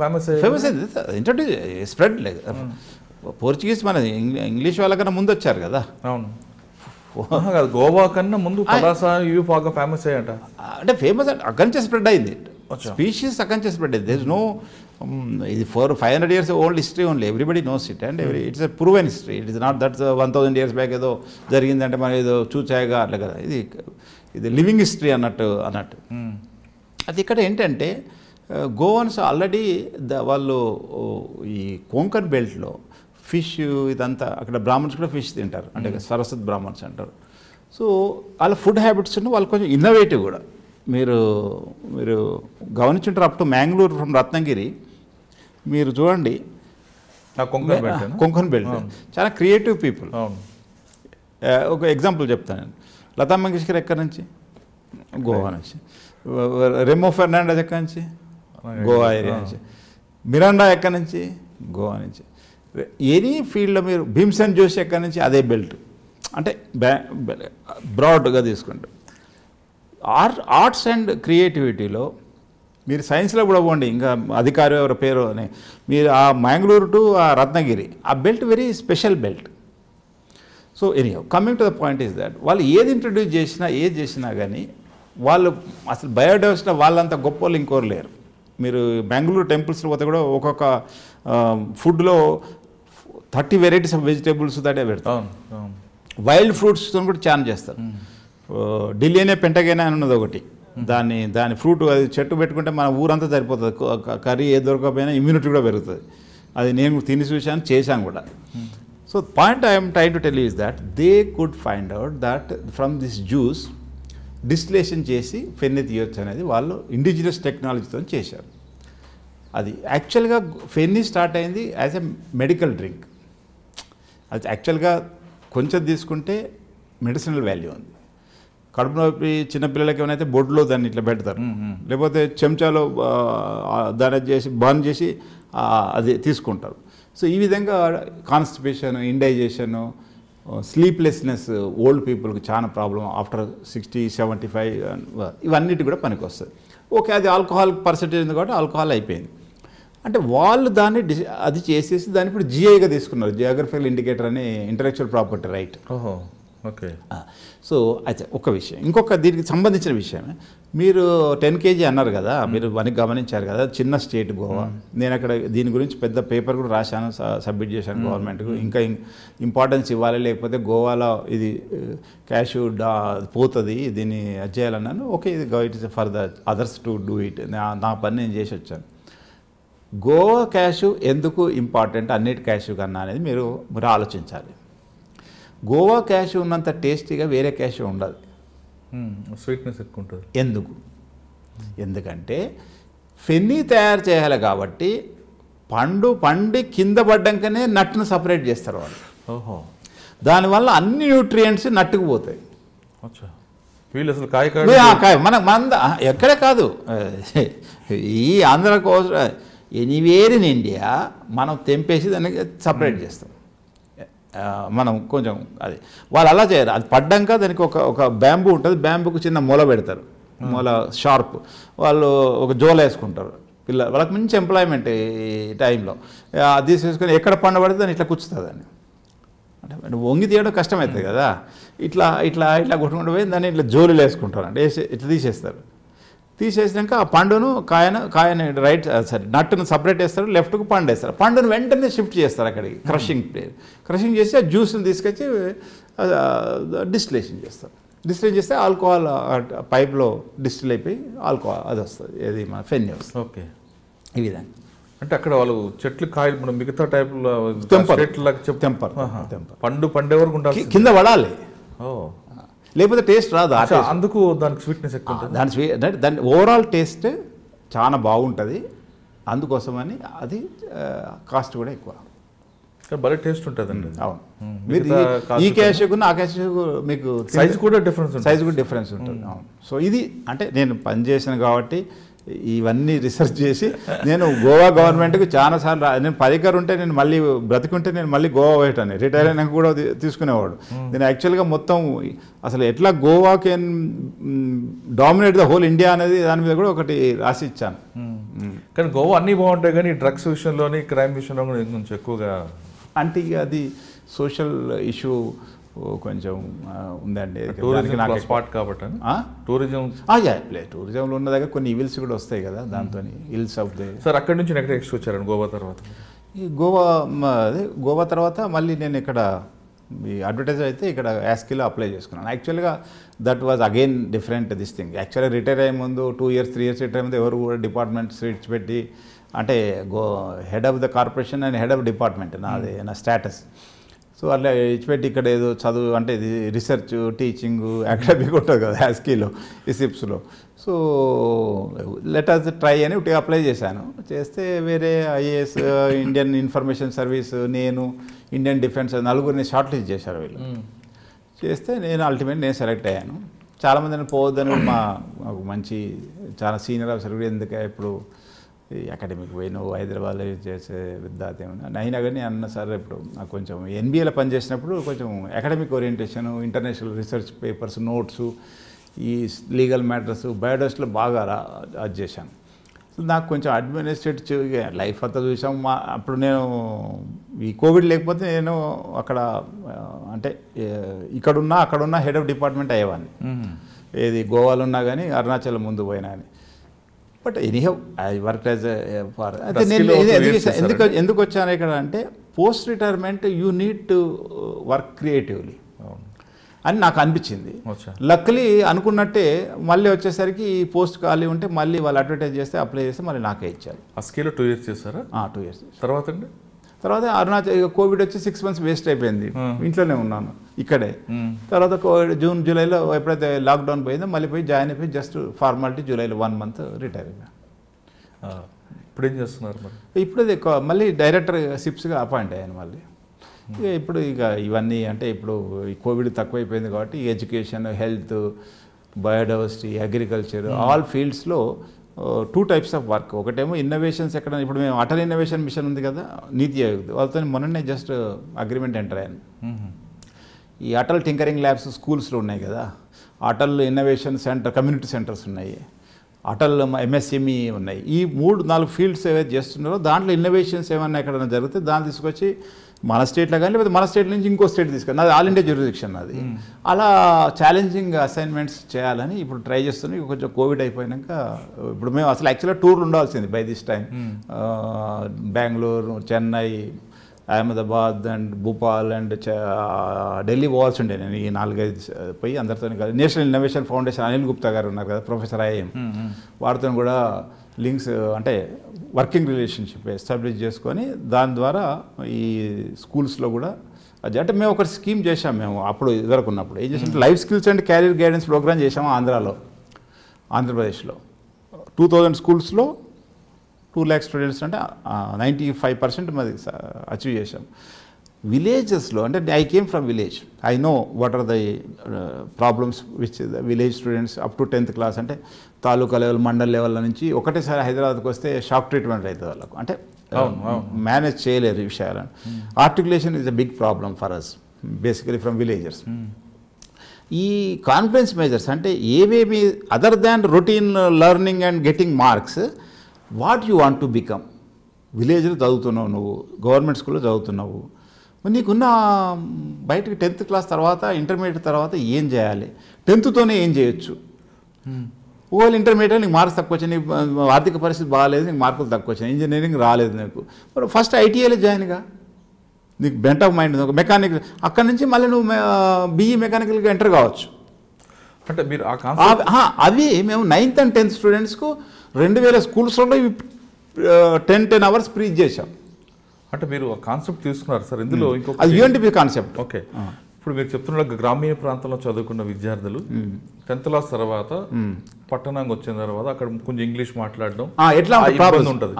ఫేమస్ ఫేమస్ ఏంటంటే స్ప్రెడ్ లేదు పోర్చుగీస్ మన ఇంగ్లీష్ వాళ్ళకన్నా ముందు వచ్చారు కదా అవును గోవా కన్నా ముందు పలాస ఇవి బాగా ఫేమస్ అయ్యాట అంటే ఫేమస్ అక్కడి నుంచి స్ప్రెడ్ అయింది స్పీషీస్ అక్కడి నుంచి స్ప్రెడ్ అయింది దేస్ నో Um, ఇది four five hundred years old history only everybody knows it and every it's a proven history it is not that one thousand years back ఏదో జరిగిందంటే మనం ఏదో చూచాయగా అట్లా కదా ఇది ఇది లివింగ్ హిస్టరీ అన్నట్టు అన్నట్టు hmm. అది ఇక్కడ ఏంటంటే uh, గోవన్స్ ఆల్రెడీ ద వాళ్ళు ఈ కొంకర్ బెల్ట్లో ఫిష్ ఇదంతా అక్కడ బ్రాహ్మణ్స్ కూడా ఫిష్ తింటారు అంటే hmm. సరస్వతి బ్రాహ్మణ్స్ అంటారు సో వాళ్ళ ఫుడ్ హ్యాబిట్స్ వాళ్ళు కొంచెం ఇన్నోవేటివ్ కూడా మీరు మీరు గమనించుంటారు up to Mangalore from Ratnagiri మీరు చూడండి కొంకన్ బెల్ట్ చాలా క్రియేటివ్ పీపుల్ ఒక ఎగ్జాంపుల్ చెప్తాను నేను లతా మంగేష్కర్ ఎక్కడి నుంచి గోవా నుంచి రెమో ఫెర్నాండస్ ఎక్కడి నుంచి గోవా ఏరియా నుంచి మిరాండా ఎక్కడి నుంచి గోవా నుంచి ఎనీ ఫీల్డ్లో మీరు భీమ్సెన్ జోషి ఎక్కడి నుంచి అదే బెల్ట్ అంటే బ్రాడ్గా తీసుకుంటారు ఆర్ట్స్ అండ్ క్రియేటివిటీలో మీరు సైన్స్లో కూడా పోండి ఇంకా అధికారి ఎవరి పేరు అని మీరు ఆ మ్యాంగ్లూరు టు ఆ రత్నగిరి ఆ belt very special belt so any coming to the point is that వాళ్ళు ఏది ఇంట్రడ్యూస్ చేసినా ఏది చేసినా కానీ వాళ్ళు అసలు బయోడైవర్సిటీ వాళ్ళంత గొప్ప వాళ్ళు ఇంకోరు లేరు మీరు బెంగళూరు టెంపుల్స్లో పోతే కూడా ఒక్కొక్క ఫుడ్లో థర్టీ వెరైటీస్ ఆఫ్ వెజిటేబుల్స్ దాటే పెడతాం వైల్డ్ ఫ్రూట్స్తో కూడా ఛాన్ చేస్తారు ఢిల్లీ పెంటగైనా అని ఉన్నది ఒకటి దాన్ని దాని ఫ్రూట్ అది చెట్టు పెట్టుకుంటే మన ఊరంతా సరిపోతుంది కర్రీ ఏ దొరకకపోయినా ఇమ్యూనిటీ కూడా పెరుగుతుంది అది నేను తిని చూశాను చేశాను కూడా so point I'm try to tell is that they could find out that from this juice distillation చేసి ఫెన్ని తీయొచ్చు అనేది వాళ్ళు ఇండిజినస్ టెక్నాలజీతో చేశారు అది యాక్చువల్గా ఫెన్ని స్టార్ట్ అయింది యాజ్ ఎ మెడికల్ డ్రింక్ అది యాక్చువల్గా కొంచెం తీసుకుంటే మెడిసినల్ వాల్యూ ఉంది కడుపు నొప్పి చిన్నపిల్లలకి ఏమైనా బొడ్లో దాన్ని ఇట్లా పెడతారు లేకపోతే చెంచాలో దాని చేసి బాన్ చేసి అది తీసుకుంటారు సో ఈ విధంగా కాన్స్టిపేషన్ ఇండైజేషన్ స్లీప్లెస్నెస్ ఓల్డ్ పీపుల్కి చాలా problem after sixty seventy five ఇవన్నిటి కూడా పనికి వస్తుంది ఓకే అది ఆల్కహాల్ పర్సెంటేజ్ ఉంది కాబట్టి ఆల్కహాల్ అయిపోయింది అంటే వాళ్ళు దాన్ని అది చేసేసి దాన్ని ఇప్పుడు జిఐగా తీసుకున్నారు జియోగ్రఫికల్ ఇండికేటర్ అని intellectual property right okay so అయితే ఒక విషయం ఇంకొక దీనికి సంబంధించిన విషయమే మీరు టెన్ కేజీ అన్నారు కదా మీరు మనకి గమనించారు కదా చిన్న స్టేట్ గోవా నేను అక్కడ దీని గురించి పెద్ద పేపర్ కూడా రాశాను సబ్మిట్ చేశాను గవర్నమెంట్కు ఇంకా ఇంపార్టెన్స్ ఇవ్వాలి లేకపోతే గోవాలో ఇది క్యాష్ డా పోతుంది దీన్ని అది చేయాలన్నాను ఓకే ఇది it is for the others to do it నా పని నేను చేసి వచ్చాను గోవా క్యాష్ ఎందుకు ఇంపార్టెంట్ అన్నిటి క్యాష్ కన్నా అనేది మీరు మీరు ఆలోచించాలి గోవా క్యాష్ ఉన్నంత టేస్టీగా వేరే క్యాష్ ఉండదు స్వీట్నెస్ ఎక్కువ ఉంటుంది ఎందుకు ఎందుకంటే ఫెన్నీ తయారు చేయాలి కాబట్టి పండు పండి కింద పడ్డాకనే నట్టును సపరేట్ చేస్తారు వాళ్ళు ఓహో దానివల్ల అన్ని న్యూట్రియంట్స్ నట్టుకు పోతాయి వీళ్ళు అసలు కాయ కాయ మన మంద ఎక్కడే కాదు ఈ ఆంధ్ర కోసం ఎనీవేర్ ఇన్ ఇండియా మనం తెంపేసి దానికి సపరేట్ చేస్తాం మనం కొంచెం అది వాళ్ళు అలా చేయరు అది పడ్డాక దానికి ఒక ఒక బ్యాంబు ఉంటుంది బ్యాంబుకు చిన్న మూల పెడతారు మూల షార్ప్ వాళ్ళు ఒక జోలు వేసుకుంటారు పిల్ల వాళ్ళకి మంచి ఎంప్లాయ్మెంట్ ఈ టైంలో అది తీసుకొని ఎక్కడ పండు పడితే దాన్ని ఇట్లా కూర్చుతుంది అని అంటే వంగి తీయడం కష్టమవుతుంది కదా ఇట్లా ఇట్లా ఇట్లా కొట్టుకుంటూ పోయి దాన్ని ఇట్లా జోలు వేసుకుంటారు అంటే ఇట్లా తీసేస్తారు తీసేసినాక ఆ పండును కాయను కాయను రైట్ సరే నట్టును సపరేట్ చేస్తారు లెఫ్ట్కు పండు వేస్తారు పండును వెంటనే షిఫ్ట్ చేస్తారు అక్కడికి క్రషింగ్ క్రషింగ్ hmm. చేసి ఆ జ్యూస్ని తీసుకొచ్చి డిస్టిలేషన్ చేస్తారు డిస్టిలేషన్ చేస్తే ఆల్కహాల్ పైప్లో డిస్టిల్ అయిపోయి ఆల్కహాల్ అది వస్తుంది ఏది మన ఫెన్ వస్తుంది ఓకే ఈ విధంగా అంటే అక్కడ వాళ్ళు చెట్లు కాయలు మనం మిగతా టైప్లో టెంపర్ చెట్లు టెంపర్ పండు పండే వరకు ఉండాలి కింద పడాలి ఓ లేకపోతే టేస్ట్ రాదు అందుకు దానికి స్వీట్నెస్ దాని స్వీట్ అంటే దాని ఓవరాల్ టేస్ట్ చాలా బాగుంటుంది అందుకోసమని అది కాస్ట్ కూడా ఎక్కువ భలే టేస్ట్ అండి అవును మీరు ఈ క్యాష్కు ఆ క్యాష్ మీకు సైజ్ కూడా డిఫరెన్స్ సైజ్ కూడా డిఫరెన్స్ ఉంటుంది అవును సో ఇది అంటే నేను పని కాబట్టి ఇవన్నీ రీసెర్చ్ చేసి నేను గోవా గవర్నమెంట్కి చాలా సార్లు నేను పరికర్ ఉంటే నేను మళ్ళీ బ్రతికుంటే నేను మళ్ళీ గోవా పోయటాన్ని రిటైర్ అయినాక కూడా తీసుకునేవాడు నేను యాక్చువల్గా మొత్తం అసలు ఎట్లా Goa can dominate the whole India అనేది దాని మీద కూడా ఒకటి రాసి ఇచ్చాను కానీ గోవా అన్నీ బాగుంటాయి కానీ డ్రగ్స్ విషయంలోని క్రైమ్ విషయంలో కూడా కొంచెం ఎక్కువగా అంటే ఇక అది సోషల్ ఇష్యూ కొంచెం ఉందండి స్పాట్ కాబట్టి టూరిజం టూరిజంలో ఉన్న దగ్గర కొన్ని ఇవిల్స్ కూడా వస్తాయి కదా దాంతో హిల్స్ ఆఫ్ ది సార్ అక్కడి నుంచి ఎక్కడ ఎక్స్ట్రా వచ్చారండి గోవా తర్వాత ఈ గోవా అదే గోవా తర్వాత మళ్ళీ నేను ఇక్కడ ఈ అడ్వర్టైజ్ అయితే ఇక్కడ యాస్కిలో అప్లై చేసుకున్నాను యాక్చువల్గా that was again different this thing యాక్చువల్గా రిటైర్ అయ్యే ముందు two years three years retire ముందు ఎవరు కూడా డిపార్ట్మెంట్స్ విడిచిపెట్టి అంటే go head of the corporation and head of department నాది నా స్టేటస్ సో అట్లా విడిచిపెట్టి ఇక్కడ ఏదో చదువు అంటే ఇది రీసెర్చ్ టీచింగ్ అకాడమిక్ ఉంటుంది కదా హ్యాస్కీలో ఇసిప్స్లో సో లెట్ అస్ ట్రై అని ఒకటి అప్లై చేశాను చేస్తే వేరే ఐఏఎస్ ఇండియన్ ఇన్ఫర్మేషన్ సర్వీస్ నేను ఇండియన్ డిఫెన్స్ నలుగురిని షార్ట్ లిస్ట్ చేశారు వీళ్ళు చేస్తే నేను అల్టిమేట్ నేను సెలెక్ట్ అయ్యాను చాలామంది పోవద్దని మా మాకు మంచి చాలా సీనియర్ ఆఫీసర్ కూడా ఇప్పుడు అకాడమిక్ పోయిన హైదరాబాద్లో చేసే విద్యార్థి అయినా కానీ అన్న సార్ ఇప్పుడు నాకు కొంచెం ఎన్బిఏలో పనిచేసినప్పుడు కొంచెం academic orientation international research papers notes ఈ లీగల్ మ్యాటర్స్ బయోడస్ట్లో బాగా అది చేశాను నాకు కొంచెం అడ్మినిస్ట్రేటివ్ లైఫ్ అంతా చూసాం మా అప్పుడు నేను ఈ కోవిడ్ లేకపోతే నేను అక్కడ అంటే ఇక్కడున్నా అక్కడున్నా హెడ్ ఆఫ్ డిపార్ట్మెంట్ అయ్యేవాడిని ఏది గోవాలో ఉన్నా కానీ అరుణాచల్ ముందు పోయినా కానీ but anyhow I work as far అయితే నేను ఎందుకు ఎందుకు వచ్చాను ఇక్కడ అంటే post retirement you need to work creatively అని నాకు అనిపించింది లక్లీ అనుకున్నట్టే మళ్ళీ వచ్చేసరికి ఈ పోస్ట్ ఖాళీ ఉంటే మళ్ళీ వాళ్ళు అడ్వర్టైజ్ చేస్తే అప్లై చేస్తే మళ్ళీ నాకే ఇచ్చారు ఆ స్కీల్లో టూ ఇయర్స్ చేస్తారా టూ ఇయర్స్ తర్వాత అండి తర్వాత అరుణాచల్ కోవిడ్ వచ్చి సిక్స్ మంత్స్ వేస్ట్ అయిపోయింది ఇంట్లోనే ఉన్నాను ఇక్కడే తర్వాత కోవిడ్ జూన్ జూలైలో ఎప్పుడైతే లాక్డౌన్ పోయిందో మళ్ళీ పోయి జాయిన్ అయిపోయి జస్ట్ ఫార్మాలిటీ జూలైలో వన్ మంత్ రిటైర్ అయిపోయాను ఇప్పుడు ఏం చేస్తున్నారు మరి ఇప్పుడు మళ్ళీ డైరెక్టర్ సిప్స్గా అపాయింట్ అయ్యాను మళ్ళీ ఇక ఇప్పుడు ఇక ఇవన్నీ అంటే ఇప్పుడు ఈ కోవిడ్ తక్కువైపోయింది కాబట్టి education health biodiversity agriculture all ఫీల్డ్స్లో టూ టైప్స్ ఆఫ్ వర్క్ ఒకటేమో ఇన్నోవేషన్స్ ఎక్కడ ఇప్పుడు మేము అటల్ ఇన్నోవేషన్ మిషన్ ఉంది కదా నీతి ఆయోగ్ వాళ్ళతో మొన్ననే జస్ట్ అగ్రిమెంట్ ఎంటర్ అయ్యాను ఈ అటల్ టింకరింగ్ ల్యాబ్స్ స్కూల్స్లో ఉన్నాయి కదా Atal innovation centre community centres ఉన్నాయి అటల్ ఎంఎస్ఎంఈ e ఉన్నాయి ఈ మూడు నాలుగు ఫీల్డ్స్ ఏవైతే చేస్తున్నారో దాంట్లో ఇన్నోవేషన్స్ ఏమన్నా ఎక్కడైనా జరిగితే దాన్ని తీసుకొచ్చి మన స్టేట్లో కానీ లేకపోతే మన స్టేట్ నుంచి ఇంకో స్టేట్ తీసుకెళ్ళి అది ఆల్ ఇండియా జ్యూరిడిక్షన్ అది అలా ఛాలెంజింగ్ అసైన్మెంట్స్ చేయాలని ఇప్పుడు ట్రై చేస్తున్నాయి కొంచెం కోవిడ్ అయిపోయాక ఇప్పుడు మేము అసలు యాక్చువల్గా టూర్లు ఉండాల్సింది by this time Bengaluru Chennai Ahmedabad and Bhopal and Delhi పోవాల్సి ఉండే నేను ఈ నాలుగైదు పోయి అందరితో కాదు national innovation foundation Anil Gupta garu ఉన్నారు కదా ప్రొఫెసర్ ఐఎం వారితో కూడా లింక్స్ అంటే వర్కింగ్ రిలేషన్షిప్ ఎస్టాబ్లిష్ చేసుకొని దాని ద్వారా ఈ స్కూల్స్లో కూడా అంటే మేము ఒక స్కీమ్ చేసాం మేము అప్పుడు ఇదివరకు ఉన్నప్పుడు ఏం చేసాం life skills and career guidance programme చేసాము ఆంధ్రాలో ఆంధ్రప్రదేశ్లో టూ థౌజండ్ స్కూల్స్లో టూ ల్యాక్ స్టూడెంట్స్ అంటే నైంటీ ఫైవ్ పర్సెంట్ మాది అచీవ్ చేశాం విలేజెస్లో అంటే I came from village I know what are the problems which the village students up to tenth class అంటే తాలూకా లెవెల్ మండల్ లెవెల్ నుంచి ఒకటేసారి హైదరాబాద్కి వస్తే షాక్ ట్రీట్మెంట్ అవుతుంది వాళ్ళకు అంటే మేనేజ్ uh, చేయలేరు ఈ విషయాలను articulation is a big problem for us basically from villagers ఈ కాన్ఫిడెన్స్ మేజర్స్ అంటే ఏవేవి other than routine learning and getting marks what you want to become విలేజ్లో చదువుతున్నావు నువ్వు గవర్నమెంట్ స్కూల్లో చదువుతున్నావు నీకున్న బయటకు టెన్త్ క్లాస్ తర్వాత ఇంటర్మీడియట్ తర్వాత ఏం చేయాలి టెన్త్తోనే ఏం చేయొచ్చు ఒకవేళ ఇంటర్మీడియట్ నీకు మార్క్స్ తక్కువ వచ్చాయి నీ ఆర్థిక పరిస్థితి బాగాలేదు నీకు మార్కులు తక్కువ వచ్చాయి ఇంజనీరింగ్ రాలేదు నీకు మరి ఫస్ట్ ఐటీఐలో జాయిన్గా నీకు బెంట్ ఆఫ్ మైండ్ ఒక మెకానిక్ అక్కడి నుంచి మళ్ళీ నువ్వు బీఈ మెకానికల్గా ఎంటర్ కావచ్చు అంటే మీరు అవి మేము నైన్త్ అండ్ టెన్త్ స్టూడెంట్స్కు రెండు వేల స్కూల్స్లో టెన్ టెన్ అవర్స్ ప్రీజ్ చేశాం అంటే మీరు కాన్సెప్ట్ తీసుకున్నారు సార్ ఇందులో hmm. ఇంకో అది యూఎన్టీపీ కాన్సెప్ట్ ఓకే ఇప్పుడు మీరు చెప్తున్న గ్రామీణ ప్రాంతంలో చదువుకున్న విద్యార్థులు టెన్త్ hmm. క్లాస్ తర్వాత hmm. పట్టణానికి వచ్చిన తర్వాత అక్కడ కొంచెం ఇంగ్లీష్ మాట్లాడడం ఎట్లా ఉంటుంది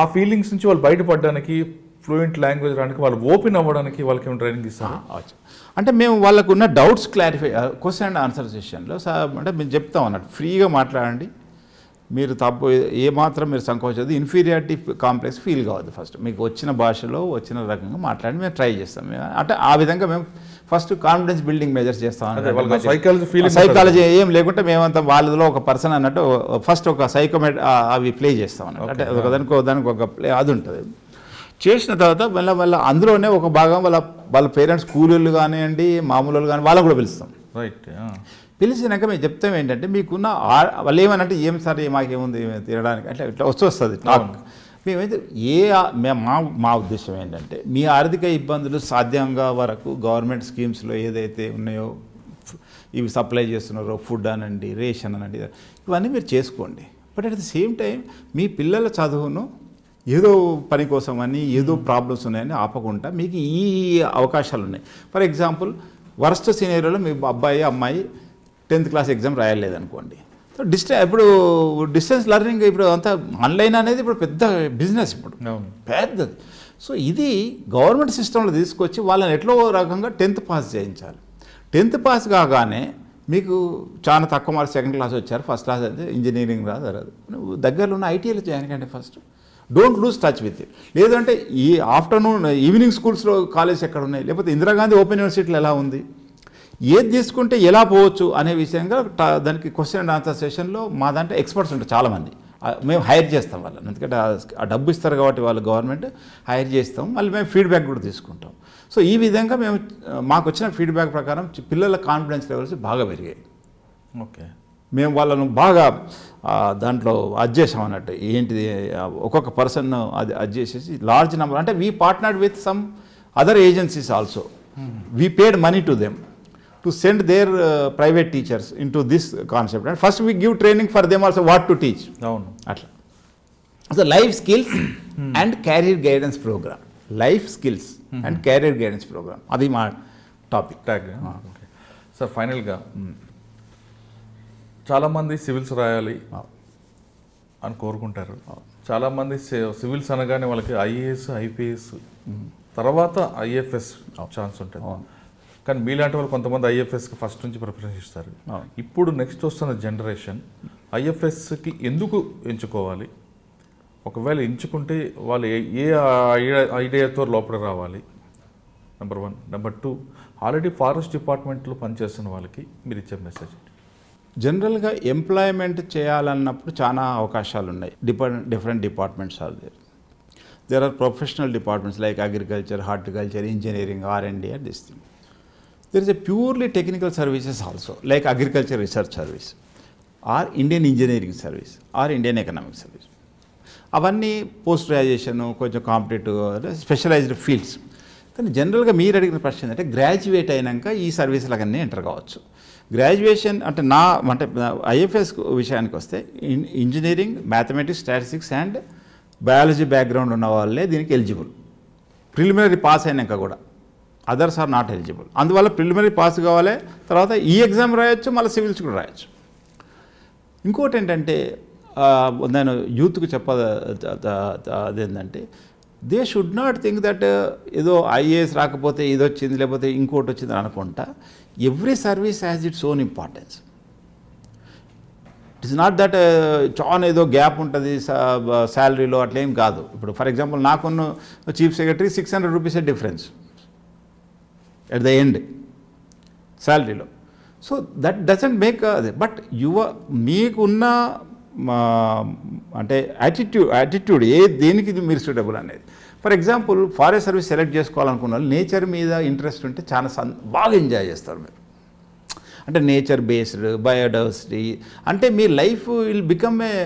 ఆ ఫీలింగ్స్ నుంచి వాళ్ళు బయటపడడానికి ఫ్లూయెంట్ లాంగ్వేజ్ రావడానికి వాళ్ళు ఓపెన్ అవ్వడానికి వాళ్ళకి ఏమైనా ట్రైనింగ్ ఇస్తారు అంటే మేము వాళ్ళకు ఉన్న doubts clarify question and answer సెషన్లో అంటే మేము చెప్తాం అన్నట్టు ఫ్రీగా మాట్లాడండి మీరు తప్పు ఏమాత్రం మీరు సంకోచదు ఇన్ఫీరియారిటీ కాంప్లెక్స్ ఫీల్ కావద్దు ఫస్ట్ మీకు వచ్చిన భాషలో వచ్చిన రకంగా మాట్లాడి మేము ట్రై చేస్తాం అంటే ఆ విధంగా మేము ఫస్ట్ కాన్ఫిడెన్స్ బిల్డింగ్ మెజర్స్ చేస్తాం సైకాలజీ ఏం లేకుంటే మేమంతా వాళ్ళలో ఒక పర్సన్ అన్నట్టు ఫస్ట్ ఒక సైకోమెట్ అవి ప్లే చేస్తాం అంటే ఒక దానికి దానికి ఒక ప్లే అది ఉంటుంది చేసిన తర్వాత మళ్ళీ వాళ్ళ అందులోనే ఒక భాగం వాళ్ళ వాళ్ళ పేరెంట్స్ కూలీలు కానివ్వండి మామూలు కానీ వాళ్ళని కూడా పిలుస్తాం రైట్ పిలిచినాక మేము చెప్తాం ఏంటంటే మీకున్న వాళ్ళు ఏమనంటే ఏం సార్ మాకేముంది తినడానికి అంటే ఇట్లా వస్తూ వస్తుంది టాక్ మేమైతే ఏ మా మా ఉద్దేశం ఏంటంటే మీ ఆర్థిక ఇబ్బందులు సాధ్యంగా వరకు గవర్నమెంట్ స్కీమ్స్లో ఏదైతే ఉన్నాయో ఇవి సప్లై చేస్తున్నారో ఫుడ్ అనండి రేషన్ అనండి ఇవన్నీ మీరు చేసుకోండి but at the same time మీ పిల్లల చదువును ఏదో పని కోసం అని ఏదో ప్రాబ్లమ్స్ ఉన్నాయని ఆపకుండా మీకు ఈ అవకాశాలు ఉన్నాయి ఫర్ ఎగ్జాంపుల్ వరస్ట్ సీనియర్లో మీ అబ్బాయి అమ్మాయి టెన్త్ క్లాస్ ఎగ్జామ్ రాయలేదనుకోండి సో డిస్ట ఇప్పుడు డిస్టెన్స్ లెర్నింగ్ ఇప్పుడు అంతా ఆన్లైన్ అనేది ఇప్పుడు పెద్ద బిజినెస్ ఇప్పుడు పెద్దది సో ఇది గవర్నమెంట్ సిస్టంలో తీసుకొచ్చి వాళ్ళని ఎట్లో రకంగా టెన్త్ పాస్ చేయించాలి టెన్త్ పాస్ కాగానే మీకు చాలా తక్కువ మార్క్స్ సెకండ్ క్లాస్ వచ్చారు ఫస్ట్ క్లాస్ అయితే ఇంజనీరింగ్ రాదు రాదు నువ్వు దగ్గరలో ఉన్న ఐటీఐలో చేయనికండి first don't lose touch with it లేదంటే ఈ ఆఫ్టర్నూన్ ఈవినింగ్ స్కూల్స్లో కాలేజ్ ఎక్కడ ఉన్నాయి లేకపోతే ఇందిరాగాంధీ ఓపెన్ యూనివర్సిటీలు ఎలా ఉంది ఏది తీసుకుంటే ఎలా పోవచ్చు అనే విషయంగా దానికి క్వశ్చన్ అండ్ ఆన్సర్ సెషన్లో మా దాంట్లో ఎక్స్పర్ట్స్ ఉంటారు చాలామంది మేము హైర్ చేస్తాం వాళ్ళని ఎందుకంటే ఆ డబ్బు ఇస్తారు కాబట్టి వాళ్ళు గవర్నమెంట్ హైర్ చేస్తాం మళ్ళీ మేము ఫీడ్బ్యాక్ కూడా తీసుకుంటాం సో ఈ విధంగా మేము మాకు వచ్చిన ఫీడ్బ్యాక్ ప్రకారం పిల్లల కాన్ఫిడెన్స్ లెవెల్స్ బాగా పెరిగాయి ఓకే మేము వాళ్ళను బాగా దాంట్లో అడ్జ్ చేసాం అన్నట్టు ఏంటిది ఒక్కొక్క పర్సన్ అది అడ్జ్ చేసేసి లార్జ్ నెంబర్ అంటే we partner with some other agencies also we paid money to them to send their uh, private teachers into this concept. And first we give training for them also what to teach. అవును అట్లా so life skills and career guidance programme life skills and career guidance programme అది మా టాపిక్ సార్ ఫైనల్గా చాలామంది సివిల్స్ రాయాలి అని కోరుకుంటారు చాలామంది సివిల్స్ అనగానే వాళ్ళకి ఐఏఎస్ ఐపీఎస్ తర్వాత ఐఎఫ్ఎస్ ఛాన్స్ ఉంటుంది కానీ మీలాంటి వాళ్ళు కొంతమంది ఐఎఫ్ఎస్కి ఫస్ట్ నుంచి ప్రిఫరెన్స్ ఇస్తారు ఇప్పుడు నెక్స్ట్ వస్తున్న జనరేషన్ ఐఎఫ్ఎస్కి ఎందుకు ఎంచుకోవాలి ఒకవేళ ఎంచుకుంటే వాళ్ళు ఏ ఐడియాతో లోపల రావాలి number one number two already forest డిపార్ట్మెంట్లో పనిచేస్తున్న వాళ్ళకి మీరు ఇచ్చే మెసేజ్ జనరల్గా ఎంప్లాయ్మెంట్ చేయాలన్నప్పుడు చాలా అవకాశాలు ఉన్నాయి డిపా different departments all there there are professional departments like agriculture horticulture engineering R and D and this thing there is a purely technical services also like agriculture research service or Indian engineering service or Indian economic service అవన్నీ పోస్ట్ గ్రాడ్యుయేషన్ కొంచెం కాంపిటేటివ్ స్పెషలైజ్డ్ ఫీల్డ్స్ కానీ జనరల్గా మీరు అడిగిన ప్రశ్న ఏంటంటే గ్రాడ్యుయేట్ అయినాక ఈ అన్నీ ఎంటర్ కావచ్చు గ్రాడ్యుయేషన్ అంటే నా అంటే ఐఎఫ్ఎస్ విషయానికి వస్తే engineering mathematics statistics and biology background ఉన్న వాళ్ళే దీనికి ఎలిజిబుల్ ప్రిలిమినరీ పాస్ అయినాక కూడా అదర్స్ ఆర్ నాట్ ఎలిజిబుల్ అందువల్ల ప్రిలిమినరీ పాస్ కావాలి తర్వాత ఈ ఎగ్జామ్ రాయొచ్చు మళ్ళీ సివిల్స్ కూడా రాయొచ్చు ఇంకోటి ఏంటంటే నేను యూత్కి చెప్ప అదేంటంటే they should not think that ఏదో ఐఏఎస్ రాకపోతే ఇది వచ్చింది లేకపోతే ఇంకోటి వచ్చింది అనుకుంటా every service has its own importance it's not that చాన్ ఏదో గ్యాప్ ఉంటుంది శాలరీలో అట్లేం కాదు ఇప్పుడు ఫర్ ఎగ్జాంపుల్ నాకున్న చీఫ్ సెక్రటరీ సిక్స్ హండ్రెడ్ రూపీసే డిఫరెన్స్ ఎట్ ద ఎండ్ శాలరీలో సో దట్ డజంట్ మేక్ అదే బట్ యువ మీకున్న అంటే యాటిట్యూడ్ యాటిట్యూడ్ ఏ దేనికి మీరు సూటబుల్ అనేది for example forest service select చేసుకోవాలనుకున్న వాళ్ళు నేచర్ మీద ఇంట్రెస్ట్ ఉంటే చాలా సన్ బాగా ఎంజాయ్ చేస్తారు మీరు అంటే నేచర్ బేస్డ్ బయోడైవర్సిటీ అంటే మీ life will become a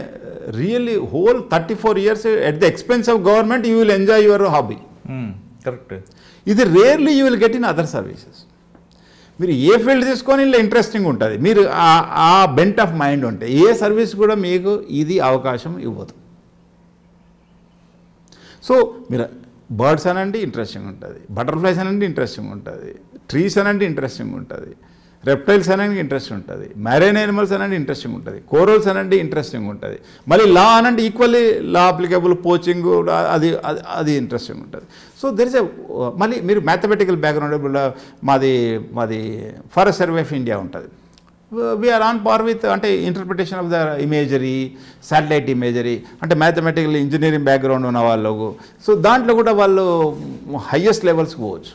really whole thirty four years at the expense of government you will enjoy your hobby correct ఇది rarely you will get in other services మీరు ఏ ఫీల్డ్ తీసుకొని ఇలా ఇంట్రెస్టింగ్ ఉంటుంది మీరు ఆ బెంట్ ఆఫ్ మైండ్ ఉంటే ఏ సర్వీస్ కూడా మీకు ఇది అవకాశం ఇవ్వదు సో మీరు బర్డ్స్ అనంటే ఇంట్రెస్టింగ్ ఉంటుంది బటర్ఫ్లైస్ అనండి ఇంట్రెస్టింగ్ ఉంటుంది ట్రీస్ అనండి ఇంట్రెస్టింగ్ ఉంటుంది రెప్టైల్స్ అనేది ఇంట్రెస్ట్ ఉంటుంది మ్యారైన్ యానిమల్స్ అనేది ఇంట్రెస్టింగ్ ఉంటుంది కోరల్స్ అనేది ఇంట్రెస్టింగ్ ఉంటుంది మళ్ళీ లా అనంటే ఈక్వల్లీ లా అప్లికబుల్ పోచింగ్ అది అది ఇంట్రెస్టింగ్ ఉంటుంది సో దెర్ ఇస్ మళ్ళీ మీరు మ్యాథమెటికల్ బ్యాక్గ్రౌండ్ మాది మాది ఫారెస్ట్ సర్వే ఆఫ్ ఇండియా ఉంటుంది వీఆర్ ఆన్ పార్ విత్ అంటే interpretation of the imagery satellite imagery అంటే మ్యాథమెటికల్ ఇంజనీరింగ్ బ్యాక్గ్రౌండ్ ఉన్న వాళ్ళు సో దాంట్లో కూడా వాళ్ళు హయ్యెస్ట్ లెవెల్స్ పోవచ్చు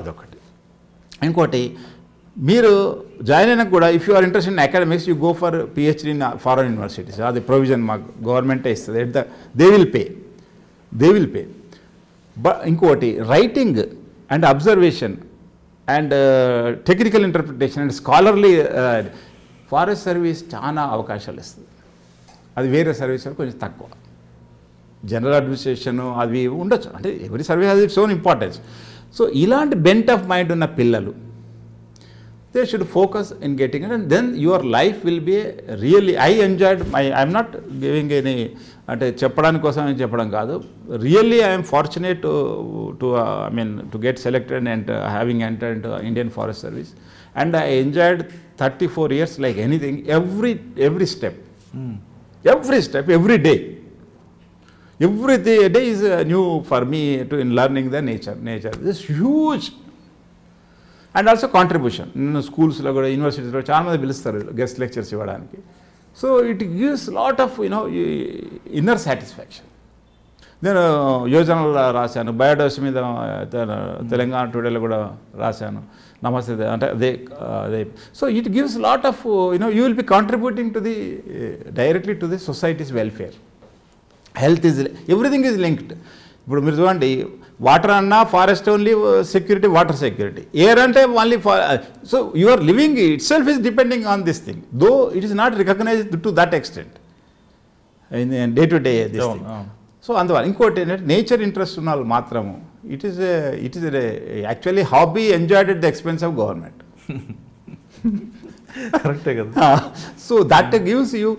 అదొకటి ఇంకోటి మీరు జాయిన్ అయినా కూడా if you are interest in academics you go for PhD in foreign universities అది ప్రొవిజన్ మాకు గవర్నమెంటే ఇస్తుంది at the they will pay they will pay బ ఇంకోటి writing and observation and technical interpretation and scholarly forest service చాలా అవకాశాలు ఇస్తుంది అది వేరే సర్వీస్ కొంచెం తక్కువ జనరల్ అడ్మినిస్ట్రేషన్ అవి ఉండొచ్చు అంటే ఎవరి సర్వీస్ అది ఇట్స్ ఓన్ ఇంపార్టెన్స్ సో ఇలాంటి బెంట్ ఆఫ్ మైండ్ ఉన్న పిల్లలు they should focus in getting it and then your life will be really i enjoyed my i'm not giving any ante cheppadan kosam ani cheppadam kaadu really i am fortunate to to uh, i mean to get selected and uh, having entered indian forest service and i enjoyed 34 years like anything every every step hmm. every step every day every day, day is new for me to in learning the nature nature this huge and also contribution నేను స్కూల్స్లో కూడా యూనివర్సిటీస్లో చాలామంది పిలుస్తారు గెస్ట్ లెక్చర్స్ ఇవ్వడానికి so it gives lot of you know inner satisfaction నేను uh, యోజనలు రాశాను బయోడోస్ మీద uh, తెలంగాణ టుడేలో కూడా రాశాను నమస్తే అంటే అదే uh, అదే so it gives lot of you know you will be contributing to the directly to the society's welfare health is everything is linked ఇప్పుడు మీరు చూడండి వాటర్ అన్నా forest only security water security air అంటే only so you are living itself is depending on this thing though it is not recognised to that extent day to day this thing so అందువల్ల ఇంకోటి ఏంటంటే నేచర్ ఇంట్రెస్ట్ ఉన్న వాళ్ళు మాత్రము it is it is actually hobby enjoyed at the expense of government కరెక్టే కదా so that gives you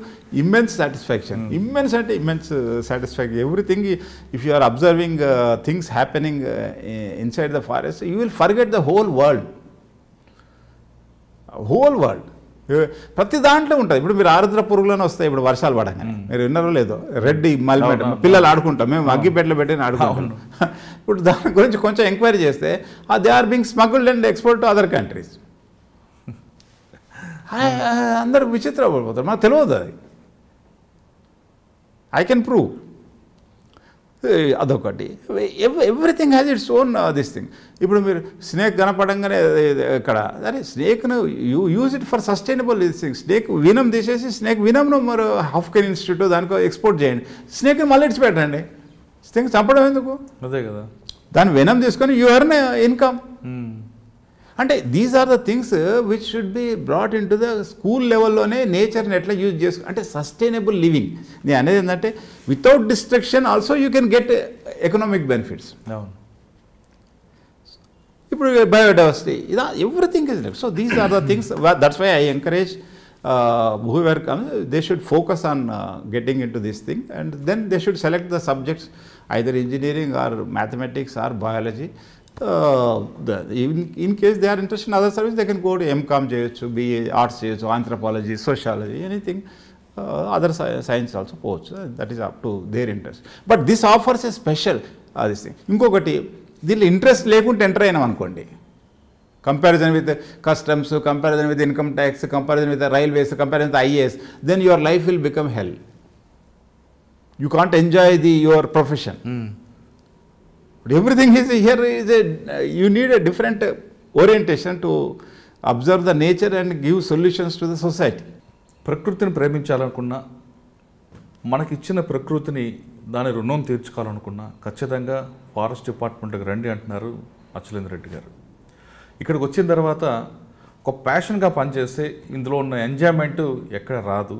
immense satisfaction immense అంటే immense satisfaction everything if Everything, if you are observing uh, the forest you will the the whole world whole world ప్రతి దాంట్లో ఉంటుంది ఇప్పుడు మీరు ఆరుద్ర పురుగులను వస్తాయి ఇప్పుడు వర్షాలు పడగానే hmm. మీరు విన్నారో లేదో రెడ్డి మల్లిపేట పిల్లలు ఆడుకుంటాం మేము అగ్గిపేటలో పెట్టి ఆడుకుంటాం [LAUGHS] ఇప్పుడు దాని గురించి కొంచెం ఎంక్వైరీ చేస్తే ఆ they are being smuggled and export to other countries [LAUGHS] అందరూ విచిత్ర పడిపోతారు మాకు తెలియదు అది ఐ కెన్ ప్రూవ్ అదొకటి everything has its own this thing ఇప్పుడు మీరు స్నేక్ కనపడంగానే ఇక్కడ అరే స్నేక్ను you use it for sustainable this thing snake venom తీసేసి స్నేక్ వినంను మరి హాఫ్కెన్ ఇన్స్టిట్యూట్ దానికో ఎక్స్పోర్ట్ చేయండి స్నేక్ మళ్ళీ ఇచ్చి పెట్టండి స్నేక్ చంపడం ఎందుకు అదే కదా దాని వినం తీసుకొని you earn income And these are the things uh, which should be brought into the school level on a nature net use just and a sustainable living. Uh, without destruction, also you can get uh, economic benefits. No. Biodiversity. Everything is there. So these are the [COUGHS] things that's why I encourage whoever they should focus on getting into this thing and then they should select the subjects either engineering or mathematics or biology. Uh, in case they are interested in other service, they can go to MCOM, JHU, BA, Arts, Anthropology, Sociology, anything. Uh, other science also post uh, that is up to their interest. But this offers a special this thing. Inko gati, interest lekun enter Comparison with customs, comparison with income tax, comparison with the railways, comparison with the IAS, then your life will become hell. You can't enjoy the your profession. Hmm. ఇప్పుడు everything is here is a, you need a different orientation to observe the nature and give solutions to the society ప్రకృతిని ప్రేమించాలనుకున్నా మనకిచ్చిన ప్రకృతిని దాని రుణం తీర్చుకోవాలనుకున్నా ఖచ్చితంగా ఫారెస్ట్ డిపార్ట్మెంట్కి రండి అంటున్నారు అచ్చలేంద్ర రెడ్డి గారు ఇక్కడికి వచ్చిన తర్వాత ఒక ప్యాషన్గా పనిచేస్తే ఇందులో ఉన్న ఎంజాయ్మెంట్ ఎక్కడ రాదు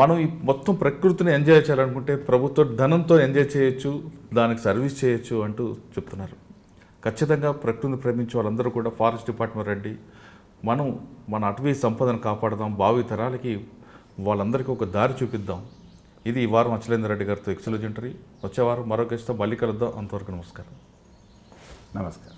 మనం ఈ మొత్తం ప్రకృతిని ఎంజాయ్ చేయాలనుకుంటే ప్రభుత్వ ధనంతో ఎంజాయ్ చేయొచ్చు దానికి సర్వీస్ చేయొచ్చు అంటూ చెప్తున్నారు ఖచ్చితంగా ప్రకృతిని ప్రేమించే వాళ్ళందరూ కూడా ఫారెస్ట్ డిపార్ట్మెంట్ రండి మనం మన అటవీ సంపదను కాపాడదాం భావి తరాలకి వాళ్ళందరికీ ఒక దారి చూపిద్దాం ఇది ఈ వారం అచ్చలేంద్ర రెడ్డి గారితో ఎక్సలెంట్ ఇంటర్వ్యూ వచ్చేవారం మరొక గెస్ట్తో మళ్ళీ కలుద్దాం అంతవరకు నమస్కారం నమస్కారం